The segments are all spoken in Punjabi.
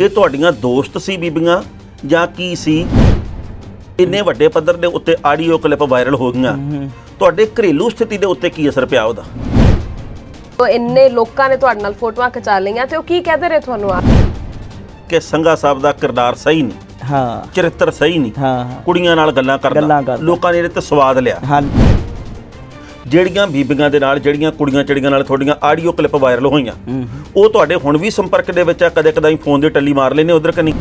ਇਹ ਤੁਹਾਡੀਆਂ ਦੋਸਤ ਸੀ ਬੀਬੀਆਂ ਜਾਂ ਕੀ ਸੀ ਇੰਨੇ ਵੱਡੇ ਪੱਧਰ ਦੇ ਉੱਤੇ ਆਡੀਓ ਕਲਿੱਪ ਵਾਇਰਲ ਹੋ ਗਈਆਂ ਤੁਹਾਡੇ ਘਰੇਲੂ ਸਥਿਤੀ ਦੇ ਉੱਤੇ ਕੀ ਅਸਰ ਪਿਆ ਉਹਦਾ ਤੋ ਇੰਨੇ ਲੋਕਾਂ ਨੇ ਤੁਹਾਡੇ ਨਾਲ ਫੋਟੋਆਂ ਖਿਚਾ ਲਈਆਂ ਤੇ ਉਹ ਕੀ ਕਹਦੇ ਰਹੇ ਤੁਹਾਨੂੰ ਆ ਕਿ ਸੰਗਾ ਸਾਹਿਬ ਦਾ ਕਿਰਦਾਰ ਸਹੀ ਨਹੀਂ ਹਾਂ ਚਰਿੱਤਰ ਸਹੀ ਨਹੀਂ ਹਾਂ ਕੁੜੀਆਂ ਨਾਲ ਗੱਲਾਂ ਕਰਦਾ ਲੋਕਾਂ ਨੇ ਇਹਦੇ ਤੇ ਸਵਾਦ ਲਿਆ ਹਾਂ ਜਿਹੜੀਆਂ ਬੀਬੀਆਂ ਦੇ ਨਾਲ ਜਿਹੜੀਆਂ ਕੁੜੀਆਂ ਚੜੀਆਂ ਨਾਲ ਤੁਹਾਡੀਆਂ ਆਡੀਓ ਕਲਿੱਪ ਵਾਇਰਲ ਹੋਈਆਂ ਉਹ ਤੁਹਾਡੇ ਹੁਣ ਵੀ ਸੰਪਰਕ ਦੇ ਵਿੱਚ ਆ ਕਦੇ ਕਦੇ ਫੋਨ ਦੇ ਟੱਲੀ ਮਾਰ ਲੈਨੇ ਉਧਰ ਕਨੀ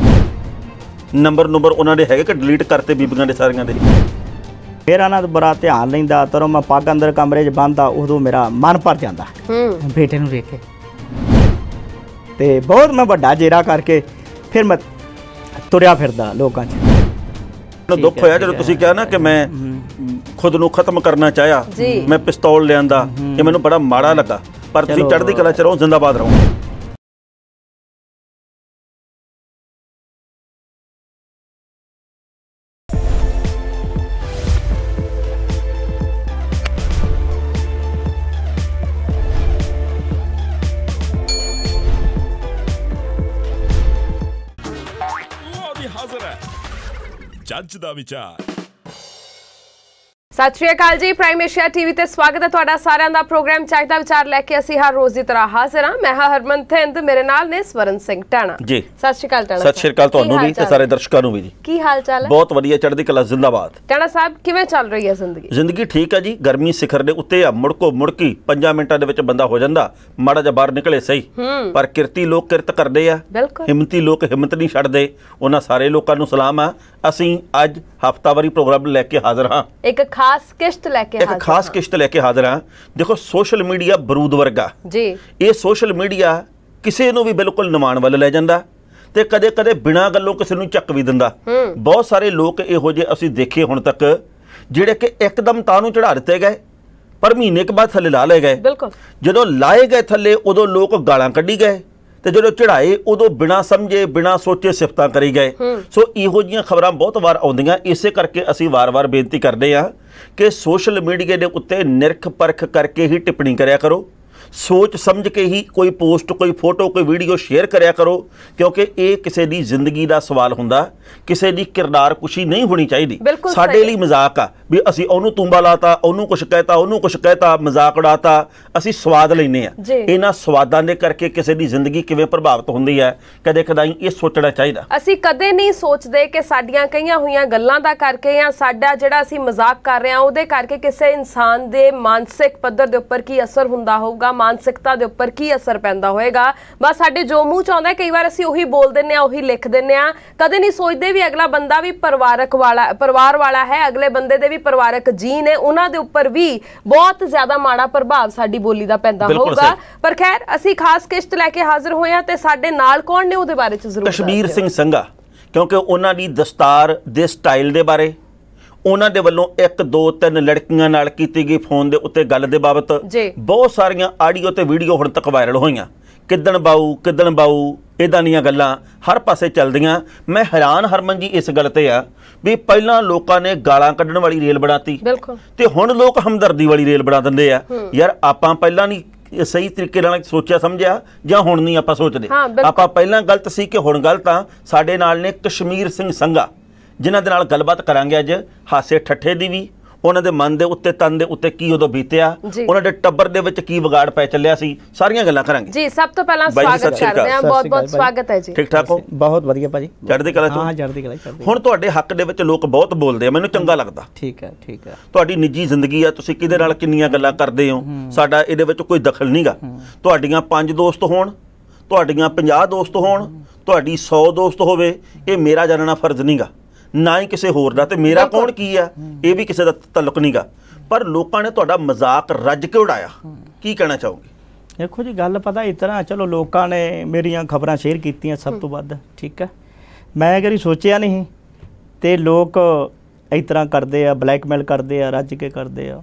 ਨੰਬਰ ਨੰਬਰ ਉਹਨਾਂ ਦੇ ਹੈਗੇ ਕਿ ਡਿਲੀਟ ਕਰਤੇ ਬੀਬੀਆਂ ਦੇ ਸਾਰੀਆਂ ਦੇ ਮੇਰਾ ਨਾ ਬੜਾ ਧਿਆਨ ਲੈਂਦਾ ਤਰੋਂ ਮੈਂ ਪੱਗ ਅੰਦਰ ਕਮਰੇ 'ਚ ਬੰਨਦਾ ਉਦੋਂ ਮੇਰਾ ਮਨ ਭਰ ਜਾਂਦਾ ਬੇਟੇ ਨੂੰ ਵੇਖ ਕੇ ਤੇ ਬਹੁਤ ਮੈਂ ਵੱਡਾ ਜੇਰਾ ਕਰਕੇ ਫਿਰ ਮੈਂ ਤੁਰਿਆ ਫਿਰਦਾ ਲੋਕਾਂ 'ਚ ਦੁੱਖ ਹੋਇਆ ਜਦੋਂ ਤੁਸੀਂ ਕਿਹਾ ਨਾ ਕਿ ਮੈਂ ਖੁਦ ਨੂੰ ਖਤਮ ਕਰਨਾ ਚਾਹਿਆ ਮੈਂ ਪਿਸਤੌਲ ਲਿਆਂਦਾ ਇਹ ਮੈਨੂੰ ਬੜਾ ਮਾੜਾ ਲੱਗਾ ਪਰ ਤੁਸੀਂ ਚੜ੍ਹਦੀ ਕਲਾ ਚ ਰਹੋ ਜ਼ਿੰਦਾਬਾਦ ਰਹੋ ランチダミちゃん ਸਤਿ ਸ਼੍ਰੀ ਅਕਾਲ ਜੀ ਪ੍ਰਾਈਮ ਏਸ਼ੀਆ ਟੀਵੀ ਤੇ ਸਵਾਗਤ ਹੈ ਤੁਹਾਡਾ ਸਾਰਿਆਂ ਦਾ ਪ੍ਰੋਗਰਾਮ ਚਾਹੀਦਾ ਵਿਚਾਰ ਲੈ ਕੇ ਅਸੀਂ ਹਰ ਰੋਜ਼ ਦੀ ਤਰ੍ਹਾਂ ਹਾਜ਼ਰ ਹਾਂ ਮੈਂ ਹਾਂ ਹਰਮਨ ਥਿੰਦ ਮੇਰੇ ਨਾਲ ਨੇ ਸਵਰਨ ਸਿੰਘ ਟਾਣਾ ਜੀ ਸਤਿ ਸ਼੍ਰੀ ਅਕਾਲ ਟਾਣਾ ਸਤਿ ਸ਼੍ਰੀ ਅਕਾਲ ਤੁਹਾਨੂੰ ਵੀ ਤੇ ਸਾਰੇ ਦਰਸ਼ਕਾਂ ਨੂੰ ਵੀ ਜੀ ਕੀ ਹਾਲ ਚਾਲ ਹੈ ਬਹੁਤ ਵਧੀਆ ਚੜ੍ਹਦੀ ਕਲਾ ਜ਼ਿੰਦਾਬਾਦ ਟਾਣਾ ਸਾਹਿਬ ਕਿਵੇਂ ਚੱਲ ਰਹੀ ਹੈ ਜ਼ਿੰਦਗੀ ਜ਼ਿੰਦਗੀ ਠੀਕ ਹੈ ਜੀ ਗਰਮੀ ਸਿਖਰ ਦੇ ਉੱਤੇ ਆ ਮੁੜਕੋ ਮੁੜਕੀ 5 ਮਿੰਟਾਂ ਦੇ ਵਿੱਚ ਬੰਦਾ ਹੋ ਜਾਂਦਾ ਮਾੜਾ ਜਿਹਾ ਬਾਹਰ ਨਿਕਲੇ ਸਹੀ ਪਰ ਕਿਰਤੀ ਲੋਕ ਕਿਰਤ ਕਰਦੇ ਆ ਹਿੰਮਤੀ ਲੋਕ ਹਿੰਮਤ ਨਹੀਂ ਛੱਡਦੇ ਉਹਨਾਂ ਸਾਰੇ ਲੋਕਾਂ ਨੂੰ ਸਲਾਮ ਆ ਅਸੀਂ ਅੱਜ ਹਫਤਾਵਾਰੀ ਪ੍ਰੋਗਰਾਮ ਲੈ ਕੇ ਹਾਜ਼ਰ ਹਾਂ ਇੱਕ ਖਾਸ ਕਿਸ਼ਤ ਲੈ ਕੇ ਹਾਜ਼ਰ ਇੱਕ ਖਾਸ ਕਿਸ਼ਤ ਲੈ ਕੇ ਹਾਜ਼ਰ ਹਾਂ ਦੇਖੋ ਸੋਸ਼ਲ ਮੀਡੀਆ ਬਰੂਦ ਵਰਗਾ ਜੀ ਇਹ ਸੋਸ਼ਲ ਮੀਡੀਆ ਕਿਸੇ ਨੂੰ ਵੀ ਬਿਲਕੁਲ ਨਿਮਾਣ ਵੱਲ ਲੈ ਜਾਂਦਾ ਤੇ ਕਦੇ ਕਦੇ ਬਿਨਾਂ ਗੱਲੋਂ ਕਿਸੇ ਨੂੰ ਚੱਕ ਵੀ ਦਿੰਦਾ ਬਹੁਤ ਸਾਰੇ ਲੋਕ ਇਹੋ ਜਿਹੇ ਅਸੀਂ ਦੇਖੇ ਹੁਣ ਤੱਕ ਜਿਹੜੇ ਕਿ ਇੱਕਦਮ ਤਾਂ ਨੂੰ ਚੜਾ ਦਿੱਤੇ ਗਏ ਪਰ ਮਹੀਨੇ ਕੇ ਬਾਅਦ ਥੱਲੇ ਲਾ ਲਏ ਗਏ ਬਿਲਕੁਲ ਜਦੋਂ ਲਾਏ ਗਏ ਥੱਲੇ ਉਦੋਂ ਲੋਕ ਗਾਲਾਂ ਕੱਢੀ ਗਏ ਤੇ ਜਦੋਂ ਚੜਾਏ ਉਦੋਂ ਬਿਨਾ ਸਮਝੇ ਬਿਨਾ ਸੋਚੇ ਸਿਫਤਾਂ ਕਰੀ ਗਏ ਸੋ ਇਹੋ ਜੀਆਂ ਖਬਰਾਂ ਬਹੁਤ ਵਾਰ ਆਉਂਦੀਆਂ ਇਸੇ ਕਰਕੇ ਅਸੀਂ ਵਾਰ-ਵਾਰ ਬੇਨਤੀ ਕਰਦੇ ਆ ਕਿ ਸੋਸ਼ਲ ਮੀਡੀਆ ਦੇ ਉੱਤੇ ਨਿਰਖ ਪਰਖ ਕਰਕੇ ਹੀ ਟਿੱਪਣੀ ਕਰਿਆ ਕਰੋ ਸੋਚ ਸਮਝ ਕੇ ਹੀ ਕੋਈ ਪੋਸਟ ਕੋਈ ਫੋਟੋ ਕੋਈ ਵੀਡੀਓ ਸ਼ੇਅਰ ਕਰਿਆ ਕਰੋ ਕਿਉਂਕਿ ਇਹ ਕਿਸੇ ਦੀ ਜ਼ਿੰਦਗੀ ਦਾ ਸਵਾਲ ਹੁੰਦਾ ਕਿਸੇ ਦੀ ਕਿਰਦਾਰ ਕੁਸ਼ੀ ਨਹੀਂ ਹੋਣੀ ਚਾਹੀਦੀ ਸਾਡੇ ਲਈ ਮਜ਼ਾਕ ਆ ਵੀ ਅਸੀਂ ਉਹਨੂੰ ਤੂੰਬਾ ਲਾਤਾ ਉਹਨੂੰ ਕੁਝ ਕਹਿਤਾ ਉਹਨੂੰ ਕੁਝ ਕਹਿਤਾ ਮਜ਼ਾਕ ਉਡਾਤਾ ਅਸੀਂ ਸਵਾਦ ਲੈਨੇ ਆ ਇਹਨਾਂ ਸਵਾਦਾਂ ਦੇ ਕਰਕੇ ਕਿਸੇ ਦੀ ਜ਼ਿੰਦਗੀ ਕਿਵੇਂ ਪ੍ਰਭਾਵਿਤ ਹੁੰਦੀ ਹੈ ਕਦੇ ਕਦਾਈ ਇਹ ਸੋਚਣਾ ਚਾਹੀਦਾ ਅਸੀਂ ਕਦੇ ਨਹੀਂ ਸੋਚਦੇ ਕਿ ਸਾਡੀਆਂ ਕਈਆਂ ਹੋਈਆਂ ਗੱਲਾਂ ਦਾ ਕਰਕੇ ਜਾਂ ਸਾਡਾ ਜਿਹੜਾ ਅਸੀਂ ਮਜ਼ਾਕ ਕਰ ਰਹੇ ਆ ਉਹਦੇ ਕਰਕੇ ਕਿਸੇ ਇਨਸਾਨ ਦੇ ਮਾਨਸਿਕ ਪੱਧਰ ਦੇ ਉੱਪਰ ਕੀ ਅਸਰ ਹੁੰਦਾ ਹੋਊਗਾ ਮਾਨਸਿਕਤਾ ਦੇ ਉੱਪਰ ਕੀ ਅਸਰ ਪੈਂਦਾ ਹੋਏਗਾ ਬਸ ਸਾਡੇ ਜੋ ਮੂੰਹ ਚ ਆਉਂਦਾ ਕਈ ਵਾਰ ਅਸੀਂ ਉਹੀ ਬੋਲ ਦਿੰਨੇ ਆ ਉਹੀ ਲਿਖ ਦਿੰਨੇ ਆ ਕਦੇ ਨਹੀਂ ਸੋਚਦੇ ਵੀ ਅਗਲਾ ਬੰਦਾ ਵੀ ਪਰਿਵਾਰਕ ਵਾਲਾ ਪਰਿਵਾਰ ਵਾਲਾ ਹੈ ਅਗਲੇ ਬੰਦੇ ਦੇ ਵੀ ਵੀ ਪਰਿਵਾਰਕ ਜੀ ਨੇ ਉਹਨਾਂ ਦੇ ਉੱਪਰ ਵੀ ਬਹੁਤ ਜ਼ਿਆਦਾ ਮਾੜਾ ਪ੍ਰਭਾਵ ਸਾਡੀ ਬੋਲੀ ਦਾ ਪੈਂਦਾ ਹੋਊਗਾ ਪਰ ਖੈਰ ਅਸੀਂ ਖਾਸ ਕਿਸ਼ਤ ਲੈ ਕੇ ਹਾਜ਼ਰ ਹੋਏ ਹਾਂ ਤੇ ਸਾਡੇ ਨਾਲ ਕੌਣ ਨੇ ਉਹਦੇ ਬਾਰੇ ਚ ਜ਼ਰੂਰ ਕਸ਼ਮੀਰ ਸਿੰਘ ਸੰਘਾ ਕਿਉਂਕਿ ਉਹਨਾਂ ਦੀ ਦਸਤਾਰ ਦੇ ਸਟਾਈਲ ਦੇ ਬਾਰੇ ਉਹਨਾਂ ਦੇ ਵੱਲੋਂ 1 2 3 ਲੜਕੀਆਂ ਨਾਲ ਕੀਤੀ ਗਈ ਫੋਨ ਦੇ ਉੱਤੇ ਗੱਲ ਦੇ ਬਾਬਤ ਬਹੁਤ ਸਾਰੀਆਂ ਆਡੀਓ ਤੇ ਵੀਡੀਓ ਹੁਣ ਤੱਕ ਵਾਇਰਲ ਹੋਈਆਂ ਕਿੱਦਣ ਬਾਊ ਕਿੱਦਣ ਬਾਊ ਇਦਾਂ ਦੀਆਂ ਗੱਲਾਂ ਹਰ ਪਾਸੇ ਚੱਲਦੀਆਂ ਮੈਂ ਹੈਰਾਨ ਹਰਮਨ ਜੀ ਇਸ ਗੱਲ ਤੇ ਆ ਵੀ ਪਹਿਲਾਂ ਲੋਕਾਂ ਨੇ ਗਾਲਾਂ ਕੱਢਣ ਵਾਲੀ ਰੇਲ ਬਣਾਤੀ ਤੇ ਹੁਣ ਲੋਕ ਹਮਦਰਦੀ ਵਾਲੀ ਰੇਲ ਬਣਾ ਦਿੰਦੇ ਆ ਯਾਰ ਆਪਾਂ ਪਹਿਲਾਂ ਨਹੀਂ ਸਹੀ ਤਰੀਕੇ ਨਾਲ ਸੋਚਿਆ ਸਮਝਿਆ ਜਾਂ ਹੁਣ ਨਹੀਂ ਆਪਾਂ ਸੋਚਦੇ ਆਪਾਂ ਪਹਿਲਾਂ ਗਲਤ ਸੀ ਕਿ ਹੁਣ ਗਲਤ ਆ ਸਾਡੇ ਨਾਲ ਨੇ ਕਸ਼ਮੀਰ ਸਿੰਘ ਸੰਗਾ ਜਿਨ੍ਹਾਂ ਦੇ ਨਾਲ ਗੱਲਬਾਤ ਕਰਾਂਗੇ ਅੱਜ ਹਾਸੇ ਠੱਠੇ ਦੀ ਵੀ ਉਹਨਾਂ ਦੇ ਮਨ ਦੇ ਉੱਤੇ ਤਨ ਦੇ ਉੱਤੇ ਕੀ ਉਦੋਂ ਬੀਤਿਆ ਉਹਨਾਂ ਦੇ ਟੱਬਰ ਦੇ ਵਿੱਚ ਕੀ ਵਿਗਾੜ ਪੈ ਚੱਲਿਆ ਸੀ ਸਾਰੀਆਂ ਗੱਲਾਂ ਕਰਾਂਗੇ ਜੀ ਸਭ ਤੋਂ ਪਹਿਲਾਂ ਸਵਾਗਤ ਕਰਦੇ ਹਾਂ ਬਹੁਤ ਬਹੁਤ ਸਵਾਗਤ ਹੈ ਜੀ ਠੀਕ ਠਾਕ ਹੋ ਬਹੁਤ ਵਧੀਆ ਭਾਜੀ ਚੜ੍ਹਦੀ ਕਲਾ ਚ ਹਾਂ ਚੜ੍ਹਦੀ ਕਲਾ ਚੜ੍ਹਦੀ ਹੁਣ ਤੁਹਾਡੇ ਹੱਕ ਦੇ ਵਿੱਚ ਲੋਕ ਬਹੁਤ ਬੋਲਦੇ ਆ ਮੈਨੂੰ ਚੰਗਾ ਲੱਗਦਾ ਠੀਕ ਹੈ ਠੀਕ ਹੈ ਤੁਹਾਡੀ ਨਿੱਜੀ ਜ਼ਿੰਦਗੀ ਆ ਤੁਸੀਂ ਕਿਹਦੇ ਨਾਲ ਕਿੰਨੀਆਂ ਗੱਲਾਂ ਕਰਦੇ ਹੋ ਸਾਡਾ ਇਹਦੇ ਵਿੱਚ ਕੋਈ ਦਖਲ ਨਹੀਂਗਾ ਤੁਹਾਡੀਆਂ ਪੰਜ ਦੋਸਤ ਹੋਣ ਤੁਹਾਡੀਆਂ 50 ਦੋਸਤ ਹੋਣ ਤੁਹਾਡੀ 100 ਦੋਸਤ ਹੋਵੇ ਇਹ ਮੇਰਾ ਜਾਣਨਾ ਫਰਜ਼ ਨਹੀਂਗਾ ਨਾ ਹੀ ਕਿਸੇ ਹੋਰ ਦਾ ਤੇ ਮੇਰਾ ਕੌਣ ਕੀ ਆ ਇਹ ਵੀ ਕਿਸੇ ਦਾ ਤਲਕ ਨਹੀਂਗਾ ਪਰ ਲੋਕਾਂ ਨੇ ਤੁਹਾਡਾ ਮਜ਼ਾਕ ਰੱਜ ਕੇ ਉਡਾਇਆ ਕੀ ਕਹਿਣਾ ਚਾਹੋਗੇ ਦੇਖੋ ਜੀ ਗੱਲ ਪਤਾ ਇਤਨਾ ਚਲੋ ਲੋਕਾਂ ਨੇ ਮੇਰੀਆਂ ਖਬਰਾਂ ਸ਼ੇਅਰ ਕੀਤੀਆਂ ਸਭ ਤੋਂ ਵੱਧ ਠੀਕ ਹੈ ਮੈਂ ਕਦੀ ਸੋਚਿਆ ਨਹੀਂ ਤੇ ਲੋਕ ਇਸ ਤਰ੍ਹਾਂ ਕਰਦੇ ਆ ਬਲੈਕਮੇਲ ਕਰਦੇ ਆ ਰੱਜ ਕੇ ਕਰਦੇ ਆ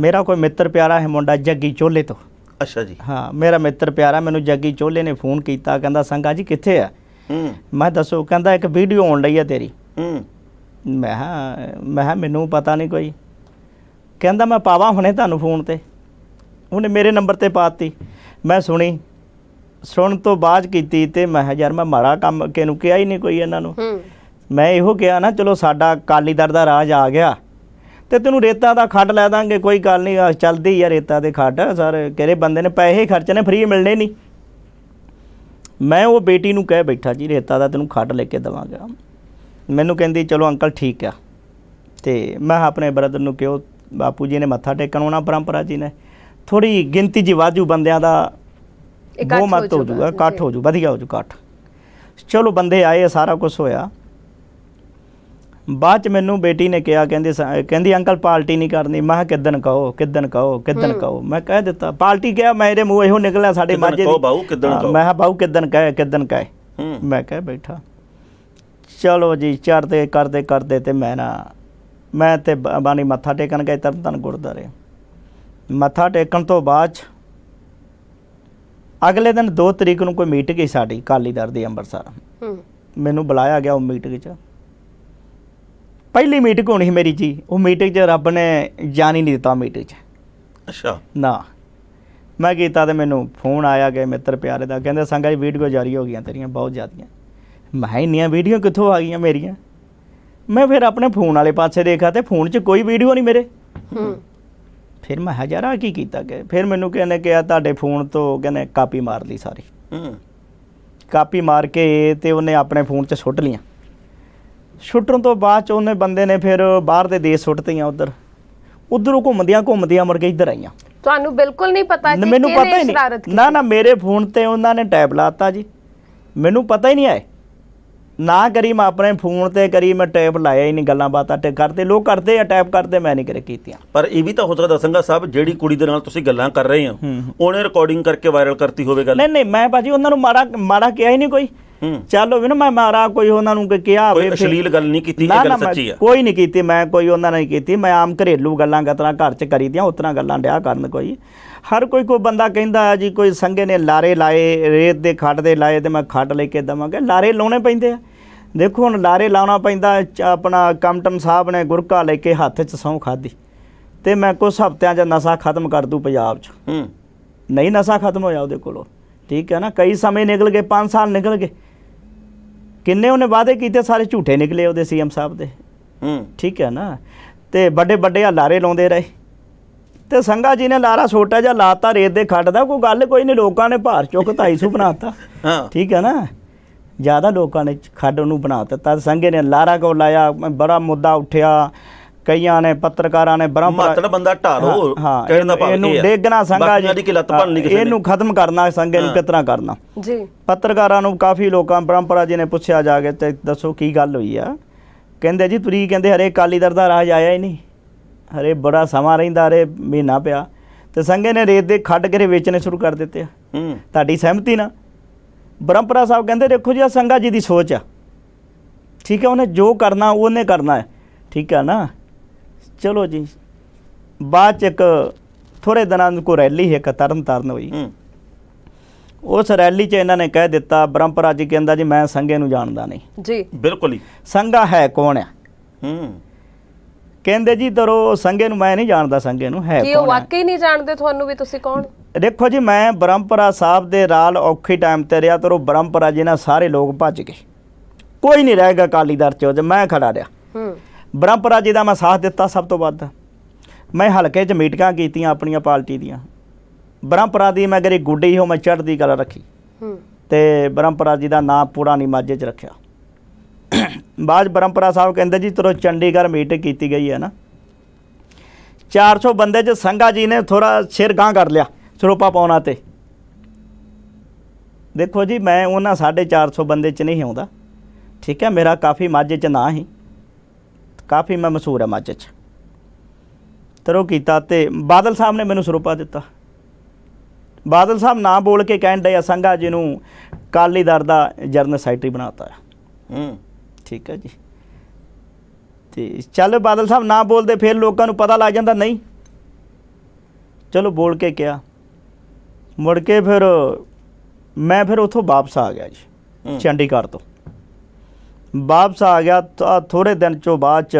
ਮੇਰਾ ਕੋਈ ਮਿੱਤਰ ਪਿਆਰਾ ਹੈ ਮੁੰਡਾ ਜੱਗੀ ਚੋਲੇ ਤੋਂ ਅੱਛਾ ਜੀ ਹਾਂ ਮੇਰਾ ਮਿੱਤਰ ਪਿਆਰਾ ਮੈਨੂੰ ਜੱਗੀ ਚੋਲੇ ਨੇ ਫੋਨ ਕੀਤਾ ਕਹਿੰਦਾ ਸੰਗਾ ਜੀ ਕਿੱਥੇ ਆ ਮੈਂ ਦੱਸੋ ਕਹਿੰਦਾ ਇੱਕ ਵੀਡੀਓ ਆਉਣ ਲਈ ਆ ਤੇਰੀ ਹੂੰ ਮੈਂ ਹਾਂ ਮੈਂ ਹਾਂ ਮੈਨੂੰ ਪਤਾ ਨਹੀਂ ਕੋਈ ਕਹਿੰਦਾ ਮੈਂ ਪਾਵਾ ਹੁਣੇ ਤੁਹਾਨੂੰ ਫੋਨ ਤੇ ਉਹਨੇ ਮੇਰੇ ਨੰਬਰ ਤੇ ਪਾਤੀ ਮੈਂ ਸੁਣੀ ਸੁਣਨ ਤੋਂ ਬਾਅਦ ਕੀਤੀ ਤੇ ਮੈਂ ਕਿਹਾ ਯਾਰ ਮੈਂ ਮਾੜਾ ਕੰਮ ਕਿਹਨੂੰ ਕਿਹਾ ਹੀ ਨਹੀਂ ਕੋਈ ਇਹਨਾਂ ਨੂੰ ਹੂੰ ਮੈਂ ਇਹੋ ਕਿਹਾ ਨਾ ਚਲੋ ਸਾਡਾ ਕਾਲੀਦਰ ਦਰ ਦਾ ਰਾਜ ਆ ਗਿਆ ਤੇ ਤੈਨੂੰ ਰੇਤਾ ਦਾ ਖੱਡ ਲੈ ਦਾਂਗੇ ਕੋਈ ਗੱਲ ਨਹੀਂ ਚਲਦੀ ਚੱਲਦੀ ਰੇਤਾ ਦੇ ਖੱਡ ਸਰ ਕਿਹੜੇ ਬੰਦੇ ਨੇ ਪੈਸੇ ਖਰਚਣੇ ਫ੍ਰੀ ਮਿਲਣੇ ਨਹੀਂ ਮੈਂ ਉਹ ਬੇਟੀ ਨੂੰ ਕਹਿ ਬੈਠਾ ਜੀ ਰੇਤਾ ਦਾ ਤੈਨੂੰ ਖੱਡ ਲੈ ਕੇ ਦਵਾਂਗਾ ਮੈਨੂੰ ਕਹਿੰਦੀ ਚਲੋ ਅੰਕਲ ਠੀਕ ਆ ਤੇ ਮੈਂ ਆਪਣੇ ਬ੍ਰਦਰ ਨੂੰ ਕਿਹਾ ਬਾਪੂ ਜੀ ਨੇ ਮੱਥਾ ਟੇਕਣ ਉਹਨਾਂ ਪਰੰਪਰਾ ਜੀ ਨੇ ਥੋੜੀ ਗਿਣਤੀ ਜੀ ਵਾਜੂ ਬੰਦਿਆਂ ਦਾ ਉਹ ਮਤ ਹੋ ਜੂਗਾ ਇਕੱਠ ਹੋ ਜੂ ਵਧੀਆ ਹੋ ਜੂ ਇਕੱਠ ਚਲੋ ਬੰਦੇ ਆਏ ਸਾਰਾ ਕੁਝ ਹੋਇਆ ਬਾਅਦ ਚ ਮੈਨੂੰ ਬੇਟੀ ਨੇ ਕਿਹਾ ਕਹਿੰਦੀ ਕਹਿੰਦੀ ਅੰਕਲ ਪਾਰਟੀ ਨਹੀਂ ਕਰਨੀ ਮੈਂ ਕਿਦਨ ਕਹੋ ਕਿਦਨ ਕਹੋ ਕਿਦਨ ਕਹੋ ਮੈਂ ਕਹਿ ਦਿੱਤਾ ਪਾਰਟੀ ਕਿਹਾ ਮੇਰੇ ਮੂੰਹ ਇਹੋ ਨਿਕਲਿਆ ਸਾਡੇ ਮਾਜੇ ਦੀ ਮੈਂ ਕਿਹਾ ਬਾਹੂ ਕਿਦਨ ਕਹੇ ਕਿਦਨ ਕਹੇ ਮੈਂ ਕਹਿ ਬੈਠਾ ਚਲੋ ਜੀ ਚੜਦੇ ਕਰਦੇ ਕਰਦੇ ਤੇ ਮੈਂ ਨਾ ਮੈਂ ਤੇ ਬਾਣੀ ਮੱਥਾ ਟੇਕਣ ਗਏ ਤਰਨਤਨ ਗੁਰਦਾਰੇ ਮੱਥਾ ਟੇਕਣ ਤੋਂ ਬਾਅਦ ਅਗਲੇ ਦਿਨ 2 ਤਰੀਕ ਨੂੰ ਕੋਈ ਮੀਟਿੰਗ ਹੀ ਸਾਡੀ ਕਾਲੀ ਦਰ ਦੀ ਅੰਮ੍ਰਿਤਸਰ ਮੈਨੂੰ ਬੁਲਾਇਆ ਗਿਆ ਉਹ ਮੀਟਿੰਗ 'ਚ ਪਹਿਲੀ ਮੀਟਿੰਗ ਹੋਣੀ ਸੀ ਮੇਰੀ ਜੀ ਉਹ ਮੀਟਿੰਗ 'ਚ ਰੱਬ ਨੇ ਜਾਣ ਹੀ ਨਹੀਂ ਦਿੱਤਾ ਮੀਟਿੰਗ 'ਚ ਅੱਛਾ ਨਾ ਮੈਂ ਕੀਤਾ ਤੇ ਮੈਨੂੰ ਫੋਨ ਆਇਆ ਗਿਆ ਮਿੱਤਰ ਪਿਆਰੇ ਦਾ ਕਹਿੰਦੇ ਸੰਗਾ ਜੀ ਵੀਡੀਓ ਜਾਰੀ ਹੋ ਗਈਆਂ ਤੇਰੀਆਂ ਬਹੁਤ ਜ਼ਿਆਦੀਆਂ ਮੈਂ ਇੰਨੀਆਂ ਵੀਡੀਓ ਕਿੱਥੋਂ ਆ ਗਈਆਂ ਮੇਰੀਆਂ ਮੈਂ ਫਿਰ ਆਪਣੇ ਫੋਨ ਵਾਲੇ ਪਾਸੇ ਦੇਖਾ ਤੇ ਫੋਨ 'ਚ ਕੋਈ ਵੀਡੀਓ ਨਹੀਂ ਮੇਰੇ ਹੂੰ ਫਿਰ ਮੈਂ ਹਜ਼ਾਰਾ ਕੀ ਕੀਤਾ ਕਿ ਫਿਰ ਮੈਨੂੰ ਕਹਿੰਨੇ ਕਿਹਾ ਤੁਹਾਡੇ ਫੋਨ ਤੋਂ ਕਹਿੰਨੇ ਕਾਪੀ ਮਾਰ ਲਈ ਸਾਰੀ ਹੂੰ ਕਾਪੀ ਮਾਰ ਕੇ ਤੇ ਉਹਨੇ ਆਪਣੇ ਫੋਨ 'ਚ ਸੁੱਟ ਲੀਆਂ ਸੁੱਟਣ ਤੋਂ ਬਾਅਦ 'ਚ ਉਹਨੇ ਬੰਦੇ ਨੇ ਫਿਰ ਬਾਹਰ ਦੇ ਦੇਸ਼ ਸੁੱਟਤੀਆਂ ਉਧਰ ਉਧਰ ਘੁੰਮਦੀਆਂ ਘੁੰਮਦੀਆਂ ਮਰ ਕੇ ਇੱਧਰ ਆਈਆਂ ਤੁਹਾਨੂੰ ਬਿਲਕੁਲ ਨਹੀਂ ਪਤਾ ਕਿ ਪਤਾ ਸ਼ਰਾਰਤ ਨਹੀਂ ਨਾ ਨਾ ਮੇਰੇ ਫੋਨ ਤੇ ਉਹਨਾਂ ਨੇ ਟੈਬ ਲਾਤਾ ਜੀ ਮੈਨੂੰ ਪਤਾ ਹੀ ਨਹੀਂ ਆਇਆ ਨਾ ਕਰੀ ਮੈਂ ਆਪਣੇ ਫੋਨ ਤੇ ਕਰੀ ਮੈਂ ਟੈਪ ਲਾਇਆ ਹੀ ਨਹੀਂ ਗੱਲਾਂ ਬਾਤਾਂ ਤੇ ਕਰਦੇ ਲੋਕ ਕਰਦੇ ਆ ਟੈਪ ਕਰਦੇ ਮੈਂ ਨਹੀਂ ਕਰੇ ਕੀਤੀਆਂ ਪਰ ਇਹ ਵੀ ਤਾਂ ਹੋ ਸਕਦਾ ਸੰਗਾ ਸਾਹਿਬ ਜਿਹੜੀ ਕੁੜੀ ਦੇ ਨਾਲ ਤੁਸੀਂ ਗੱਲਾਂ ਕਰ ਰਹੇ ਹੋ ਉਹਨੇ ਰਿਕਾਰਡਿੰਗ ਕਰਕੇ ਵਾਇਰਲ ਕਰਤੀ ਹੋਵੇ ਗੱਲ ਨਹੀਂ ਨਹੀਂ ਮੈਂ ਭਾਜੀ ਉਹਨਾਂ ਨੂੰ ਮਾੜਾ ਮਾੜਾ ਕਿਹਾ ਹੀ ਨਹੀਂ ਕੋਈ ਚਲੋ ਵੀ ਨਾ ਮੈਂ ਮਾਰਾ ਕੋਈ ਉਹਨਾਂ ਨੂੰ ਕਿਹਾ ਹੋਵੇ ਕੋਈ ਅਸ਼ਲੀਲ ਗੱਲ ਨਹੀਂ ਕੀਤੀ ਇਹ ਗੱਲ ਸੱਚੀ ਆ ਕੋਈ ਨਹੀਂ ਕੀਤੀ ਮੈਂ ਕੋਈ ਉਹਨਾਂ ਨਾਲ ਕੀਤੀ ਮੈਂ ਆਮ ਘਰੇਲੂ ਗੱਲਾਂ ਗਤਰਾ ਘਰ ਚ ਕਰੀਦੀਆਂ ਉਤਨਾ ਗੱਲਾਂ ਡਿਆ ਕਰਨ ਕੋਈ ਹਰ ਕੋਈ ਕੋਈ ਬੰਦਾ ਕਹਿੰਦਾ ਜੀ ਕੋਈ ਸੰਗੇ ਨੇ ਲਾਰੇ ਲਾਏ ਰੇਤ ਦੇ ਖੱਡ ਦੇ ਲਾਏ ਤੇ ਮੈਂ ਖੱਡ ਲੈ ਕੇ ਦਵਾਂਗਾ ਲਾਰੇ ਲਾਉਣੇ ਪੈਂਦੇ ਆ ਦੇਖੋ ਹੁਣ ਲਾਰੇ ਲਾਉਣਾ ਪੈਂਦਾ ਆਪਣਾ ਕਮਟਨ ਸਾਹਿਬ ਨੇ ਗੁਰਕਾ ਲੈ ਕੇ ਹੱਥ 'ਚ ਸੌਂ ਖਾਦੀ ਤੇ ਮੈਂ ਕੁਝ ਹਫ਼ਤਿਆਂ 'ਚ ਨਸ਼ਾ ਖਤਮ ਕਰ ਦੂ ਪੰਜਾਬ 'ਚ ਹੂੰ ਨਹੀਂ ਨਸ਼ਾ ਖਤਮ ਹੋਇਆ ਉਹਦੇ ਕੋਲੋਂ ਠੀਕ ਹੈ ਨਾ ਕਈ ਸਮੇਂ ਨਿਕਲ ਗਏ 5 ਸਾਲ ਨਿਕਲ ਗਏ ਕਿੰਨੇ ਉਹਨੇ ਵਾਅਦੇ ਕੀਤੇ ਸਾਰੇ ਝੂਠੇ ਨਿਕਲੇ ਉਹਦੇ ਸੀਐਮ ਸਾਹਿਬ ਦੇ ਹੂੰ ਠੀਕ ਹੈ ਨਾ ਤੇ ਵੱਡੇ ਵੱਡੇ ਲਾਰੇ ਲਾਉਂਦੇ ਰਹੇ ਤੇ ਸੰਗਾ ਜੀ ਨੇ ਲਾਰਾ ਛੋਟਾ ਜਿਹਾ ਲਾਤਾ ਰੇਤ ਦੇ ਖੱਡਦਾ ਦਾ ਕੋਈ ਗੱਲ ਕੋਈ ਨਹੀਂ ਲੋਕਾਂ ਨੇ ਭਾਰ ਚੁੱਕ 250 ਬਣਾਤਾ ਹਾਂ ਠੀਕ ਹੈ ਨਾ ਜ਼ਿਆਦਾ ਲੋਕਾਂ ਨੇ ਖੱਡ ਨੂੰ ਬਣਾ ਦਿੱਤਾ ਸੰਘੇ ਨੇ ਲਾਰਾ ਕੋ ਲਾਇਆ ਬੜਾ ਮੁੱਦਾ ਉੱਠਿਆ ਕਈਆਂ ਨੇ ਪੱਤਰਕਾਰਾਂ ਨੇ ਬ੍ਰਹਮ ਮਤਲਬ ਬੰਦਾ ਢਾਲੋ ਕਹਿਣ ਦਾ ਭਾਵ ਇਹਨੂੰ ਡੇਗਣਾ ਸੰਗਾ ਜੀ ਇਹਨੂੰ ਖਤਮ ਕਰਨਾ ਸੰਗੇ ਨੂੰ ਕਿਤਨਾ ਕਰਨਾ ਜੀ ਪੱਤਰਕਾਰਾਂ ਨੂੰ ਕਾਫੀ ਲੋਕਾਂ ਪਰੰਪਰਾ ਜੀ ਨੇ ਪੁੱਛਿਆ ਜਾ ਕੇ ਤੇ ਦੱਸੋ ਕੀ ਗੱਲ ਹੋਈ ਆ ਕਹਿੰਦੇ ਜੀ ਤੁਸੀਂ ਕਹਿੰਦੇ ਹਰੇ ਕਾਲੀ ਦਰ ਦਾ ਰਾਜ ਆਇਆ ਹੀ ਨਹੀਂ ਹਰੇ ਬੜਾ ਸਮਾਂ ਰਹਿੰਦਾ ਰੇ ਮਹੀਨਾ ਪਿਆ ਤੇ ਸੰਗੇ ਨੇ ਰੇਤ ਦੇ ਖੱਡ ਕੇ ਵੇਚਣੇ ਸ਼ੁਰੂ ਕਰ ਦਿੱਤੇ ਹੂੰ ਤੁਹਾਡੀ ਸਹਿਮਤੀ ਨਾਲ ਬ੍ਰਹਮਪੁਰਾ ਸਾਹਿਬ ਕਹਿੰਦੇ ਦੇਖੋ ਜੀ ਆ ਸੰਗਾ ਜੀ ਦੀ ਸੋਚ ਆ ਠੀਕ ਹੈ ਉਹਨੇ ਜੋ ਕਰਨਾ ਉਹਨੇ ਕਰਨਾ ਹੈ ਠੀਕ ਹੈ ਨਾ ਚਲੋ ਜੀ ਬਾਅਦ ਚ ਇੱਕ ਥੋੜੇ ਦਿਨਾਂ ਨੂੰ ਕੋ ਰੈਲੀ ਹੈ ਕਤਰਨ ਤਰਨ ਹੋਈ ਉਸ ਰੈਲੀ 'ਚ ਇਹਨਾਂ ਨੇ ਕਹਿ ਦਿੱਤਾ ਬ੍ਰਹਮਪੁਰਾ ਜੀ ਕਹਿੰਦਾ ਜੀ ਮੈਂ ਸੰਗੇ ਨੂੰ ਜਾਣਦਾ ਨਹੀਂ ਜੀ ਬਿਲਕੁਲ ਹੀ ਸੰਗਾ ਹੈ ਕੌਣ ਆ ਹੂੰ ਕਹਿੰਦੇ ਜੀ ਦਰੋ ਸੰਗੇ ਨੂੰ ਮੈਂ ਨਹੀਂ ਜਾਣਦਾ ਸੰਗੇ ਨੂੰ ਹੈ ਕੀ ਉਹ ਵਾਕਈ ਨਹੀਂ ਜਾਣਦੇ ਤੁਹਾਨੂੰ ਵੀ ਤੁਸੀਂ ਕੌਣ ਦੇਖੋ ਜੀ ਮੈਂ ਬ੍ਰਹਮਪਰਾ ਸਾਹਿਬ ਦੇ ਰਾਲ ਔਖੇ ਟਾਈਮ ਤੇ ਰਿਹਾ ਤਰੋ ਉਹ ਬ੍ਰਹਮਪਰਾ ਜਿਹਨਾਂ ਸਾਰੇ ਲੋਕ ਭੱਜ ਗਏ ਕੋਈ ਨਹੀਂ ਰਹੇਗਾ ਕਾਲੀ ਦਰ ਜੇ ਮੈਂ ਖੜਾ ਰਿਆ ਹੂੰ ਬ੍ਰਹਮਪਰਾ ਜੀ ਦਾ ਮੈਂ ਸਾਥ ਦਿੱਤਾ ਸਭ ਤੋਂ ਵੱਧ ਮੈਂ ਹਲਕੇ 'ਚ ਮੀਟਿੰਗਾਂ ਕੀਤੀਆਂ ਆਪਣੀਆਂ ਪਾਰਟੀ ਦੀਆਂ ਬ੍ਰਹਮਪਰਾ ਦੀ ਮੈਂ ਗਰੀ ਗੁੱਡੀ ਹੋ ਮੈਂ ਚੜ੍ਹਦੀ ਗੱਲ ਰੱਖੀ ਹੂੰ ਤੇ ਬ੍ਰਹਮਪਰਾ ਜੀ ਦਾ ਨਾਮ ਪੂਰਾ ਨਹੀਂ ਮਾਜੇ 'ਚ ਰੱਖਿਆ ਬਾਜ ਪਰੰਪਰਾ ਸਾਹਿਬ ਕਹਿੰਦੇ ਜੀ ਤਰੋ ਚੰਡੀਗੜ੍ਹ ਮੀਟਿੰਗ ਕੀਤੀ ਗਈ ਹੈ ਨਾ 400 ਬੰਦੇ 'ਚ ਸੰਗਾ ਜੀ ਨੇ ਥੋੜਾ ਸਿਰ ਗਾਂ ਕਰ ਲਿਆ ਸਰੋਪਾ ਪਾਉਣਾ ਤੇ ਦੇਖੋ ਜੀ ਮੈਂ ਉਹਨਾਂ 450 ਬੰਦੇ 'ਚ ਨਹੀਂ ਆਉਂਦਾ ਠੀਕ ਹੈ ਮੇਰਾ ਕਾਫੀ ਮਾਝੇ 'ਚ ਨਾ ਹੀ ਕਾਫੀ ਮੈਂ ਮਸ਼ਹੂਰ ਹਾਂ ਮਾਝੇ 'ਚ ਤਰੋ ਕੀਤਾ ਤੇ ਬਾਦਲ ਸਾਹਿਬ ਨੇ ਮੈਨੂੰ ਸਰੋਪਾ ਦਿੱਤਾ ਬਾਦਲ ਸਾਹਿਬ ਨਾ ਬੋਲ ਕੇ ਕਹਿਣ ਡਿਆ ਸੰਗਾ ਜੀ ਨੂੰ ਕਾਲੀ ਦਰ ਦਾ ਜਰਨ ਸੈਕਟਰੀ ਬਣਾਤਾ ਹੂੰ ਠੀਕ ਹੈ ਜੀ ਤੇ ਚੱਲ ਬਾਦਲ ਸਾਹਿਬ ਨਾ ਬੋਲਦੇ ਫਿਰ ਲੋਕਾਂ ਨੂੰ ਪਤਾ ਲੱਗ ਜਾਂਦਾ ਨਹੀਂ ਚਲੋ ਬੋਲ ਕੇ ਕਿਹਾ ਮੁੜ ਕੇ ਫਿਰ ਮੈਂ ਫਿਰ ਉੱਥੋਂ ਵਾਪਸ ਆ ਗਿਆ ਜੀ ਚੰਡੀਗੜ੍ਹ ਤੋਂ ਵਾਪਸ ਆ ਗਿਆ ਥੋੜੇ ਦਿਨ ਚੋਂ ਬਾਅਦ ਚ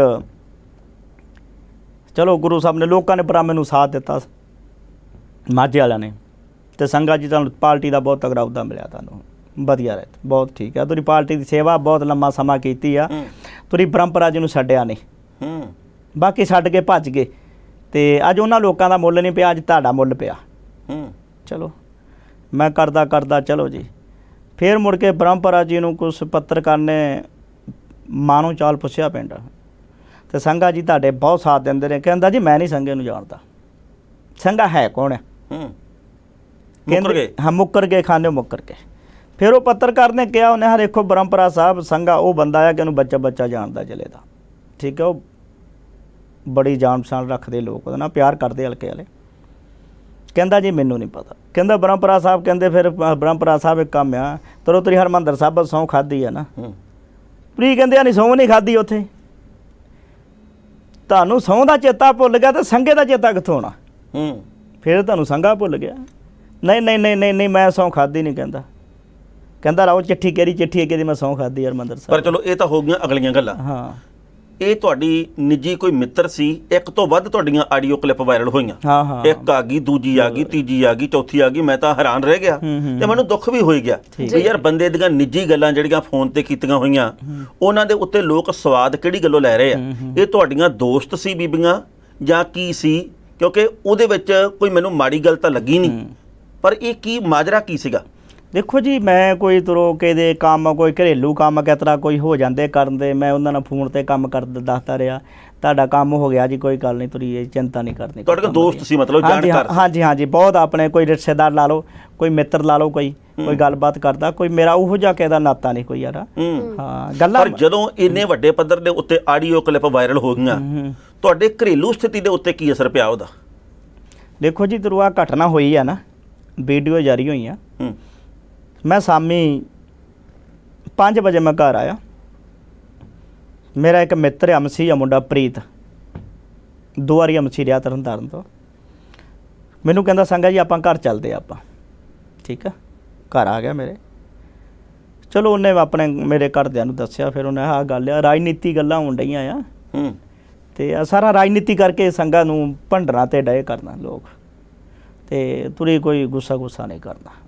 ਚਲੋ ਗੁਰੂ ਸਾਹਿਬ ਨੇ ਲੋਕਾਂ ਨੇ ਬੜਾ ਮੈਨੂੰ ਸਾਥ ਦਿੱਤਾ ਮਾਝੇ ਵਾਲਿਆਂ ਨੇ ਤੇ ਸੰਗਾ ਜੀ ਤੁਹਾਨੂੰ ਪਾਰਟੀ ਦਾ ਬਹੁਤ ਤਗੜਾ ਉਹਦਾ ਮਿਲਿਆ ਤੁਹਾਨੂੰ ਵਧੀਆ ਰਹਿਤ ਬਹੁਤ ਠੀਕ ਆ ਤੁਰੀ ਪਾਰਟੀ ਦੀ ਸੇਵਾ ਬਹੁਤ ਲੰਮਾ ਸਮਾਂ ਕੀਤੀ ਆ ਤੁਰੀ ਪਰੰਪਰਾ ਜੀ ਨੂੰ ਛੱਡਿਆ ਨਹੀਂ ਹੂੰ ਬਾਕੀ ਛੱਡ ਕੇ ਭੱਜ ਗਏ ਤੇ ਅੱਜ ਉਹਨਾਂ ਲੋਕਾਂ ਦਾ ਮੁੱਲ ਨਹੀਂ ਪਿਆ ਅੱਜ ਤੁਹਾਡਾ ਮੁੱਲ ਪਿਆ ਹੂੰ ਚਲੋ ਮੈਂ ਕਰਦਾ ਕਰਦਾ ਚਲੋ ਜੀ ਫੇਰ ਮੁੜ ਕੇ ਪਰੰਪਰਾ ਜੀ ਨੂੰ ਕੁਝ ਪੱਤਰਕਾਰ ਨੇ ਮਾਨੋ ਚਾਲ ਪੁੱਛਿਆ ਪਿੰਡ ਤੇ ਸੰਗਾ ਜੀ ਤੁਹਾਡੇ ਬਹੁਤ ਸਾਥ ਦਿੰਦੇ ਨੇ ਕਹਿੰਦਾ ਜੀ ਮੈਂ ਨਹੀਂ ਸੰਗੇ ਨੂੰ ਜਾਣਦਾ ਸੰਗਾ ਹੈ ਕੌਣ ਹੈ ਹੂੰ ਮੁੱਕਰ ਗਏ ਹਾਂ ਮੁੱਕਰ ਗਏ ਖਾਨੇ ਮੁੱਕਰ ਗਏ ਫਿਰ ਉਹ ਪੱਤਰਕਾਰ ਨੇ ਕਿਹਾ ਉਹਨੇ ਹਰ ਦੇਖੋ ਬ੍ਰਹਮਪਰਾ ਸਾਹਿਬ ਸੰਗਾ ਉਹ ਬੰਦਾ ਆ ਕਿ ਉਹਨੂੰ ਬੱਚਾ ਬੱਚਾ ਜਾਣਦਾ ਚਲੇਦਾ ਦਾ ਠੀਕ ਹੈ ਉਹ ਬੜੀ ਜਾਣ ਪਛਾਣ ਰੱਖਦੇ ਲੋਕ ਉਹਦੇ ਨਾਲ ਪਿਆਰ ਕਰਦੇ ਹਲਕੇ ਵਾਲੇ ਕਹਿੰਦਾ ਜੀ ਮੈਨੂੰ ਨਹੀਂ ਪਤਾ ਕਹਿੰਦਾ ਬ੍ਰਹਮਪਰਾ ਸਾਹਿਬ ਕਹਿੰਦੇ ਫਿਰ ਬ੍ਰਹਮਪਰਾ ਸਾਹਿਬ ਇੱਕ ਕੰਮ ਆ ਤਰੋ ਤਰੀ ਹਰਮੰਦਰ ਸਾਹਿਬ ਸੌਂ ਖਾਦੀ ਆ ਨਾ ਪ੍ਰੀ ਕਹਿੰਦੇ ਆ ਨਹੀਂ ਸੌਂ ਨਹੀਂ ਖਾਦੀ ਉੱਥੇ ਤੁਹਾਨੂੰ ਸੌਂ ਦਾ ਚੇਤਾ ਭੁੱਲ ਗਿਆ ਤੇ ਸੰਗੇ ਦਾ ਚੇਤਾ ਕਿੱਥੋਂ ਆਣਾ ਹੂੰ ਫਿਰ ਤੁਹਾਨੂੰ ਸੰਗਾ ਭੁੱਲ ਗਿਆ ਨਹੀਂ ਨਹੀਂ ਨਹੀਂ ਨਹੀਂ ਮੈਂ ਸੌਂ ਖਾਦੀ ਨਹੀਂ ਕਹਿੰਦਾ ਕਹਿੰਦਾ ਲਓ ਚਿੱਠੀ ਕਿਹੜੀ ਚਿੱਠੀ ਅੱਗੇ ਕਿਹਦੀ ਮੈਂ ਸੌਂ ਖਾਦੀ ਯਾਰ ਮੰਦਰ ਸਾਹਿਬ ਪਰ ਚਲੋ ਇਹ ਤਾਂ ਹੋ ਗਈਆਂ ਅਗਲੀਆਂ ਗੱਲਾਂ ਹਾਂ ਇਹ ਤੁਹਾਡੀ ਨਿੱਜੀ ਕੋਈ ਮਿੱਤਰ ਸੀ ਇੱਕ ਤੋਂ ਵੱਧ ਤੁਹਾਡੀਆਂ ਆਡੀਓ ਕਲਿੱਪ ਵਾਇਰਲ ਹੋਈਆਂ ਇੱਕ ਆ ਗਈ ਦੂਜੀ ਆ ਗਈ ਤੀਜੀ ਆ ਗਈ ਚੌਥੀ ਆ ਗਈ ਮੈਂ ਤਾਂ ਹੈਰਾਨ ਰਹਿ ਗਿਆ ਤੇ ਮੈਨੂੰ ਦੁੱਖ ਵੀ ਹੋਈ ਗਿਆ ਵੀ ਯਾਰ ਬੰਦੇ ਦੀਆਂ ਨਿੱਜੀ ਗੱਲਾਂ ਜਿਹੜੀਆਂ ਫੋਨ ਤੇ ਕੀਤੀਆਂ ਹੋਈਆਂ ਉਹਨਾਂ ਦੇ ਉੱਤੇ ਲੋਕ ਸਵਾਦ ਕਿਹੜੀ ਗੱਲੋਂ ਲੈ ਰਹੇ ਆ ਇਹ ਤੁਹਾਡੀਆਂ ਦੋਸਤ ਸੀ ਬੀਬੀਆਂ ਜਾਂ ਕੀ ਸੀ ਕਿਉਂਕਿ ਉਹਦੇ ਵਿੱਚ ਕੋਈ ਮੈਨੂੰ ਮਾੜੀ ਗੱਲ ਤਾਂ ਲੱਗੀ ਨਹੀਂ ਪਰ ਇਹ ਕੀ ਮਾਜਰਾ ਕੀ ਸੀਗਾ ਦੇਖੋ ਜੀ ਮੈਂ ਕੋਈ ਤਰੋ ਕੇ ਦੇ ਕੰਮ ਕੋਈ ਘਰੇਲੂ ਕੰਮ ਕਿਤਰਾ ਕੋਈ ਹੋ ਜਾਂਦੇ ਕਰਨ ਦੇ ਮੈਂ ਉਹਨਾਂ ਨਾਲ ਫੋਨ ਤੇ ਕੰਮ ਕਰ ਦੱਸਦਾ ਰਿਹਾ ਤੁਹਾਡਾ ਕੰਮ ਹੋ ਗਿਆ ਜੀ ਕੋਈ ਗੱਲ ਨਹੀਂ ਤੁਰੀ ਚਿੰਤਾ ਨਹੀਂ ਕਰਨੀ ਤੁਹਾਡੇ ਕੋਲ ਦੋਸਤ ਸੀ ਮਤਲਬ ਜਾਣਕਾਰ ਹਾਂਜੀ ਹਾਂਜੀ ਬਹੁਤ ਆਪਣੇ ਕੋਈ ਰਿਸ਼ਤੇਦਾਰ ਲਾ ਲਓ ਕੋਈ ਮਿੱਤਰ ਲਾ ਲਓ ਕੋਈ ਕੋਈ ਗੱਲਬਾਤ ਕਰਦਾ ਕੋਈ ਮੇਰਾ ਉਹੋ ਜਿਹਾ ਕਿਹਦਾ ਨਾਤਾ ਨਹੀਂ ਕੋਈ ਯਾਰ ਹਾਂ ਗੱਲਾਂ ਪਰ ਜਦੋਂ ਇੰਨੇ ਵੱਡੇ ਪੱਧਰ ਦੇ ਉੱਤੇ ਆਡੀਓ ਕਲਿੱਪ ਵਾਇਰਲ ਹੋ ਗਈਆਂ ਤੁਹਾਡੇ ਘਰੇਲੂ ਸਥਿਤੀ ਦੇ ਉੱਤੇ ਕੀ ਅਸਰ ਪਿਆ ਉਹਦਾ ਦੇਖੋ ਜੀ ਦਰਵਾ ਘਟਨਾ ਹੋਈ ਆ ਨਾ ਵੀਡੀਓ ਜਾਰੀ ਹੋਈਆਂ ਮੈਂ ਸਾਮੀ 5 ਵਜੇ ਮੈਂ ਘਰ ਆਇਆ ਮੇਰਾ ਇੱਕ ਮਿੱਤਰ ਹੈ ਅਮਸੀ ਆ ਮੁੰਡਾ ਪ੍ਰੀਤ ਦੋ ਵਾਰੀ ਅਮਸੀ ਰਿਆ ਤਰਨ ਤਰਨ ਤੋਂ ਮੈਨੂੰ ਕਹਿੰਦਾ ਸੰਗਾ ਜੀ ਆਪਾਂ ਘਰ ਚੱਲਦੇ ਆਪਾਂ ਠੀਕ ਆ ਘਰ ਆ ਗਿਆ ਮੇਰੇ ਚਲੋ ਉਹਨੇ ਆਪਣੇ ਮੇਰੇ ਘਰਦਿਆਂ ਨੂੰ ਦੱਸਿਆ ਫਿਰ ਉਹਨੇ ਆਹ ਗੱਲ ਆ ਰਾਜਨੀਤੀ ਗੱਲਾਂ ਹੋਣ ਡਈਆਂ ਆ ਹੂੰ ਤੇ ਆ ਸਾਰਾ ਰਾਜਨੀਤੀ ਕਰਕੇ ਸੰਗਾ ਨੂੰ ਭੰਡਰਾ ਤੇ ਡਏ ਕਰਨਾ ਲੋਕ ਤੇ ਤੁਰੇ ਕੋਈ ਗੁੱਸਾ ਗੁੱਸਾ ਨਹੀਂ ਕਰਨਾ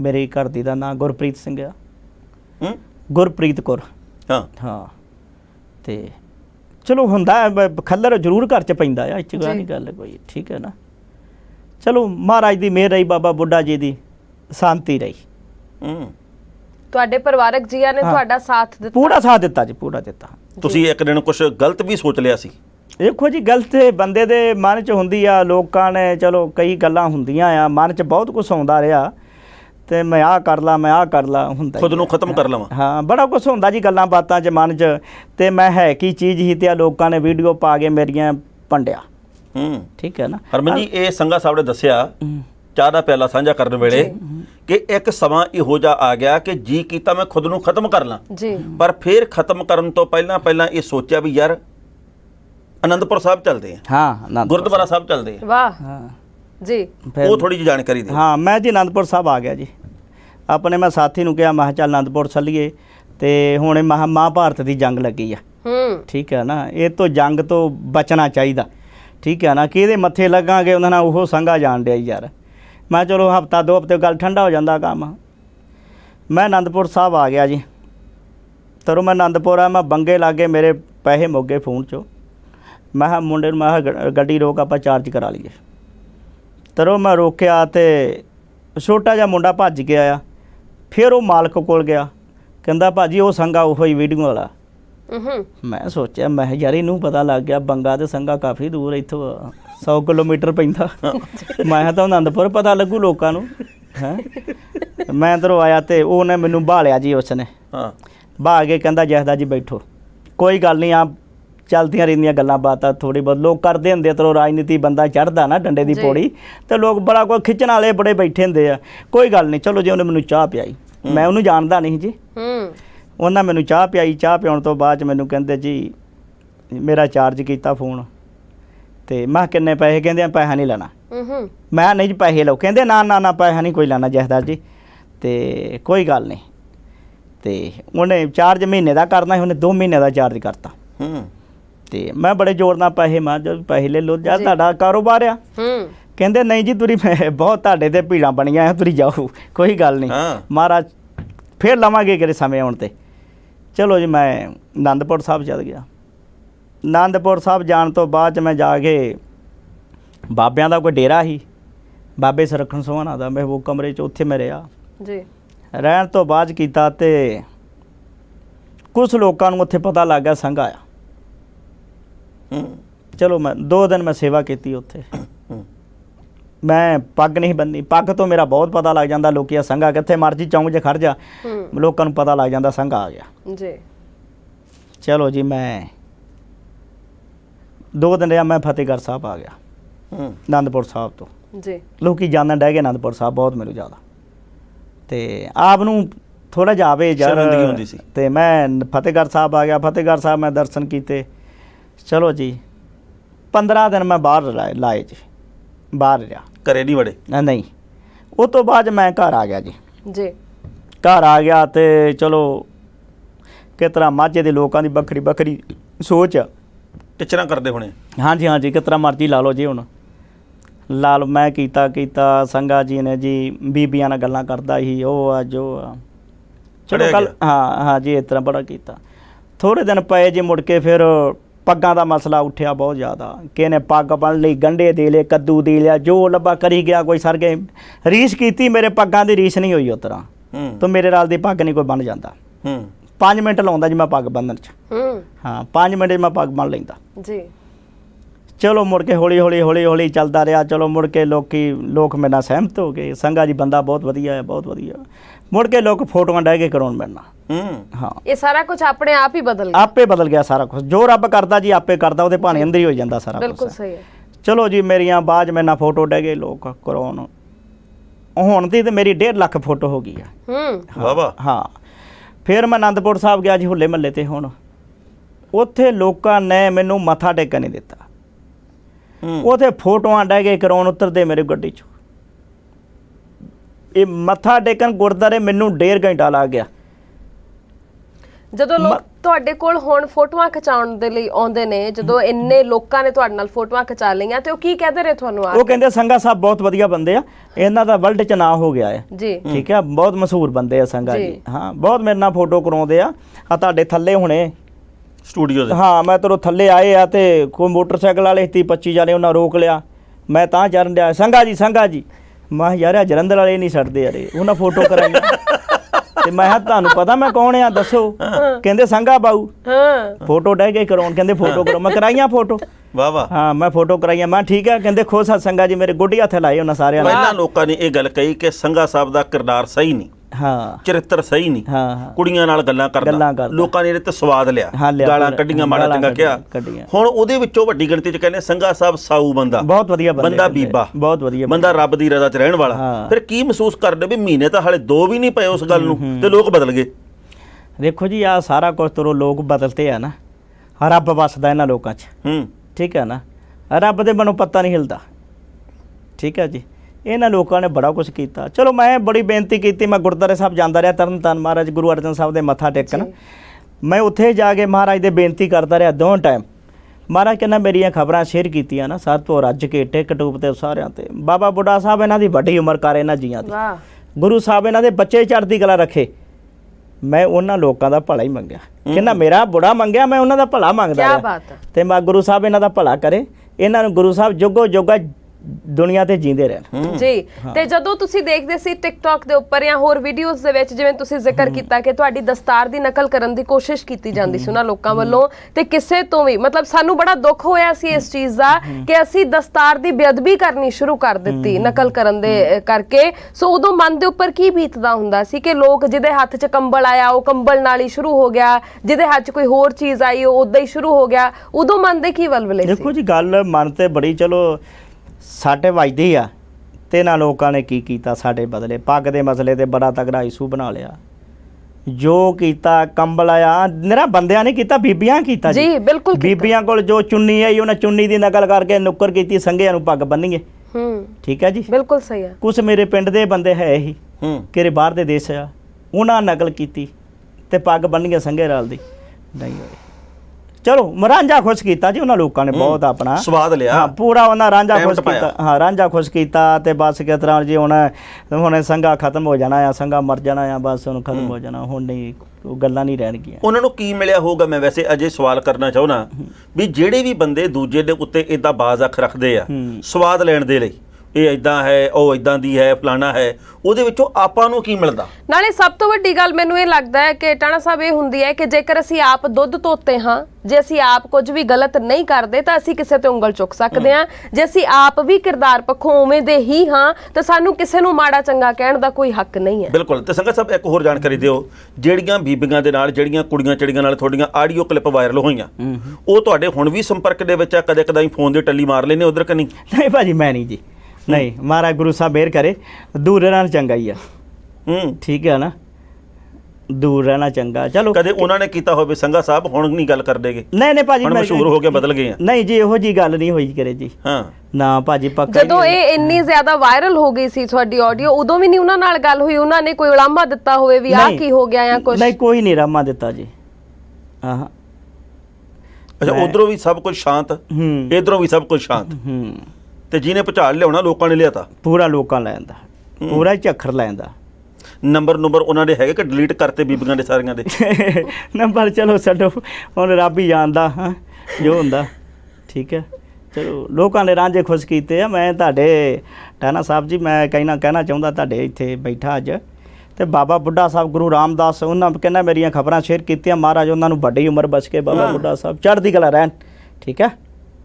ਮੇਰੇ ਘਰ ਦੀ ਦਾ ਨਾਮ ਗੁਰਪ੍ਰੀਤ ਸਿੰਘ ਆ ਹੂੰ ਗੁਰਪ੍ਰੀਤ ਕੌਰ ਹਾਂ ਹਾਂ ਤੇ ਚਲੋ ਹੁੰਦਾ ਖੱਲਰ ਜ਼ਰੂਰ ਘਰ ਚ ਪੈਂਦਾ ਆ ਇੱਥੇ ਕੋਈ ਨਹੀਂ ਗੱਲ ਕੋਈ ਠੀਕ ਹੈ ਨਾ ਚਲੋ ਮਹਾਰਾਜ ਦੀ ਮਿਹਰ ਰਹੀ ਬਾਬਾ ਬੁੱਢਾ ਜੀ ਦੀ ਸ਼ਾਂਤੀ ਰਹੀ ਹੂੰ ਤੁਹਾਡੇ ਪਰਿਵਾਰਕ ਜੀਆਂ ਨੇ ਤੁਹਾਡਾ ਸਾਥ ਦਿੱਤਾ ਪੂਰਾ ਸਾਥ ਦਿੱਤਾ ਜੀ ਪੂਰਾ ਦਿੱਤਾ ਤੁਸੀਂ ਇੱਕ ਦਿਨ ਕੁਝ ਗਲਤ ਵੀ ਸੋਚ ਲਿਆ ਸੀ ਦੇਖੋ ਜੀ ਗਲਤ ਬੰਦੇ ਦੇ ਮਨ 'ਚ ਹੁੰਦੀ ਆ ਲੋਕਾਂ ਨੇ ਚਲੋ ਕਈ ਗੱਲਾਂ ਹੁੰਦੀਆਂ ਆ ਮਨ 'ਚ ਬਹੁਤ ਕੁਝ ਆਉਂਦਾ ਰਿਹਾ ਤੇ ਮੈਂ ਆ ਕਰ ਲਾ ਮੈਂ ਆ ਕਰ ਲਾ ਹੁੰਦਾ ਖੁਦ ਨੂੰ ਖਤਮ ਕਰ ਲਵਾਂ ਹਾਂ ਬੜਾ ਕੁਝ ਹੁੰਦਾ ਜੀ ਗੱਲਾਂ ਬਾਤਾਂ ਚ ਮਨ ਚ ਤੇ ਮੈਂ ਹੈ ਕੀ ਚੀਜ਼ ਹੀ ਤੇ ਆ ਲੋਕਾਂ ਨੇ ਵੀਡੀਓ ਪਾ ਕੇ ਮੇਰੀਆਂ ਪੰਡਿਆ ਹੂੰ ਠੀਕ ਹੈ ਨਾ ਹਰਮਨ ਜੀ ਇਹ ਸੰਗਾ ਸਾਹਿਬ ਨੇ ਦੱਸਿਆ ਚਾਹ ਦਾ ਪਿਆਲਾ ਸਾਂਝਾ ਕਰਨ ਵੇਲੇ ਕਿ ਇੱਕ ਸਮਾਂ ਇਹੋ ਜਾ ਆ ਗਿਆ ਕਿ ਜੀ ਕੀਤਾ ਮੈਂ ਖੁਦ ਨੂੰ ਖਤਮ ਕਰ ਲਾਂ ਜੀ ਪਰ ਫਿਰ ਖਤਮ ਕਰਨ ਤੋਂ ਪਹਿਲਾਂ ਪਹਿਲਾਂ ਇਹ ਸੋਚਿਆ ਵੀ ਯਾਰ ਅਨੰਦਪੁਰ ਸਾਹਿਬ ਚਲਦੇ ਆ ਹਾਂ ਗੁਰਦੁਆਰਾ ਸਾਹਿਬ ਚਲਦੇ ਆ ਵਾਹ ਹਾਂ ਜੀ ਉਹ ਥੋੜੀ ਜਿਹੀ ਜਾਣਕਾਰੀ ਦੇ ਹਾਂ ਮੈਂ ਜੀ ਆਨੰਦਪੁਰ ਸਾਹਿਬ ਆ ਗਿਆ ਜੀ ਆਪਣੇ ਮੈਂ ਸਾਥੀ ਨੂੰ ਕਿਹਾ ਮੈਂ ਚੱਲ ਆਨੰਦਪੁਰ ਚੱਲੀਏ ਤੇ ਹੁਣ ਇਹ ਮਹਾ ਮਹਾਭਾਰਤ ਦੀ ਜੰਗ ਲੱਗੀ ਆ ਹੂੰ ਠੀਕ ਹੈ ਨਾ ਇਹ ਤੋਂ ਜੰਗ ਤੋਂ ਬਚਣਾ ਚਾਹੀਦਾ ਠੀਕ ਹੈ ਨਾ ਕਿ ਇਹਦੇ ਮੱਥੇ ਲੱਗਾਂਗੇ ਉਹਨਾਂ ਨਾਲ ਉਹ ਸੰਗਾ ਜਾਣ ਡਿਆ ਯਾਰ ਮੈਂ ਚਲੋ ਹਫਤਾ ਦੋ ਹਫਤੇ ਗੱਲ ਠੰਡਾ ਹੋ ਜਾਂਦਾ ਕੰਮ ਮੈਂ ਆਨੰਦਪੁਰ ਸਾਹਿਬ ਆ ਗਿਆ ਜੀ ਤਰੋ ਮੈਂ ਆਨੰਦਪੁਰ ਆ ਮੈਂ ਬੰਗੇ ਲਾਗੇ ਮੇਰੇ ਪੈਸੇ ਮੋਗੇ ਫੋਨ 'ਚੋਂ ਮੈਂ ਮੁੰਡੇ ਨੂੰ ਮੈਂ ਗੱਡੀ ਰੋਕ ਆਪਾਂ ਚਾਰਜ ਕਰਾ ਲਈਏ ਤਰੋ ਮੈਂ ਰੋਕਿਆ ਤੇ ਛੋਟਾ ਜਿਹਾ ਮੁੰਡਾ ਭੱਜ ਕੇ ਆਇਆ ਫਿਰ ਉਹ ਮਾਲਕ ਕੋਲ ਗਿਆ ਕਹਿੰਦਾ ਭਾਜੀ ਉਹ ਸੰਗਾ ਉਹ ਹੀ ਵੀਡੀਓ ਵਾਲਾ ਮੈਂ ਸੋਚਿਆ ਮੈਂ ਯਾਰ ਇਹਨੂੰ ਪਤਾ ਲੱਗ ਗਿਆ ਬੰਗਾ ਤੇ ਸੰਗਾ ਕਾਫੀ ਦੂਰ ਇੱਥੋਂ 100 ਕਿਲੋਮੀਟਰ ਪੈਂਦਾ ਮੈਂ ਤਾਂ ਅਨੰਦਪੁਰ ਪਤਾ ਲੱਗੂ ਲੋਕਾਂ ਨੂੰ ਹੈ ਮੈਂ ਅੰਦਰੋਂ ਆਇਆ ਤੇ ਉਹਨੇ ਮੈਨੂੰ ਲਿਆ ਜੀ ਉਸਨੇ ਹਾਂ ਬਾਹ ਕੇ ਕਹਿੰਦਾ ਜਹਦਾ ਜੀ ਬੈਠੋ ਕੋਈ ਗੱਲ ਨਹੀਂ ਆ ਚਲਦੀਆਂ ਰਹਿੰਦੀਆਂ ਗੱਲਾਂ ਬਾਤਾਂ ਥੋੜੀ ਬਹੁਤ ਲੋਕ ਕਰਦੇ ਹੁੰਦੇ ਤਰੋ ਰਾਜਨੀਤੀ ਬੰਦਾ ਚੜਦਾ ਨਾ ਡੰਡੇ ਦੀ ਪੌੜੀ ਤੇ ਲੋਕ ਬੜਾ ਕੋ ਖਿੱਚਣ ਵਾਲੇ ਬੜੇ ਬੈਠੇ ਹੁੰਦੇ ਆ ਕੋਈ ਗੱਲ ਨਹੀਂ ਚਲੋ ਜੇ ਉਹਨੇ ਮੈਨੂੰ ਚਾਹ ਪਿਆਈ ਮੈਂ ਉਹਨੂੰ ਜਾਣਦਾ ਨਹੀਂ ਜੀ ਹੂੰ ਉਹਨਾਂ ਮੈਨੂੰ ਚਾਹ ਪਿਆਈ ਚਾਹ ਪਿਉਣ ਤੋਂ ਬਾਅਦ ਮੈਨੂੰ ਕਹਿੰਦੇ ਜੀ ਮੇਰਾ ਚਾਰਜ ਕੀਤਾ ਫੋਨ ਤੇ ਮੈਂ ਕਿੰਨੇ ਪੈਸੇ ਕਹਿੰਦੇ ਪੈਸਾ ਨਹੀਂ ਲੈਣਾ ਹੂੰ ਮੈਂ ਨਹੀਂ ਜੀ ਪੈਸੇ ਲਓ ਕਹਿੰਦੇ ਨਾ ਨਾ ਨਾ ਪੈਸਾ ਨਹੀਂ ਕੋਈ ਲੈਣਾ ਜਹਦਾ ਜੀ ਤੇ ਕੋਈ ਗੱਲ ਨਹੀਂ ਤੇ ਉਹਨੇ ਚਾਰਜ ਮਹੀਨੇ ਦਾ ਕਰਨਾ ਸੀ ਉਹਨੇ 2 ਮਹੀਨੇ ਦਾ ਚਾਰਜ ਕਰਤਾ ਹੂੰ ਤੇ ਮੈਂ ਬੜੇ ਜ਼ੋਰ ਨਾਲ ਪੈਸੇ ਮਾਂ ਜਦ ਪੈਸੇ ਲੈ ਲੋ ਜਾਂ ਤੁਹਾਡਾ ਕਾਰੋਬਾਰ ਆ ਹੂੰ ਕਹਿੰਦੇ ਨਹੀਂ ਜੀ ਤੁਰੀ ਮੈਂ ਬਹੁਤ ਤੁਹਾਡੇ ਤੇ ਭੀੜਾਂ ਬਣੀਆਂ ਆ ਤੁਰੀ ਜਾਓ ਕੋਈ ਗੱਲ ਨਹੀਂ ਮਹਾਰਾਜ ਫੇਰ ਲਵਾਂਗੇ ਕਿਰੇ ਸਮੇਂ ਆਉਣ ਤੇ ਚਲੋ ਜੀ ਮੈਂ ਆਨੰਦਪੁਰ ਸਾਹਿਬ ਚੱਲ ਗਿਆ ਆਨੰਦਪੁਰ ਸਾਹਿਬ ਜਾਣ ਤੋਂ ਬਾਅਦ ਚ ਮੈਂ ਜਾ ਕੇ ਬਾਬਿਆਂ ਦਾ ਕੋਈ ਡੇਰਾ ਸੀ ਬਾਬੇ ਸਰਖਣ ਸੋਹਣਾ ਦਾ ਮੈਂ ਉਹ ਕਮਰੇ 'ਚ ਉੱਥੇ ਮੈਂ ਰਿਹਾ ਜੀ ਰਹਿਣ ਤੋਂ ਬਾਅਦ ਕੀਤਾ ਤੇ ਕੁਝ ਲੋਕਾਂ ਨੂੰ ਉੱਥੇ ਪਤਾ ਲੱਗ ਗਿਆ ਸੰਘ ਆਇਆ ਚਲੋ ਮੈਂ 2 ਦਿਨ ਮੈਂ ਸੇਵਾ ਕੀਤੀ ਉੱਥੇ ਮੈਂ ਪੱਗ ਨਹੀਂ ਬੰਨੀ ਪੱਗ ਤੋਂ ਮੇਰਾ ਬਹੁਤ ਪਤਾ ਲੱਗ ਜਾਂਦਾ ਲੋਕੀ ਆ ਸੰਘਾ ਕਿੱਥੇ ਮਰਜੀ ਚੌਂਕ 'ਚ ਖੜ ਜਾ ਲੋਕਾਂ ਨੂੰ ਪਤਾ ਲੱਗ ਜਾਂਦਾ ਸੰਘਾ ਆ ਗਿਆ ਜੀ ਚਲੋ ਜੀ ਮੈਂ ਦੋ ਦਿਨ ਰਿਆ ਮੈਂ ਫਤਿਹਗੜ ਸਾਹਿਬ ਆ ਗਿਆ ਹੂੰ ਨੰਦਪੁਰ ਸਾਹਿਬ ਤੋਂ ਜੀ ਲੋਕੀ ਜਾਣਨ ਡੈ ਗਏ ਆਨੰਦਪੁਰ ਸਾਹਿਬ ਬਹੁਤ ਮੈਨੂੰ ਜ਼ਿਆਦਾ ਤੇ ਆਪ ਨੂੰ ਥੋੜਾ ਜਿਹਾ ਆਵੇ ਜਰ ਤੇ ਮੈਂ ਫਤਿਹਗੜ ਸਾਹਿਬ ਆ ਗਿਆ ਫਤਿਹਗੜ ਸਾਹਿਬ ਮੈਂ ਦਰਸ਼ਨ ਕੀਤੇ ਚਲੋ ਜੀ 15 ਦਿਨ ਮੈਂ ਬਾਹਰ ਲਾਏ ਜੀ ਬਾਹਰ ਰਿਹਾ ਘਰੇ ਨਹੀਂ ਵੜੇ ਨਹੀਂ ਉਹ ਤੋਂ ਬਾਅਦ ਮੈਂ ਘਰ ਆ ਗਿਆ ਜੀ ਜੀ ਘਰ ਆ ਗਿਆ ਤੇ ਚਲੋ ਕਿਤਰਾ ਮਾਝੇ ਦੇ ਲੋਕਾਂ ਦੀ ਬੱਕਰੀ ਬੱਕਰੀ ਸੋਚ ਆ ਟਿਚਰਾਂ ਕਰਦੇ ਹੁਣੇ ਹਾਂਜੀ ਹਾਂਜੀ ਕਿਤਰਾ ਮਰਜ਼ੀ ਲਾ ਲਓ ਜੀ ਹੁਣ ਲਾਲ ਮੈਂ ਕੀਤਾ ਕੀਤਾ ਸੰਗਾ ਜੀ ਨੇ ਜੀ ਬੀਬੀਆਂ ਨਾਲ ਗੱਲਾਂ ਕਰਦਾ ਹੀ ਉਹ ਆ ਜੋ ਆ ਚਲੋ ਕੱਲ ਹਾਂ ਹਾਂ ਜੀ ਇਸ ਤਰ੍ਹਾਂ ਬੜਾ ਕੀਤਾ ਥੋੜੇ ਦਿਨ ਪਏ ਜੀ ਮੁੜ ਕੇ ਫਿਰ ਪੱਗਾਂ ਦਾ ਮਸਲਾ ਉੱਠਿਆ ਬਹੁਤ ਜ਼ਿਆਦਾ ਕਿਹਨੇ ਪੱਗ ਬੰਨ ਲਈ ਗੰਡੇ ਦੇ ਲੇ ਕੱਦੂ ਦੇ ਲਿਆ ਜੋ ਲੱਭਾ ਕਰੀ ਗਿਆ ਕੋਈ ਸਰ ਗਏ ਰੀਸ ਕੀਤੀ ਮੇਰੇ ਪੱਗਾਂ ਦੀ ਰੀਸ ਨਹੀਂ ਹੋਈ ਉਹ ਤਰ੍ਹਾਂ ਤੋਂ ਮੇਰੇ ਨਾਲ ਦੀ ਪੱਗ ਨਹੀਂ ਕੋਈ ਬੰਨ ਜਾਂਦਾ ਹੂੰ 5 ਮਿੰਟ ਲਾਉਂਦਾ ਜੀ ਮੈਂ ਪੱਗ ਬੰਨਣ ਚ ਹੂੰ ਹਾਂ 5 ਮਿੰਟ ਮੈਂ ਪੱਗ ਬੰਨ ਲੈਂਦਾ ਜੀ ਚਲੋ ਮੁੜ ਕੇ ਹੌਲੀ ਹੌਲੀ ਹੌਲੀ ਹੌਲੀ ਚੱਲਦਾ ਰਿਹਾ ਚਲੋ ਮੁੜ ਕੇ ਲੋਕੀ ਲੋਕ ਮੇਰੇ ਨਾਲ ਸਹਿਮਤ ਹੋ ਗਏ ਸੰਗਾ ਜੀ ਬੰਦਾ ਬਹੁਤ ਵਧੀਆ ਹੈ ਬਹੁਤ ਵਧੀਆ ਮੁੜ ਕੇ ਲੋਕ ਫੋਟੋਆਂ ਡਹਿ ਕੇ ਕਰਾਉਣ ਮੈਨਾਂ ਹੂੰ ਹਾਂ ਇਹ ਸਾਰਾ ਕੁਝ ਆਪਣੇ ਆਪ ਹੀ ਬਦਲ ਗਿਆ ਆਪੇ ਬਦਲ ਗਿਆ ਸਾਰਾ ਕੁਝ ਜੋ ਰੱਬ ਕਰਦਾ ਜੀ ਆਪੇ ਕਰਦਾ ਉਹਦੇ ਭਾਣੇ ਅੰਦਰ ਹੀ ਹੋ ਜਾਂਦਾ ਸਾਰਾ ਕੁਝ ਬਿਲਕੁਲ ਸਹੀ ਹੈ ਚਲੋ ਜੀ ਮੇਰੀਆਂ ਬਾਜ ਮੈਨਾਂ ਫੋਟੋ ਡਹਿ ਲੋਕ ਕਰਾਉਣ ਹੁਣ ਦੀ ਤੇ ਮੇਰੀ 1.5 ਲੱਖ ਫੋਟੋ ਹੋ ਗਈ ਆ ਹੂੰ ਵਾਵਾ ਹਾਂ ਫਿਰ ਮੈਂ ਅਨੰਦਪੁਰ ਸਾਹਿਬ ਗਿਆ ਜੀ ਹੁੱਲੇ ਮੱਲੇ ਤੇ ਹੁਣ ਉੱਥੇ ਲੋਕਾਂ ਨੇ ਮੈਨੂੰ ਮੱਥਾ ਟੇਕਣ ਨਹੀਂ ਦਿੱਤਾ ਉਥੇ ਫੋਟੋਆਂ ਡਹਿ ਗਏ ਕਰਾਉਣ ਉਤਰਦੇ ਮੇਰੇ ਗੱਡੀ 'ਚ ਇਹ ਮੱਥਾ ਟੇਕਣ ਗੁਰਦਾਰੇ ਮੈਨੂੰ ਡੇਰ ਘੰਟਾ ਲੱਗ ਗਿਆ ਜਦੋਂ ਲੋਕ ਤੁਹਾਡੇ ਕੋਲ ਹੁਣ ਫੋਟੋਆਂ ਖਿਚਾਉਣ ਦੇ ਲਈ ਆਉਂਦੇ ਨੇ ਜਦੋਂ ਇੰਨੇ ਲੋਕਾਂ ਨੇ ਤੁਹਾਡੇ ਨਾਲ ਫੋਟੋਆਂ ਖਿਚਾ ਲਈਆਂ ਤੇ ਉਹ ਕੀ ਕਹਿੰਦੇ ਰਹੇ ਤੁਹਾਨੂੰ ਆ ਉਹ ਕਹਿੰਦੇ ਸੰਗਾ ਸਾਹਿਬ ਬਹੁਤ ਵਧੀਆ ਬੰਦੇ ਆ ਇਹਨਾਂ ਦਾ ਵਰਲਡ ਚ ਨਾਂ ਹੋ ਗਿਆ ਹੈ ਜੀ ਠੀਕ ਹੈ ਬਹੁਤ ਮਸ਼ਹੂਰ ਬੰਦੇ ਆ ਸੰਗਾ ਜੀ ਹਾਂ ਬਹੁਤ ਮੇਰੇ ਨਾਲ ਫੋਟੋ ਕਰਾਉਂਦੇ ਆ ਆ ਤੁਹਾਡੇ ਥੱਲੇ ਹੁਣੇ ਸਟੂਡੀਓ ਦੇ ਹਾਂ ਮੈਂ ਤੇਰੇ ਥੱਲੇ ਆਏ ਆ ਤੇ ਕੋਈ ਮੋਟਰਸਾਈਕਲ ਵਾਲੇ 25 ਜਾਨੇ ਉਹਨਾਂ ਰੋਕ ਲਿਆ ਮੈਂ ਤਾਂ ਚੜਨ ਦਿਆ ਸੰਗਾ ਜੀ ਸੰਗਾ ਜੀ ਮੈਂ ਯਾਰ ਇਹ ਜਲੰਧਰ ਵਾਲੇ ਨਹੀਂ ਛੱਡਦੇ ਯਾਰ ਉਹਨਾਂ ਫੋਟੋ ਕਰਾਈ ਤੇ ਮੈਂ ਤੁਹਾਨੂੰ ਪਤਾ ਮੈਂ ਕੌਣ ਆ ਦੱਸੋ ਕਹਿੰਦੇ ਸੰਗਾ ਬਾਊ ਹਾਂ ਫੋਟੋ ਡੈ ਕੇ ਕਰਾਉਣ ਕਹਿੰਦੇ ਫੋਟੋ ਕਰੋ ਮੈਂ ਕਰਾਈਆਂ ਫੋਟੋ ਵਾ ਵਾ ਹਾਂ ਮੈਂ ਫੋਟੋ ਕਰਾਈਆਂ ਮੈਂ ਠੀਕ ਆ ਕਹਿੰਦੇ ਖੋਸਾ ਸੰਗਾ ਜੀ ਮੇਰੇ ਗੁੱਡੀ ਹੱਥ ਲਾਏ ਉਹਨਾਂ ਸਾਰਿਆਂ ਨੇ ਪਹਿਲਾਂ ਲੋਕਾਂ ਨੇ ਇਹ ਗੱਲ ਕਹੀ ਕਿ ਸੰਗਾ ਸਾਹਿਬ ਦਾ ਕਿਰਦਾਰ ਸਹੀ ਨਹੀਂ ਹਾਂ ਚਰਿੱਤਰ ਸਹੀ ਨਹੀਂ ਹਾਂ ਕੁੜੀਆਂ ਨਾਲ ਗੱਲਾਂ ਕਰਦਾ ਲੋਕਾਂ ਨੇ ਇਹਦੇ ਤੇ ਸਵਾਦ ਲਿਆ ਗਾਲਾਂ ਕੱਢੀਆਂ ਮਾੜਾ ਚੰਗਾ ਕਿਹਾ ਹੁਣ ਉਹਦੇ ਵਿੱਚੋਂ ਵੱਡੀ ਗਿਣਤੀ ਚ ਕਹਿੰਦੇ ਸੰਗਾ ਸਾਹਿਬ ਸਾਊ ਬੰਦਾ ਬਹੁਤ ਵਧੀਆ ਬੰਦਾ ਬੀਬਾ ਬਹੁਤ ਵਧੀਆ ਬੰਦਾ ਰੱਬ ਦੀ ਰਜ਼ਾ ਚ ਰਹਿਣ ਵਾਲਾ ਫਿਰ ਕੀ ਮਹਿਸੂਸ ਕਰਦੇ ਵੀ ਮਹੀਨੇ ਤਾਂ ਹਾਲੇ ਦੋ ਵੀ ਨਹੀਂ ਪਏ ਉਸ ਗੱਲ ਨੂੰ ਤੇ ਲੋਕ ਬਦਲ ਗਏ ਦੇਖੋ ਜੀ ਆ ਸਾਰਾ ਕੁਝ ਤਰੋ ਲੋਕ ਬਦਲਤੇ ਆ ਨਾ ਰੱਬ ਵਸਦਾ ਇਹਨਾਂ ਲੋਕਾਂ 'ਚ ਹੂੰ ਠੀਕ ਹੈ ਨਾ ਰੱਬ ਦੇ ਮਨੋਂ ਪਤਾ ਨਹੀਂ ਹਿਲਦਾ ਠੀਕ ਹੈ ਜੀ ਇਹਨਾਂ ਲੋਕਾਂ ਨੇ ਬੜਾ ਕੁਝ ਕੀਤਾ ਚਲੋ ਮੈਂ ਬੜੀ ਬੇਨਤੀ ਕੀਤੀ ਮੈਂ ਗੁਰਦਾਰੇ ਸਾਹਿਬ ਜਾਂਦਾ ਰਿਹਾ ਤਨ ਮਹਾਰਾਜ ਗੁਰੂ ਅਰਜਨ ਸਾਹਿਬ ਦੇ ਮੱਥਾ ਟੇਕਣ ਮੈਂ ਉੱਥੇ ਜਾ ਕੇ ਮਹਾਰਾਜ ਦੇ ਬੇਨਤੀ ਕਰਦਾ ਰਿਹਾ ਦੋਹਾਂ ਟਾਈਮ ਮਹਾਰਾਜ ਕਹਿੰਦਾ ਮੇਰੀਆਂ ਖਬਰਾਂ ਸ਼ੇਅਰ ਕੀਤੀਆਂ ਨਾ ਤੋਂ ਰੱਜ ਕੇ ਟਿਕ ਟੂਪ ਤੇ ਸਾਰਿਆਂ ਤੇ ਬਾਬਾ ਬੁੱਢਾ ਸਾਹਿਬ ਇਹਨਾਂ ਦੀ ਵੱਡੀ ਉਮਰ ਕਰ ਇਹਨਾਂ ਜੀਆਂ ਦੀ ਗੁਰੂ ਸਾਹਿਬ ਇਹਨਾਂ ਦੇ ਬੱਚੇ ਚੜ੍ਹਦੀ ਕਲਾ ਰੱਖੇ ਮੈਂ ਉਹਨਾਂ ਲੋਕਾਂ ਦਾ ਭਲਾ ਹੀ ਮੰਗਿਆ ਕਹਿੰਦਾ ਮੇਰਾ ਬੁੜਾ ਮੰਗਿਆ ਮੈਂ ਉਹਨਾਂ ਦਾ ਭਲਾ ਮੰਗਦਾ ਕੀ ਬਾਤ ਤੇ ਮੈਂ ਗੁਰੂ ਸਾਹਿਬ ਇਹਨਾਂ ਦਾ ਭਲਾ ਕਰੇ ਇਹਨਾਂ ਨੂੰ ਗੁਰੂ ਸਾਹਿਬ ਜੋਗੋ ਜੋਗਾ ਦੁਨੀਆ ਤੇ ਜਿੰਦੇ ਰਹਿਣ ਜੀ ਤੇ ਜਦੋਂ ਤੁਸੀਂ ਦੇਖਦੇ ਸੀ ਟਿਕਟੌਕ ਦੇ ਉੱਪਰ ਜਾਂ ਹੋਰ ਵੀਡੀਓਜ਼ ਦੇ ਵਿੱਚ ਜਿਵੇਂ ਤੁਸੀਂ ਜ਼ਿਕਰ ਕੀਤਾ ਕਿ ਤੁਹਾਡੀ ਦਸਤਾਰ ਦੀ ਨਕਲ ਕਰਨ ਦੀ ਕੋਸ਼ਿਸ਼ ਕੀਤੀ ਜਾਂਦੀ ਸੀ ਉਹਨਾਂ ਲੋਕਾਂ ਵੱਲੋਂ ਤੇ ਕਿਸੇ ਤੋਂ ਵੀ ਮਤਲਬ ਸਾਨੂੰ ਬੜਾ ਦੁੱਖ ਹੋਇਆ ਸੀ ਇਸ ਚੀਜ਼ ਦਾ ਕਿ ਅਸੀਂ ਦਸਤਾਰ ਦੀ ਬੇਅਦਬੀ ਕਰਨੀ ਸ਼ੁਰੂ ਕਰ ਦਿੱਤੀ ਨਕਲ ਕਰਨ ਦੇ ਕਰਕੇ ਸੋ ਉਦੋਂ ਮਨ ਦੇ ਉੱਪਰ ਕੀ ਬੀਤਦਾ ਹੁੰਦਾ ਸੀ ਕਿ ਲੋਕ ਜਿਹਦੇ ਹੱਥ 'ਚ ਕੰਬਲ ਆਇਆ ਉਹ ਕੰਬਲ ਨਾਲ ਹੀ ਸ਼ੁਰੂ ਹੋ ਗਿਆ ਜਿਹਦੇ ਹੱਥ 'ਚ ਕੋਈ ਹੋਰ ਚੀਜ਼ ਆਈ ਉਹ ਉਦਾਂ ਹੀ ਸ਼ੁਰੂ ਹੋ ਗਿਆ ਉਦੋਂ ਮਨ ਦੇ ਕੀ ਵਲਵਲੇ ਸੀ ਦੇਖੋ ਜੀ ਗੱਲ ਮਨ ਤੇ ਬੜੀ ਚਲੋ ਸਾਡੇ ਵਜਦੇ ਆ ਤੇ ਨਾ ਲੋਕਾਂ ਨੇ ਕੀ ਕੀਤਾ ਸਾਡੇ ਬਦਲੇ ਪੱਗ ਦੇ ਮਸਲੇ ਤੇ ਬੜਾ ਤਗੜਾ ਇਸ਼ੂ ਬਣਾ ਲਿਆ ਜੋ ਕੀਤਾ ਕੰਬਲ ਆ ਨਿਹਰਾ ਬੰਦਿਆਂ ਨੇ ਕੀਤਾ ਬੀਬੀਆਂ ਕੀਤਾ ਜੀ ਬਿਲਕੁਲ ਬੀਬੀਆਂ ਕੋਲ ਜੋ ਚੁੰਨੀ ਆਈ ਉਹਨਾਂ ਚੁੰਨੀ ਦੀ ਨਕਲ ਕਰਕੇ ਨੁੱਕਰ ਕੀਤੀ ਸੰਘਿਆਂ ਨੂੰ ਪੱਗ ਬੰਨੀਏ ਹੂੰ ਠੀਕ ਹੈ ਜੀ ਬਿਲਕੁਲ ਸਹੀ ਹੈ ਕੁਝ ਮੇਰੇ ਪਿੰਡ ਦੇ ਬੰਦੇ ਹੈ ਹੀ ਹੂੰ ਕਿਰੇ ਬਾਹਰ ਦੇ ਦੇਸ਼ ਆ ਉਹਨਾਂ ਨਕਲ ਕੀਤੀ ਤੇ ਪੱਗ ਬੰਨੀਏ ਸੰਘੇ ਰਾਲ ਦੀ ਨਹੀਂ ਹੋਈ ਚਲੋ ਮਰਾਂਝਾ ਖੁਸ਼ ਕੀਤਾ ਜੀ ਉਹਨਾਂ ਲੋਕਾਂ ਨੇ ਬਹੁਤ ਆਪਣਾ ਸਵਾਦ ਲਿਆ ਹਾਂ ਪੂਰਾ ਉਹਨਾਂ ਰਾਂਝਾ ਖੁਸ਼ ਕੀਤਾ ਹਾਂ ਰਾਂਝਾ ਖੁਸ਼ ਕੀਤਾ ਤੇ ਬਸ ਕਿਸ ਤਰ੍ਹਾਂ ਜੀ ਹੁਣ ਹੁਣ ਸੰਗਾ ਖਤਮ ਹੋ ਜਾਣਾ ਆ ਸੰਗਾ ਮਰ ਜਾਣਾ ਆ ਬਸ ਉਹਨੂੰ ਖਤਮ ਹੋ ਜਾਣਾ ਹੁਣ ਨਹੀਂ ਉਹ ਗੱਲਾਂ ਨਹੀਂ ਰਹਿਣਗੀਆਂ ਉਹਨਾਂ ਨੂੰ ਕੀ ਮਿਲਿਆ ਹੋਊਗਾ ਮੈਂ ਵੈਸੇ ਅਜੇ ਸਵਾਲ ਕਰਨਾ ਚਾਹੁੰਨਾ ਵੀ ਜਿਹੜੇ ਵੀ ਬੰਦੇ ਦੂਜੇ ਦੇ ਉੱਤੇ ਇਦਾਂ ਬਾਜ਼ ਅੱਖ ਰੱਖਦੇ ਆ ਸਵਾਦ ਲੈਣ ਦੇ ਲਈ ਇਹ ਇਦਾਂ ਹੈ ਉਹ ਇਦਾਂ ਦੀ ਹੈ ਫਲਾਣਾ ਹੈ ਉਹਦੇ ਵਿੱਚੋਂ ਆਪਾਂ ਨੂੰ ਕੀ ਮਿਲਦਾ ਨਾਲੇ ਸਭ ਤੋਂ ਵੱਡੀ ਗੱਲ ਮੈਨੂੰ ਇਹ ਲੱਗਦਾ ਹੈ ਕਿ ਟਾਣਾ ਸਾਹਿਬ ਇਹ ਹੁੰਦੀ ਹੈ ਕਿ ਜੇਕਰ ਅਸੀਂ ਆਪ ਦੁੱਧ ਤੋਤੇ ਹਾਂ ਜੇ ਅਸੀਂ ਆਪ ਕੁਝ ਵੀ ਗਲਤ ਨਹੀਂ ਕਰਦੇ ਤਾਂ ਅਸੀਂ ਕਿਸੇ ਤੇ ਉਂਗਲ ਚੁੱਕ ਸਕਦੇ ਹਾਂ ਜੇ ਅਸੀਂ ਆਪ ਵੀ ਕਿਰਦਾਰ ਪੱਖੋਂ ਉਵੇਂ ਦੇ ਹੀ ਹਾਂ ਤਾਂ ਸਾਨੂੰ ਕਿਸੇ ਨੂੰ ਮਾੜਾ ਚੰਗਾ ਕਹਿਣ ਦਾ ਕੋਈ ਹੱਕ ਨਹੀਂ ਹੈ ਬਿਲਕੁਲ ਤੇ ਸੰਗਤ ਸਾਹਿਬ ਇੱਕ ਹੋਰ ਜਾਣਕਾਰੀ ਦਿਓ ਜਿਹੜੀਆਂ ਬੀਬੀਆਂ ਦੇ ਨਾਲ ਜਿਹੜੀਆਂ ਕੁੜੀਆਂ ਚੜੀਆਂ ਨਾਲ ਤੁਹਾਡੀਆਂ ਆਡੀਓ ਕਲਿੱਪ ਵਾਇਰਲ ਹੋਈਆਂ ਉਹ ਤੁਹਾਡੇ ਹੁਣ ਵੀ ਸੰਪਰਕ ਦੇ ਵਿੱਚ ਆ ਕਦੇ ਕਦਾਈ ਫੋਨ ਦੇ ਟੱਲੀ ਮਾਰ ਲੈਨੇ ਉਧਰ ਕਨੀ ਨਹੀਂ ਭਾਜੀ ਮੈਂ ਨਹੀਂ ਜੀ ਨਹੀਂ ਮਹਾਰਾਜ ਗੁਰੂ ਸਾਹਿਬ ਬੇਰ ਕਰੇ ਦੂਰ ਰਹਿਣਾ ਚੰਗਾ ਹੀ ਆ ਹੂੰ ਠੀਕ ਹੈ ਨਾ ਦੂਰ ਰਹਿਣਾ ਚੰਗਾ ਚਲੋ ਕਦੇ ਉਹਨਾਂ ਨੇ ਕੀਤਾ ਹੋਵੇ ਸੰਗਾ ਸਾਹਿਬ ਹੁਣ ਨਹੀਂ ਗੱਲ ਕਰਦੇਗੇ ਨਹੀਂ ਨਹੀਂ ਭਾਜੀ ਮੈਂ ਮਸ਼ਹੂਰ ਹੋ ਕੇ ਬਦਲ ਗਏ ਆ ਨਹੀਂ ਜੀ ਇਹੋ ਜੀ ਗੱਲ ਨਹੀਂ ਹੋਈ ਕਰੇ ਜੀ ਹਾਂ ਨਾ ਭਾਜੀ ਪੱਕਾ ਜਦੋਂ ਇਹ ਇੰਨੀ ਜ਼ਿਆਦਾ ਵਾਇਰਲ ਹੋ ਗਈ ਸੀ ਤੁਹਾਡੀ ਆਡੀਓ ਉਦੋਂ ਵੀ ਨਹੀਂ ਉਹਨਾਂ ਨਾਲ ਗੱਲ ਹੋਈ ਉਹਨਾਂ ਨੇ ਕੋਈ ਉਲਾਮਾ ਦਿੱਤਾ ਹੋਵੇ ਵੀ ਆ ਕੀ ਹੋ ਗਿਆ ਜਾਂ ਕੁਝ ਨਹੀਂ ਕੋਈ ਨਹੀਂ ਰਾਮਾ ਦਿੱਤਾ ਜੀ ਆਹ ਅੱਛਾ ਉਧਰੋਂ ਵੀ ਸਭ ਕੁਝ ਸ਼ਾਂਤ ਇਧਰੋਂ ਵੀ ਸਭ ਕੁਝ ਸ਼ਾਂਤ ਹੂੰ ਤੇ ਜਿਹਨੇ ਭੁਚਾਲ ਲਿਆਉਣਾ ਲੋਕਾਂ ਨੇ ਲਿਆਤਾ ਪੂਰਾ ਲੋਕਾਂ ਲੈਂਦਾ ਪੂਰਾ ਝੱਖਰ ਲੈਂਦਾ ਨੰਬਰ ਨੰਬਰ ਉਹਨਾਂ ਦੇ ਹੈਗੇ ਕਿ ਡਿਲੀਟ ਕਰਤੇ ਬੀਬੀਆਂ ਦੇ ਸਾਰਿਆਂ ਦੇ ਨੰਬਰ ਚਲੋ ਛੱਡੋ ਹੁਣ ਰੱਬ ਹੀ ਜਾਣਦਾ ਹਾਂ ਜੋ ਹੁੰਦਾ ਠੀਕ ਹੈ ਚਲੋ ਲੋਕਾਂ ਨੇ ਰਾਂਝੇ ਖੁਸ਼ ਕੀਤੇ ਆ ਮੈਂ ਤੁਹਾਡੇ ਟਾਣਾ ਸਾਹਿਬ ਜੀ ਮੈਂ ਕਹਿਣਾ ਕਹਿਣਾ ਚਾਹੁੰਦਾ ਤੁਹਾਡੇ ਇੱਥੇ ਬੈਠਾ ਅੱਜ ਤੇ ਬਾਬਾ ਬੁੱਢਾ ਸਾਹਿਬ ਗੁਰੂ ਰਾਮਦਾਸ ਉਹਨਾਂ ਕਹਿੰਦਾ ਮੇਰੀਆਂ ਖਬਰਾਂ ਸ਼ੇਅਰ ਕੀਤੀਆਂ ਮਹਾਰਾਜ ਉਹਨਾਂ ਨੂੰ ਵੱਡੀ ਉਮਰ ਬਚ ਕੇ ਬਾਬਾ ਬੁੱਢਾ ਸਾਹਿਬ ਚੜ੍ਹਦੀ ਕਲਾ ਰਹਿਣ ਠੀਕ ਹੈ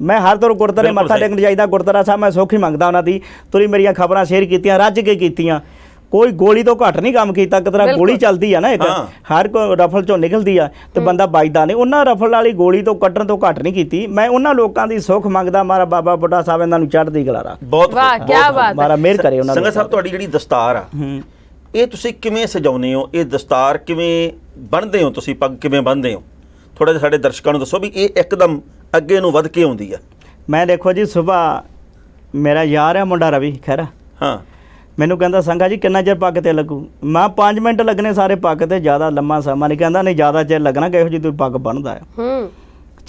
ਮੈਂ ਹਰ ਤਰ੍ਹਾਂ ਗੁਰਦਾਰੇ ਮੱਥਾ ਟੇਕਣ ਜਾਈਦਾ ਗੁਰਦਾਰਾ ਸਾਹਿਬ ਮੈਂ ਸੋਖੀ ਮੰਗਦਾ ਉਹਨਾਂ ਦੀ ਤੁਸੀਂ ਮੇਰੀਆਂ ਖਬਰਾਂ ਸ਼ੇਅਰ ਕੀਤੀਆਂ ਰੱਜ ਕੇ ਕੀਤੀਆਂ ਕੋਈ ਗੋਲੀ ਤੋਂ ਘੱਟ ਨਹੀਂ ਕੰਮ ਕੀਤਾ ਕਿ ਗੋਲੀ ਚੱਲਦੀ ਆ ਨਾ ਇੱਕ ਹਰ ਕੋਈ ਰਫਲ ਚੋਂ ਨਿਕਲਦੀ ਆ ਤੇ ਬੰਦਾ ਬਾਈਦਾ ਨਹੀਂ ਉਹਨਾਂ ਰਫਲ ਵਾਲੀ ਗੋਲੀ ਤੋਂ ਕੱਟਣ ਤੋਂ ਘੱਟ ਨਹੀਂ ਕੀਤੀ ਮੈਂ ਉਹਨਾਂ ਲੋਕਾਂ ਦੀ ਸੁੱਖ ਮੰਗਦਾ ਮਾਰਾ ਬਾਬਾ ਬੁੱਢਾ ਸਾਹਿਬ ਇਹਨਾਂ ਨੂੰ ਚੜ੍ਹਦੀ ਗਲਾਰਾ ਬਹੁਤ ਵਾਹ ਕੀ ਬਾਤ ਮਾਰਾ ਮਿਹਰ ਕਰੇ ਉਹਨਾਂ ਸੰਗਤ ਸਾਹਿਬ ਤੁਹਾਡੀ ਜਿਹੜੀ ਦਸਤਾਰ ਆ ਇਹ ਤੁਸੀਂ ਕਿਵੇਂ ਸਜਾਉਨੇ ਹੋ ਇਹ ਦਸਤਾਰ ਕਿਵੇਂ ਬੰਨਦੇ ਹੋ ਤੁਸੀਂ ਪੱਗ ਕਿਵੇਂ ਬੰਨਦੇ ਹੋ ਥੋੜਾ ਜਿਹਾ ਸਾਡੇ ਦਰਸ਼ਕਾਂ ਨੂੰ ਦੱਸੋ ਵੀ ਇਹ ਇੱਕਦਮ ਅੱਗੇ ਨੂੰ ਵੱਧ ਕੇ ਆਉਂਦੀ ਆ ਮੈਂ ਦੇਖੋ ਜੀ ਸੁਭਾ ਮੇਰਾ ਯਾਰ ਹੈ ਮੁੰਡਾ ਰਵੀ ਖੈਰਾ ਹਾਂ ਮੈਨੂੰ ਕਹਿੰਦਾ ਸੰਘਾ ਜੀ ਕਿੰਨਾ ਚਿਰ ਪੱਗ ਤੇ ਲੱਗੂ ਮੈਂ 5 ਮਿੰਟ ਲੱਗਨੇ ਸਾਰੇ ਪੱਗ ਤੇ ਜ਼ਿਆਦਾ ਲੰਮਾ ਸਮਾਂ ਨਹੀਂ ਕਹਿੰਦਾ ਨਹੀਂ ਜ਼ਿਆਦਾ ਚਿਰ ਲੱਗਣਾ ਕਿਹੋ ਜੀ ਤੂੰ ਪੱਗ ਬੰਨਦਾ ਹੈ ਹੂੰ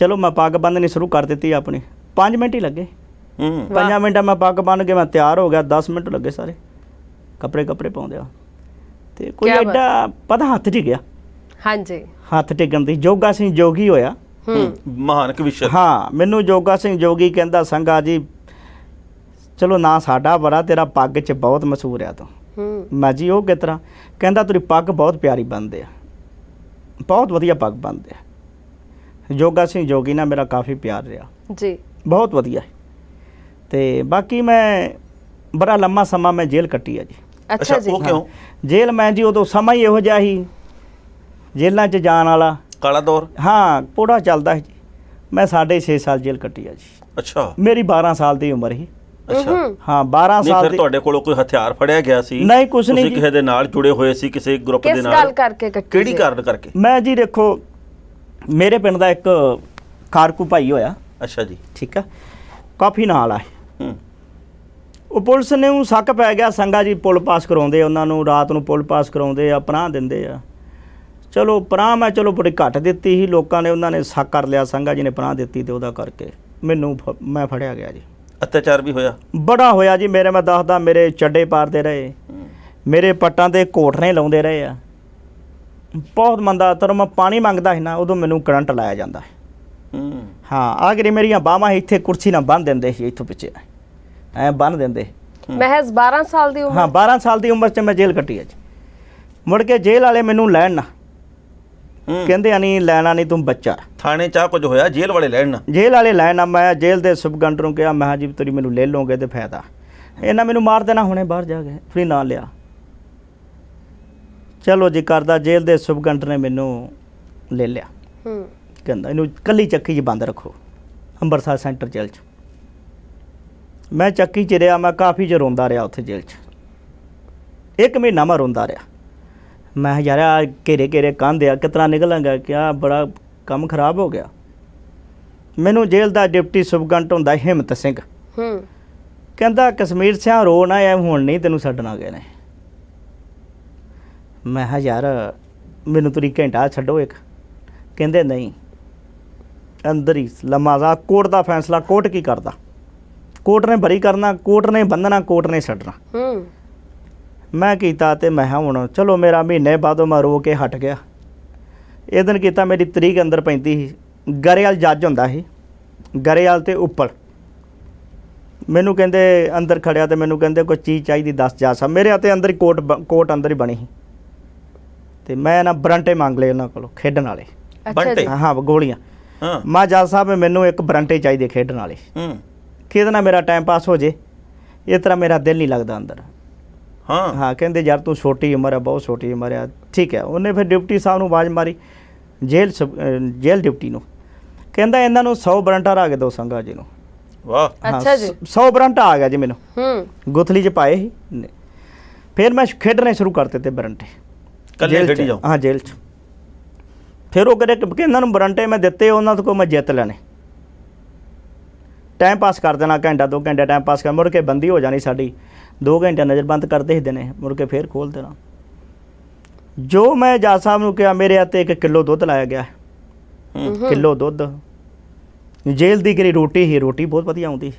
ਚਲੋ ਮੈਂ ਪੱਗ ਬੰਨਣੀ ਸ਼ੁਰੂ ਕਰ ਦਿੱਤੀ ਆਪਣੀ 5 ਮਿੰਟ ਹੀ ਲੱਗੇ ਹੂੰ 5 ਮਿੰਟਾਂ ਮੈਂ ਪੱਗ ਬੰਨ ਕੇ ਮੈਂ ਤਿਆਰ ਹੋ ਗਿਆ 10 ਮਿੰਟ ਲੱਗੇ ਸਾਰੇ ਕੱਪੜੇ ਕੱਪੜੇ ਪਾਉਂਦੇ ਆ ਤੇ ਕੋਈ ਐਡਾ ਪਤਾ ਹੱਥ ਟਿਕ ਗਿਆ ਹਾਂਜੀ ਹੱਥ ਟਿਕਣ ਦੀ ਜੋਗਾ ਸਿੰਘ ਜੋਗੀ ਹੋਇਆ ਮਹਾਨ ਕਵਿਸ਼ਰ ਹਾਂ ਮੈਨੂੰ ਜੋਗਾ ਸਿੰਘ ਜੋਗੀ ਕਹਿੰਦਾ ਸੰਗਾ ਜੀ ਚਲੋ ਨਾ ਸਾਡਾ ਬੜਾ ਤੇਰਾ ਪੱਗ 'ਚ ਬਹੁਤ ਮਸ਼ਹੂਰ ਆ ਤੂੰ ਮੈਂ ਜੀ ਉਹ ਕਿਤਰਾ ਕਹਿੰਦਾ ਤੇਰੀ ਪੱਗ ਬਹੁਤ ਪਿਆਰੀ ਬੰਦੇ ਆ ਬਹੁਤ ਵਧੀਆ ਪੱਗ ਬੰਦੇ ਆ ਜੋਗਾ ਸਿੰਘ ਜੋਗੀ ਨਾਲ ਮੇਰਾ ਕਾਫੀ ਪਿਆਰ ਰਿਹਾ ਜੀ ਬਹੁਤ ਵਧੀਆ ਤੇ ਬਾਕੀ ਮੈਂ ਬੜਾ ਲੰਮਾ ਸਮਾਂ ਮੈਂ ਜੇਲ੍ਹ ਕੱਟੀ ਆ ਜੀ ਅੱਛਾ ਜੀ ਉਹ ਕਿਉਂ ਜੇਲ੍ਹ ਮੈਂ ਜੀ ਉਦੋਂ ਸਮਾਂ ਹੀ ਇਹੋ ਜਿਹਾ ਹੀ ਜੇਲ੍ਹਾਂ 'ਚ ਜਾਣ ਵਾਲਾ ਕਾਲਾ ਦੌਰ ਹਾਂ ਪੂਰਾ ਚੱਲਦਾ ਸੀ ਜੀ ਮੈਂ 6.5 ਸਾਲ ਜੇਲ੍ਹ ਕੱਟੀ ਆ ਜੀ ਅੱਛਾ ਮੇਰੀ 12 ਸਾਲ ਦੀ ਉਮਰ ਸੀ ਅੱਛਾ ਹਾਂ 12 ਸਾਲ ਨਹੀਂ ਫਿਰ ਤੁਹਾਡੇ ਕੋਲੋਂ ਕੋਈ ਹਥਿਆਰ ਫੜਿਆ ਗਿਆ ਸੀ ਨਹੀਂ ਕੁਝ ਨਹੀਂ ਤੁਸੀਂ ਕਿਸੇ ਦੇ ਨਾਲ ਜੁੜੇ ਹੋਏ ਸੀ ਕਿਸੇ ਗਰੁੱਪ ਦੇ ਨਾਲ ਕਿਸ ਗੱਲ ਕਰਕੇ ਕਿਹੜੀ ਕਾਰਨ ਕਰਕੇ ਮੈਂ ਜੀ ਦੇਖੋ ਮੇਰੇ ਪਿੰਡ ਦਾ ਇੱਕ ਕਾਰਕੂ ਭਾਈ ਹੋਇਆ ਅੱਛਾ ਜੀ ਠੀਕ ਆ ਕਾਫੀ ਨਾਲ ਆ ਉਹ ਪੁਲਿਸ ਨੇ ਉਹ ਸੱਕ ਪੈ ਗਿਆ ਸੰਗਾ ਜੀ ਪੁਲ ਪਾਸ ਕਰਾਉਂਦੇ ਉਹਨਾਂ ਨੂੰ ਰਾਤ ਨੂੰ ਪੁਲ ਪਾਸ ਕਰਾਉਂਦੇ ਆ ਪਨਾਹ ਦਿੰਦੇ ਆ ਚਲੋ ਪਰਾਂ ਮੈਂ ਚਲੋ ਬੜੀ ਘੱਟ ਦਿੱਤੀ ਸੀ ਲੋਕਾਂ ਨੇ ਉਹਨਾਂ ਨੇ ਸਾਕ ਕਰ ਲਿਆ ਸੰਗਾ ਜੀ ਨੇ ਪਰਾਂ ਦਿੱਤੀ ਤੇ ਉਹਦਾ ਕਰਕੇ ਮੈਨੂੰ ਮੈਂ ਫੜਿਆ ਗਿਆ ਜੀ ਅਤਿਆਚਾਰ ਵੀ ਹੋਇਆ ਬੜਾ ਹੋਇਆ ਜੀ ਮੇਰੇ ਮੈਂ ਦੱਸਦਾ ਮੇਰੇ ਚੱਡੇ ਪਾਰਦੇ ਰਹੇ ਮੇਰੇ ਪੱਟਾਂ ਤੇ ਕੋਟਨੇ ਲਾਉਂਦੇ ਰਹੇ ਆ ਬਹੁਤ ਮੰਦਾ ਤਰ ਮੈਂ ਪਾਣੀ ਮੰਗਦਾ ਸੀ ਨਾ ਉਦੋਂ ਮੈਨੂੰ ਕਰੰਟ ਲਾਇਆ ਜਾਂਦਾ ਹਾਂ ਗਰੀ ਮੇਰੀਆਂ ਬਾਹਾਂ ਇੱਥੇ ਕੁਰਸੀ ਨਾਲ ਬੰਨ ਦਿੰਦੇ ਸੀ ਇੱਥੋਂ ਪਿੱਛੇ ਐ ਬੰਨ ਦਿੰਦੇ ਮਹਿਜ਼ 12 ਸਾਲ ਦੀ ਉਮਰ ਹਾਂ 12 ਸਾਲ ਦੀ ਉਮਰ 'ਚ ਮੈਂ ਜੇਲ੍ਹ ਕੱਟੀ ਅੱਜ ਮੁੜ ਕੇ ਜੇਲ੍ਹ ਵਾਲੇ ਮੈਨੂੰ ਲੈਣ ਨਾ ਕਹਿੰਦੇ ਨਹੀਂ ਲੈਣਾ ਨਹੀਂ ਤੂੰ ਬੱਚਾ ਥਾਣੇ ਚਾ ਕੁਝ ਹੋਇਆ ਜੇਲ੍ਹ ਵਾਲੇ ਲੈਣ ਨਾ ਜੇਲ੍ਹ ਵਾਲੇ ਲੈਣ ਨਾ ਮੈਂ ਜੇਲ੍ਹ ਦੇ ਸੁਬਗੰਡ ਨੂੰ ਕਿਹਾ ਮੈਂ ਜੀ ਤੇਰੀ ਮੈਨੂੰ ਲੈ ਲਓਗੇ ਤੇ ਫਾਇਦਾ ਇਹਨਾਂ ਮੈਨੂੰ ਮਾਰ ਦੇਣਾ ਹੁਣੇ ਬਾਹਰ ਜਾ ਗਏ ਫਿਰ ਨਾ ਲਿਆ ਚਲੋ ਜੀ ਕਰਦਾ ਜੇਲ੍ਹ ਦੇ ਸੁਬਗੰਡ ਨੇ ਮੈਨੂੰ ਲੈ ਲਿਆ ਹੂੰ ਕਹਿੰਦਾ ਇਹਨੂੰ ਕੱਲੀ ਚੱਕੀ 'ਚ ਬੰਦ ਰੱਖੋ ਅੰਬਰਸਰ ਸੈਂਟਰ ਜੇਲ੍ਹ 'ਚ ਮੈਂ ਚੱਕੀ 'ਚ ਰਿਹਾ ਮੈਂ ਕਾਫੀ ਚਿਰ ਰੋਂਦਾ ਰਿਹਾ ਉੱਥੇ ਜੇਲ੍ਹ 'ਚ ਇੱਕ ਮਹੀਨਾ ਮੈਂ ਰੋਂਦਾ ਰਿਹਾ ਮੈਂ ਯਾਰ ਆ ਘੇਰੇ ਘੇਰੇ ਕੰਧ ਆ ਕਿਤਨਾ ਨਿਕਲਾਂਗਾ ਕਿ ਆ ਬੜਾ ਕੰਮ ਖਰਾਬ ਹੋ ਗਿਆ ਮੈਨੂੰ ਜੇਲ੍ਹ ਦਾ ਡਿਪਟੀ ਸੁਭਗੰਟ ਹੁੰਦਾ ਹਿੰਮਤ ਸਿੰਘ ਹੂੰ ਕਹਿੰਦਾ ਕਸ਼ਮੀਰ ਸਿਆ ਰੋ ਨਾ ਐ ਹੁਣ ਨਹੀਂ ਤੈਨੂੰ ਛੱਡਣਾ ਗਏ ਨੇ ਮੈਂ ਹਾਂ ਯਾਰ ਮੈਨੂੰ ਤੁਰੀ ਘੰਟਾ ਛੱਡੋ ਇੱਕ ਕਹਿੰਦੇ ਨਹੀਂ ਅੰਦਰ ਹੀ ਲਮਾਜ਼ਾ ਕੋਰਟ ਦਾ ਫੈਸਲਾ ਕੋਰਟ ਕੀ ਕਰਦਾ ਕੋਰਟ ਨੇ ਬਰੀ ਕਰਨਾ ਕੋਰਟ ਨੇ ਬੰਦਨਾ ਕੋਰਟ ਨੇ ਛੱਡਣਾ ਹੂੰ ਮੈਂ ਕੀਤਾ ਤੇ ਮੈਂ ਹੁਣ ਚਲੋ ਮੇਰਾ ਮਹੀਨੇ ਬਾਅਦੋਂ ਮੈਂ ਰੋ ਕੇ ਹਟ ਗਿਆ ਇਹ ਦਿਨ ਕੀਤਾ ਮੇਰੀ ਤਰੀਕ ਅੰਦਰ ਪੈਂਦੀ ਸੀ ਗਰੇਵਾਲ ਜੱਜ ਹੁੰਦਾ ਸੀ ਗਰੇਵਾਲ ਤੇ ਉੱਪਰ ਮੈਨੂੰ ਕਹਿੰਦੇ ਅੰਦਰ ਖੜਿਆ ਤੇ ਮੈਨੂੰ ਕਹਿੰਦੇ ਕੋਈ ਚੀਜ਼ ਚਾਹੀਦੀ ਦੱਸ ਜਾ ਸਾ ਮੇਰੇ ਹੱਥੇ ਅੰਦਰ ਕੋਟ ਕੋਟ ਅੰਦਰ ਹੀ ਬਣੀ ਸੀ ਤੇ ਮੈਂ ਨਾ ਬਰੰਟੇ ਮੰਗ ਲਏ ਉਹਨਾਂ ਕੋਲੋਂ ਖੇਡਣ ਵਾਲੇ ਬਰੰਟੇ ਹਾਂ ਗੋਲੀਆਂ ਹਾਂ ਮਾ ਜੱਜ ਸਾਹਿਬ ਮੈਨੂੰ ਇੱਕ ਬਰੰਟੇ ਚਾਹੀਦੇ ਖੇਡਣ ਵਾਲੇ ਹੂੰ ਕਿਹਦੇ ਮੇਰਾ ਟਾਈਮ ਪਾਸ ਹੋ ਜੇ ਇਸ ਤਰ੍ਹਾਂ ਮੇਰਾ ਦਿਲ ਨਹੀਂ ਲੱਗਦਾ ਅੰਦਰ ਹਾਂ ਹਾਂ ਕਹਿੰਦੇ ਯਾਰ ਤੂੰ ਛੋਟੀ ਉਮਰ ਹੈ ਬਹੁਤ ਛੋਟੀ ਉਮਰ ਹੈ ਠੀਕ ਹੈ ਉਹਨੇ ਫਿਰ ਡਿਪਟੀ ਸਾਹਿਬ ਨੂੰ ਆਵਾਜ਼ ਮਾਰੀ ਜੇਲ ਜੇਲ ਡਿਪਟੀ ਨੂੰ ਕਹਿੰਦਾ ਇਹਨਾਂ ਨੂੰ 100 ਬਰੰਟਾ ਰਾ ਕੇ ਦੋ ਸੰਗਾ ਜੀ ਨੂੰ ਵਾਹ ਅੱਛਾ ਜੀ 100 ਬਰੰਟਾ ਆ ਗਿਆ ਜੀ ਮੈਨੂੰ ਹੂੰ ਗੁਥਲੀ ਚ ਪਾਏ ਸੀ ਫਿਰ ਮੈਂ ਖੇਡਣੇ ਸ਼ੁਰੂ ਕਰ ਦਿੱਤੇ ਬਰੰਟੇ ਕੱਲੇ ਖੇਡੀ ਜਾਓ ਹਾਂ ਜੇਲ ਚ ਫਿਰ ਉਹ ਕਹਿੰਦੇ ਕਿ ਇਹਨਾਂ ਨੂੰ ਬਰੰਟੇ ਮੈਂ ਦਿੱਤੇ ਉਹਨਾਂ ਤੋਂ ਮੈਂ ਜਿੱਤ ਲੈਣੇ ਟਾਈਮ ਪਾਸ ਕਰ ਦੇਣਾ ਘੰਟਾ ਦੋ ਘੰਟਾ ਟਾਈਮ ਪਾਸ ਕਰ ਮੁੜ ਕੇ ਬੰਦੀ ਹੋ ਜਾਣੀ ਸਾਡੀ 2 ਘੰਟੇ ਨਜ਼ਰ ਬੰਦ ਕਰਦੇ ਹੀ ਨੇ ਮੁੜ ਕੇ ਫੇਰ ਖੋਲ ਦੇਣਾ ਜੋ ਮੈਂ ਜਾ ਸਾਹਿਬ ਨੂੰ ਕਿਹਾ ਮੇਰੇ ਹੱਥੇ 1 ਕਿਲੋ ਦੁੱਧ ਲਾਇਆ ਗਿਆ ਕਿਲੋ ਦੁੱਧ ਜੇਲ੍ਹ ਦੀ ਕਰੀ ਰੋਟੀ ਹੀ ਰੋਟੀ ਬਹੁਤ ਵਧੀਆ ਆਉਂਦੀ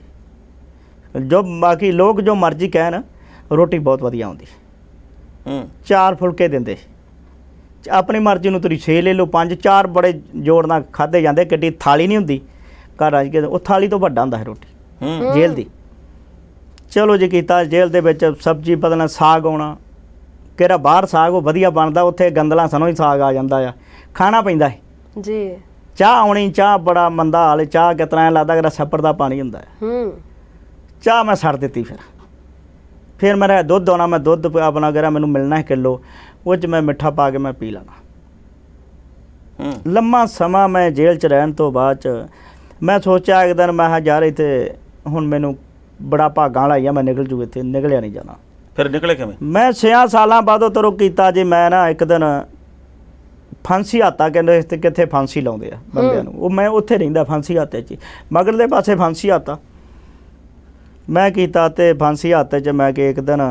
ਜੋ ਬਾਕੀ ਲੋਕ ਜੋ ਮਰਜ਼ੀ ਕਹਿਣ ਰੋਟੀ ਬਹੁਤ ਵਧੀਆ ਆਉਂਦੀ ਹੂੰ ਚਾਰ ਫੁਲਕੇ ਦਿੰਦੇ ਆਪਣੀ ਮਰਜ਼ੀ ਨੂੰ ਤੁਸੀਂ 6 ਲੈ ਲਓ 5 4 ਬੜੇ ਜੋੜ ਨਾਲ ਖਾਦੇ ਜਾਂਦੇ ਕਿੱਡੀ ਥਾਲੀ ਨਹੀਂ ਹੁੰਦੀ ਘਰ ਆ ਕੇ ਉਹ ਥਾਲੀ ਤੋਂ ਵੱਡਾ ਹੁੰਦਾ ਹੈ ਰੋਟੀ ਹੂੰ ਜੇਲ੍ਹ ਦੀ ਚਲੋ ਜੀ ਕੀਤਾ ਜੇਲ ਦੇ ਵਿੱਚ ਸਬਜ਼ੀ ਬਦਲਣਾ ਸਾਗ ਆਉਣਾ ਕਿਹੜਾ ਬਾਹਰ ਸਾਗ ਉਹ ਵਧੀਆ ਬਣਦਾ ਉੱਥੇ ਗੰਦਲਾਂ ਸਨੋਂ ਹੀ ਸਾਗ ਆ ਜਾਂਦਾ ਆ ਖਾਣਾ ਪੈਂਦਾ ਹੈ ਜੀ ਚਾਹ ਆਉਣੀ ਚਾਹ ਬੜਾ ਮੰਦਾ ਹਾਲ ਚਾਹ ਕਿਤਨਾ ਲੱਗਦਾ ਕਿ ਸੱਪਰ ਦਾ ਪਾਣੀ ਹੁੰਦਾ ਹੂੰ ਚਾਹ ਮੈਂ ਛੱਡ ਦਿੱਤੀ ਫਿਰ ਫਿਰ ਮੇਰਾ ਦੁੱਧ ਆਉਣਾ ਮੈਂ ਦੁੱਧ ਆਪਣਾ ਗਰਾ ਮੈਨੂੰ ਮਿਲਣਾ ਹੈ ਕਿਲੋ ਉਹ ਚ ਮੈਂ ਮਿੱਠਾ ਪਾ ਕੇ ਮੈਂ ਪੀ ਹੂੰ ਲੰਮਾ ਸਮਾਂ ਮੈਂ ਜੇਲ੍ਹ ਚ ਰਹਿਣ ਤੋਂ ਬਾਅਦ ਚ ਮੈਂ ਸੋਚਿਆ ਇੱਕ ਦਿਨ ਮੈਂ ਜਾ ਰਹੀ ਇੱਥੇ ਹੁਣ ਮੈਨੂੰ ਬੜਾ ਭਾਗਾਂ ਵਾਲਾ ਆ ਮੈਂ ਨਿਕਲ ਜੂ ਇੱਥੇ ਨਿਕਲਿਆ ਨਹੀਂ ਜਾਣਾ ਫਿਰ ਨਿਕਲੇ ਕਿਵੇਂ ਮੈਂ ਸਿਆ ਸਾਲਾਂ ਬਾਅਦ ਤਰੋ ਕੀਤਾ ਜੇ ਮੈਂ ਨਾ ਇੱਕ ਦਿਨ ਫਾਂਸੀ ਆਤਾ ਕਹਿੰਦੇ ਇਸ ਤੇ ਕਿੱਥੇ ਫਾਂਸੀ ਲਾਉਂਦੇ ਆ ਬੰਦਿਆਂ ਨੂੰ ਉਹ ਮੈਂ ਉੱਥੇ ਰਹਿੰਦਾ ਫਾਂਸੀ ਆਤੇ 'ਚ ਮਗਰਲੇ ਪਾਸੇ ਫਾਂਸੀ ਆਤਾ ਮੈਂ ਕੀਤਾ ਤੇ ਫਾਂਸੀ ਆਤੇ 'ਚ ਮੈਂ ਕਿ ਇੱਕ ਦਿਨ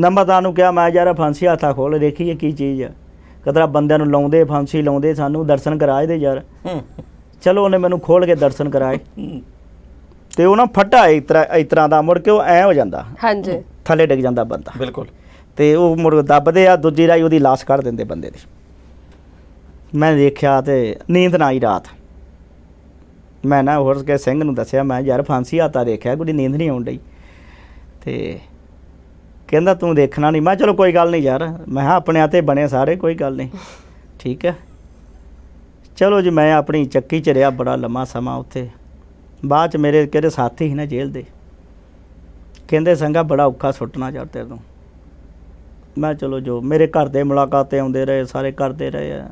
ਨੰਬਰਦਾਰ ਨੂੰ ਕਿਹਾ ਮੈਂ ਯਾਰ ਫਾਂਸੀ ਆਤਾ ਖੋਲ ਦੇਖੀਏ ਕੀ ਚੀਜ਼ ਆ ਕਦਰਾ ਬੰਦਿਆਂ ਨੂੰ ਲਾਉਂਦੇ ਫਾਂਸੀ ਲਾਉਂਦੇ ਸਾਨੂੰ ਦਰਸ਼ਨ ਕਰਾਏ ਦੇ ਯਾਰ ਚਲੋ ਉਹਨੇ ਮੈਨੂੰ ਖੋਲ ਕੇ ਦਰਸ਼ਨ ਕਰਾਏ ਤੇ ਉਹ ਨਾ ਫਟਾ ਇਸ ਤਰ੍ਹਾਂ ਇਸ ਤਰ੍ਹਾਂ ਦਾ ਮੁੜ ਕੇ ਉਹ ਐ ਹੋ ਜਾਂਦਾ ਹਾਂਜੀ ਥੱਲੇ ਡਿੱਗ ਜਾਂਦਾ ਬੰਦਾ ਬਿਲਕੁਲ ਤੇ ਉਹ ਮੁੜ ਦੱਬਦੇ ਆ ਦੂਜੀ ਰਾਈ ਉਹਦੀ ਲਾਸ਼ ਕੱਢ ਦਿੰਦੇ ਬੰਦੇ ਦੀ ਮੈਂ ਦੇਖਿਆ ਤੇ ਨੀਂਦ ਨਾ ਆਈ ਰਾਤ ਮੈਂ ਨਾ ਹੋਰ ਕੇ ਸਿੰਘ ਨੂੰ ਦੱਸਿਆ ਮੈਂ ਯਾਰ ਫਾਂਸੀ ਆਤਾ ਦੇਖਿਆ ਕੋਈ ਨੀਂਦ ਨਹੀਂ ਆਉਣ ਡਈ ਤੇ ਕਹਿੰਦਾ ਤੂੰ ਦੇਖਣਾ ਨਹੀਂ ਮੈਂ ਚਲੋ ਕੋਈ ਗੱਲ ਨਹੀਂ ਯਾਰ ਮੈਂ ਹਾਂ ਆਪਣੇ ਆਤੇ ਬਣੇ ਸਾਰੇ ਕੋਈ ਗੱਲ ਨਹੀਂ ਠੀਕ ਹੈ ਚਲੋ ਜੀ ਮੈਂ ਆਪਣੀ ਚੱਕੀ ਚ ਰਿਹਾ ਬੜਾ ਲੰਮਾ ਸਮਾਂ ਉੱਥੇ ਬਾਅਦ ਚ ਮੇਰੇ ਕਿਹੜੇ ਸਾਥੀ ਸੀ ਨਾ ਜੇਲ੍ਹ ਦੇ ਕਹਿੰਦੇ ਸੰਗਾ ਬੜਾ ਔਖਾ ਸੁੱਟਣਾ ਚਾਹ ਤੇਰੇ ਤੋਂ ਮੈਂ ਚਲੋ ਜੋ ਮੇਰੇ ਘਰ ਦੇ ਮੁਲਾਕਾਤੇ ਆਉਂਦੇ ਰਹੇ ਸਾਰੇ ਕਰਦੇ ਰਹੇ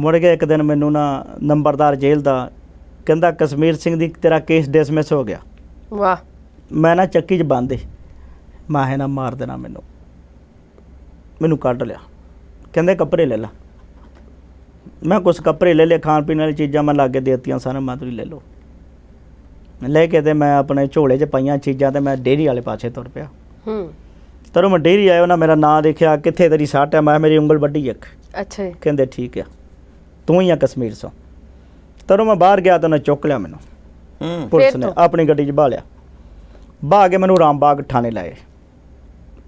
ਮੁੜ ਕੇ ਇੱਕ ਦਿਨ ਮੈਨੂੰ ਨਾ ਨੰਬਰਦਾਰ ਜੇਲ੍ਹ ਦਾ ਕਹਿੰਦਾ ਕਸ਼ਮੀਰ ਸਿੰਘ ਦੀ ਤੇਰਾ ਕੇਸ ਡਿਸਮਿਸ ਹੋ ਗਿਆ ਵਾਹ ਮੈਂ ਨਾ ਚੱਕੀ 'ਚ ਬੰਦੇ ਮਾਹੇ ਨਾ ਮਾਰ ਦੇਣਾ ਮੈਨੂੰ ਮੈਨੂੰ ਕੱਢ ਲਿਆ ਕਹਿੰਦੇ ਕੱਪੜੇ ਲੈ ਲੈ ਕੁਝ कुछ ਲੈ ਲੈ ਖਾਣ ਪੀਣ ਵਾਲੀ ਚੀਜ਼ਾਂ ਮੈਂ ਲਾ ਕੇ देतियां ਦਿੱਤੀਆਂ ਸਾਰੇ तुसी ਲੈ ਲੋ ਲੈ ਕੇ ਤੇ ਮੈਂ ਆਪਣੇ ਝੋਲੇ 'ਚ ਪਈਆਂ ਚੀਜ਼ਾਂ ਤੇ ਮੈਂ ਡੇਰੀ ਵਾਲੇ ਪਾਸੇ ਤੁਰ ਪਿਆ ਹੂੰ ਤਰੋਂ ਮੈਂ ਡੇਰੀ ਆਇਆ ਉਹਨਾਂ ਮੇਰਾ ਨਾਂ ਦੇਖਿਆ ਕਿੱਥੇ ਤੇਰੀ ਸੱਟ ਹੈ ਮੈਂ ਮੇਰੀ ਉਂਗਲ ਵੱਡੀ ਇੱਕ ਅੱਛਾ ਕਹਿੰਦੇ ਠੀਕ ਆ ਤੂੰ ਹੀ ਆ ਕਸ਼ਮੀਰ ਤੋਂ ਤਰੋਂ ਮੈਂ ਬਾਹਰ ਗਿਆ ਤਾਂ ਉਹਨਾਂ ਚੁੱਕ ਲਿਆ ਮੈਨੂੰ ਹੂੰ ਪੁਲਿਸ ਨੇ ਆਪਣੀ ਗੱਡੀ 'ਚ ਬਾਹ ਲਿਆ ਬਾਹ ਕੇ ਮੈਨੂੰ ਰਾਮਬਾਗ ਥਾਣੇ ਲਾਏ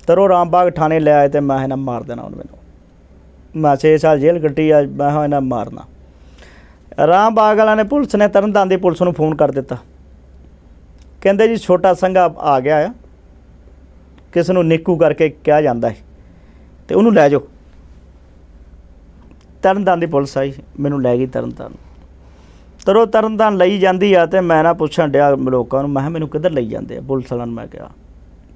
ਤਰੋਂ ਰਾਮਬਾਗ ਥਾਣੇ ਲੈ ਆਏ ਤੇ ਮੈਂ ਇਹਨਾਂ ਮਾਰ ਦੇਣਾ ਉਹਨਾਂ ਮੈਨੂੰ 6 ਸਾਲ ਜੇਲ੍ਹ ਕੱਟੀ ਆ ਮੈਂ ਹਾਂ ਇਹਨਾਂ ਮਾਰਨਾ ਰਾਮ ਬਾਗਲਾ ਨੇ ਪੁਲਿਸ ਨੇ ਤਰਨਤਾਰਨ ਦੀ ਪੁਲਿਸ ਨੂੰ ਫੋਨ ਕਰ ਦਿੱਤਾ ਕਹਿੰਦੇ ਜੀ ਛੋਟਾ ਸੰਘਾ ਆ ਗਿਆ ਆ ਕਿਸ ਨੂੰ ਨਿੱਕੂ ਕਰਕੇ ਕਿਹਾ ਜਾਂਦਾ ਹੈ ਤੇ ਉਹਨੂੰ ਲੈ ਜਾਓ ਤਰਨਤਾਰਨ ਦੀ ਪੁਲਿਸ ਆਈ ਮੈਨੂੰ ਲੈ ਗਈ ਤਰਨਤਾਰਨ ਤਰੋ ਤਰਨਤਾਰਨ ਲਈ ਜਾਂਦੀ ਆ ਤੇ ਮੈਂ ਨਾ ਪੁੱਛਣ ਡਿਆ ਲੋਕਾਂ ਨੂੰ ਮੈਂ ਮੈਨੂੰ ਕਿੱਧਰ ਲਈ ਜਾਂਦੇ ਆ ਪੁਲਿਸ ਵਾਲਿਆਂ ਨੂੰ ਮੈਂ ਕਿਹਾ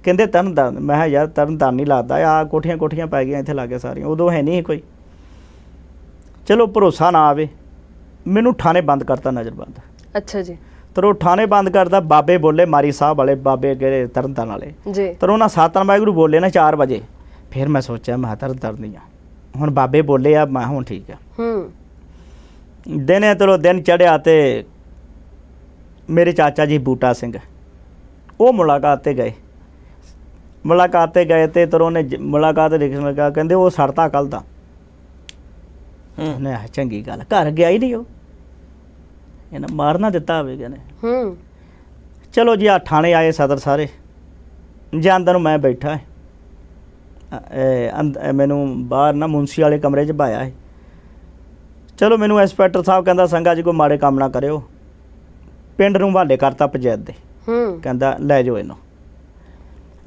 ਕਹਿੰਦੇ ਤਰਨ ਤਰਨ ਮੈਂ ਕਿਹਾ ਯਾਰ ਤਰਨ ਤਰਨ ਨਹੀਂ ਲੱਗਦਾ ਆ ਕੋਠੀਆਂ ਕੋਠੀਆਂ ਪੈ ਗਈਆਂ ਇੱਥੇ ਕੇ ਸਾਰੀਆਂ ਉਦੋਂ ਹੈ ਨਹੀਂ ਕੋਈ ਚਲੋ ਭਰੋਸਾ ਨਾ ਆਵੇ ਮੈਨੂੰ ਥਾਣੇ ਬੰਦ ਕਰਤਾ ਨਜ਼ਰਬੰਦ ਅੱਛਾ ਜੀ ਤਰੋ ਥਾਣੇ ਬੰਦ ਕਰਦਾ ਬਾਬੇ ਬੋਲੇ ਮਾਰੀ ਸਾਹਿਬ ਵਾਲੇ ਬਾਬੇ ਗਰੇ ਤਰਨ ਵਾਲੇ ਜੀ ਤਰੋ ਨਾ ਸਾਤਨ ਵਾਹਿਗੁਰੂ ਬੋਲੇ ਨਾ 4 ਵਜੇ ਫਿਰ ਮੈਂ ਸੋਚਿਆ ਮੈਂ ਤਰਨ ਤਰਨੀ ਹੁਣ ਬਾਬੇ ਬੋਲੇ ਆ ਮੈਂ ਹੁਣ ਠੀਕ ਆ ਹੂੰ ਦਿਨੇ ਤਰੋ ਦਿਨ ਚੜਿਆ ਤੇ ਮੇਰੇ ਚਾਚਾ ਜੀ ਬੂਟਾ ਸਿੰਘ ਉਹ ਮੁਲਾਕਾਤ ਤੇ ਗਏ ਮੁਲਾਕਾਤ ਤੇ ਗਏ ਤੇ ਤਰੋਂ ਨੇ ਮੁਲਾਕਾਤ ਦੇਖਣ ਲਗਾ ਕਹਿੰਦੇ ਉਹ ਸੜਤਾ ਕੱਲ ਦਾ ਹੂੰ ਨਹੀਂ ਚੰਗੀ ਗੱਲ ਘਰ ਗਿਆ ਹੀ ਨਹੀਂ ਉਹ ਇਹਨਾਂ ਮਾਰਨਾ ਦਿੱਤਾ ਹੋਵੇ ਨੇ ਹੂੰ ਚਲੋ ਜੀ ਆ ਥਾਣੇ ਆਏ ਸਦਰ ਸਾਰੇ ਜਾਂਦਾਂ ਨੂੰ ਮੈਂ ਬੈਠਾ ਐ ਮੈਨੂੰ ਬਾਹਰ ਨਾ ਮੁੰਸੀ ਵਾਲੇ ਕਮਰੇ 'ਚ ਭਾਇਆ ਹੈ ਚਲੋ ਮੈਨੂੰ ਇੰਸਪੈਕਟਰ ਸਾਹਿਬ ਕਹਿੰਦਾ ਸੰਗਾ ਜੀ ਕੋਈ ਮਾੜੇ ਕੰਮ ਨਾ ਕਰਿਓ ਪਿੰਡ ਨੂੰ ਹਵਾਲੇ ਕਰਤਾ ਪੰਚਾਇਤ ਦੇ ਹੂੰ ਕਹਿੰਦਾ ਲੈ ਜਾਓ ਇਹਨੂੰ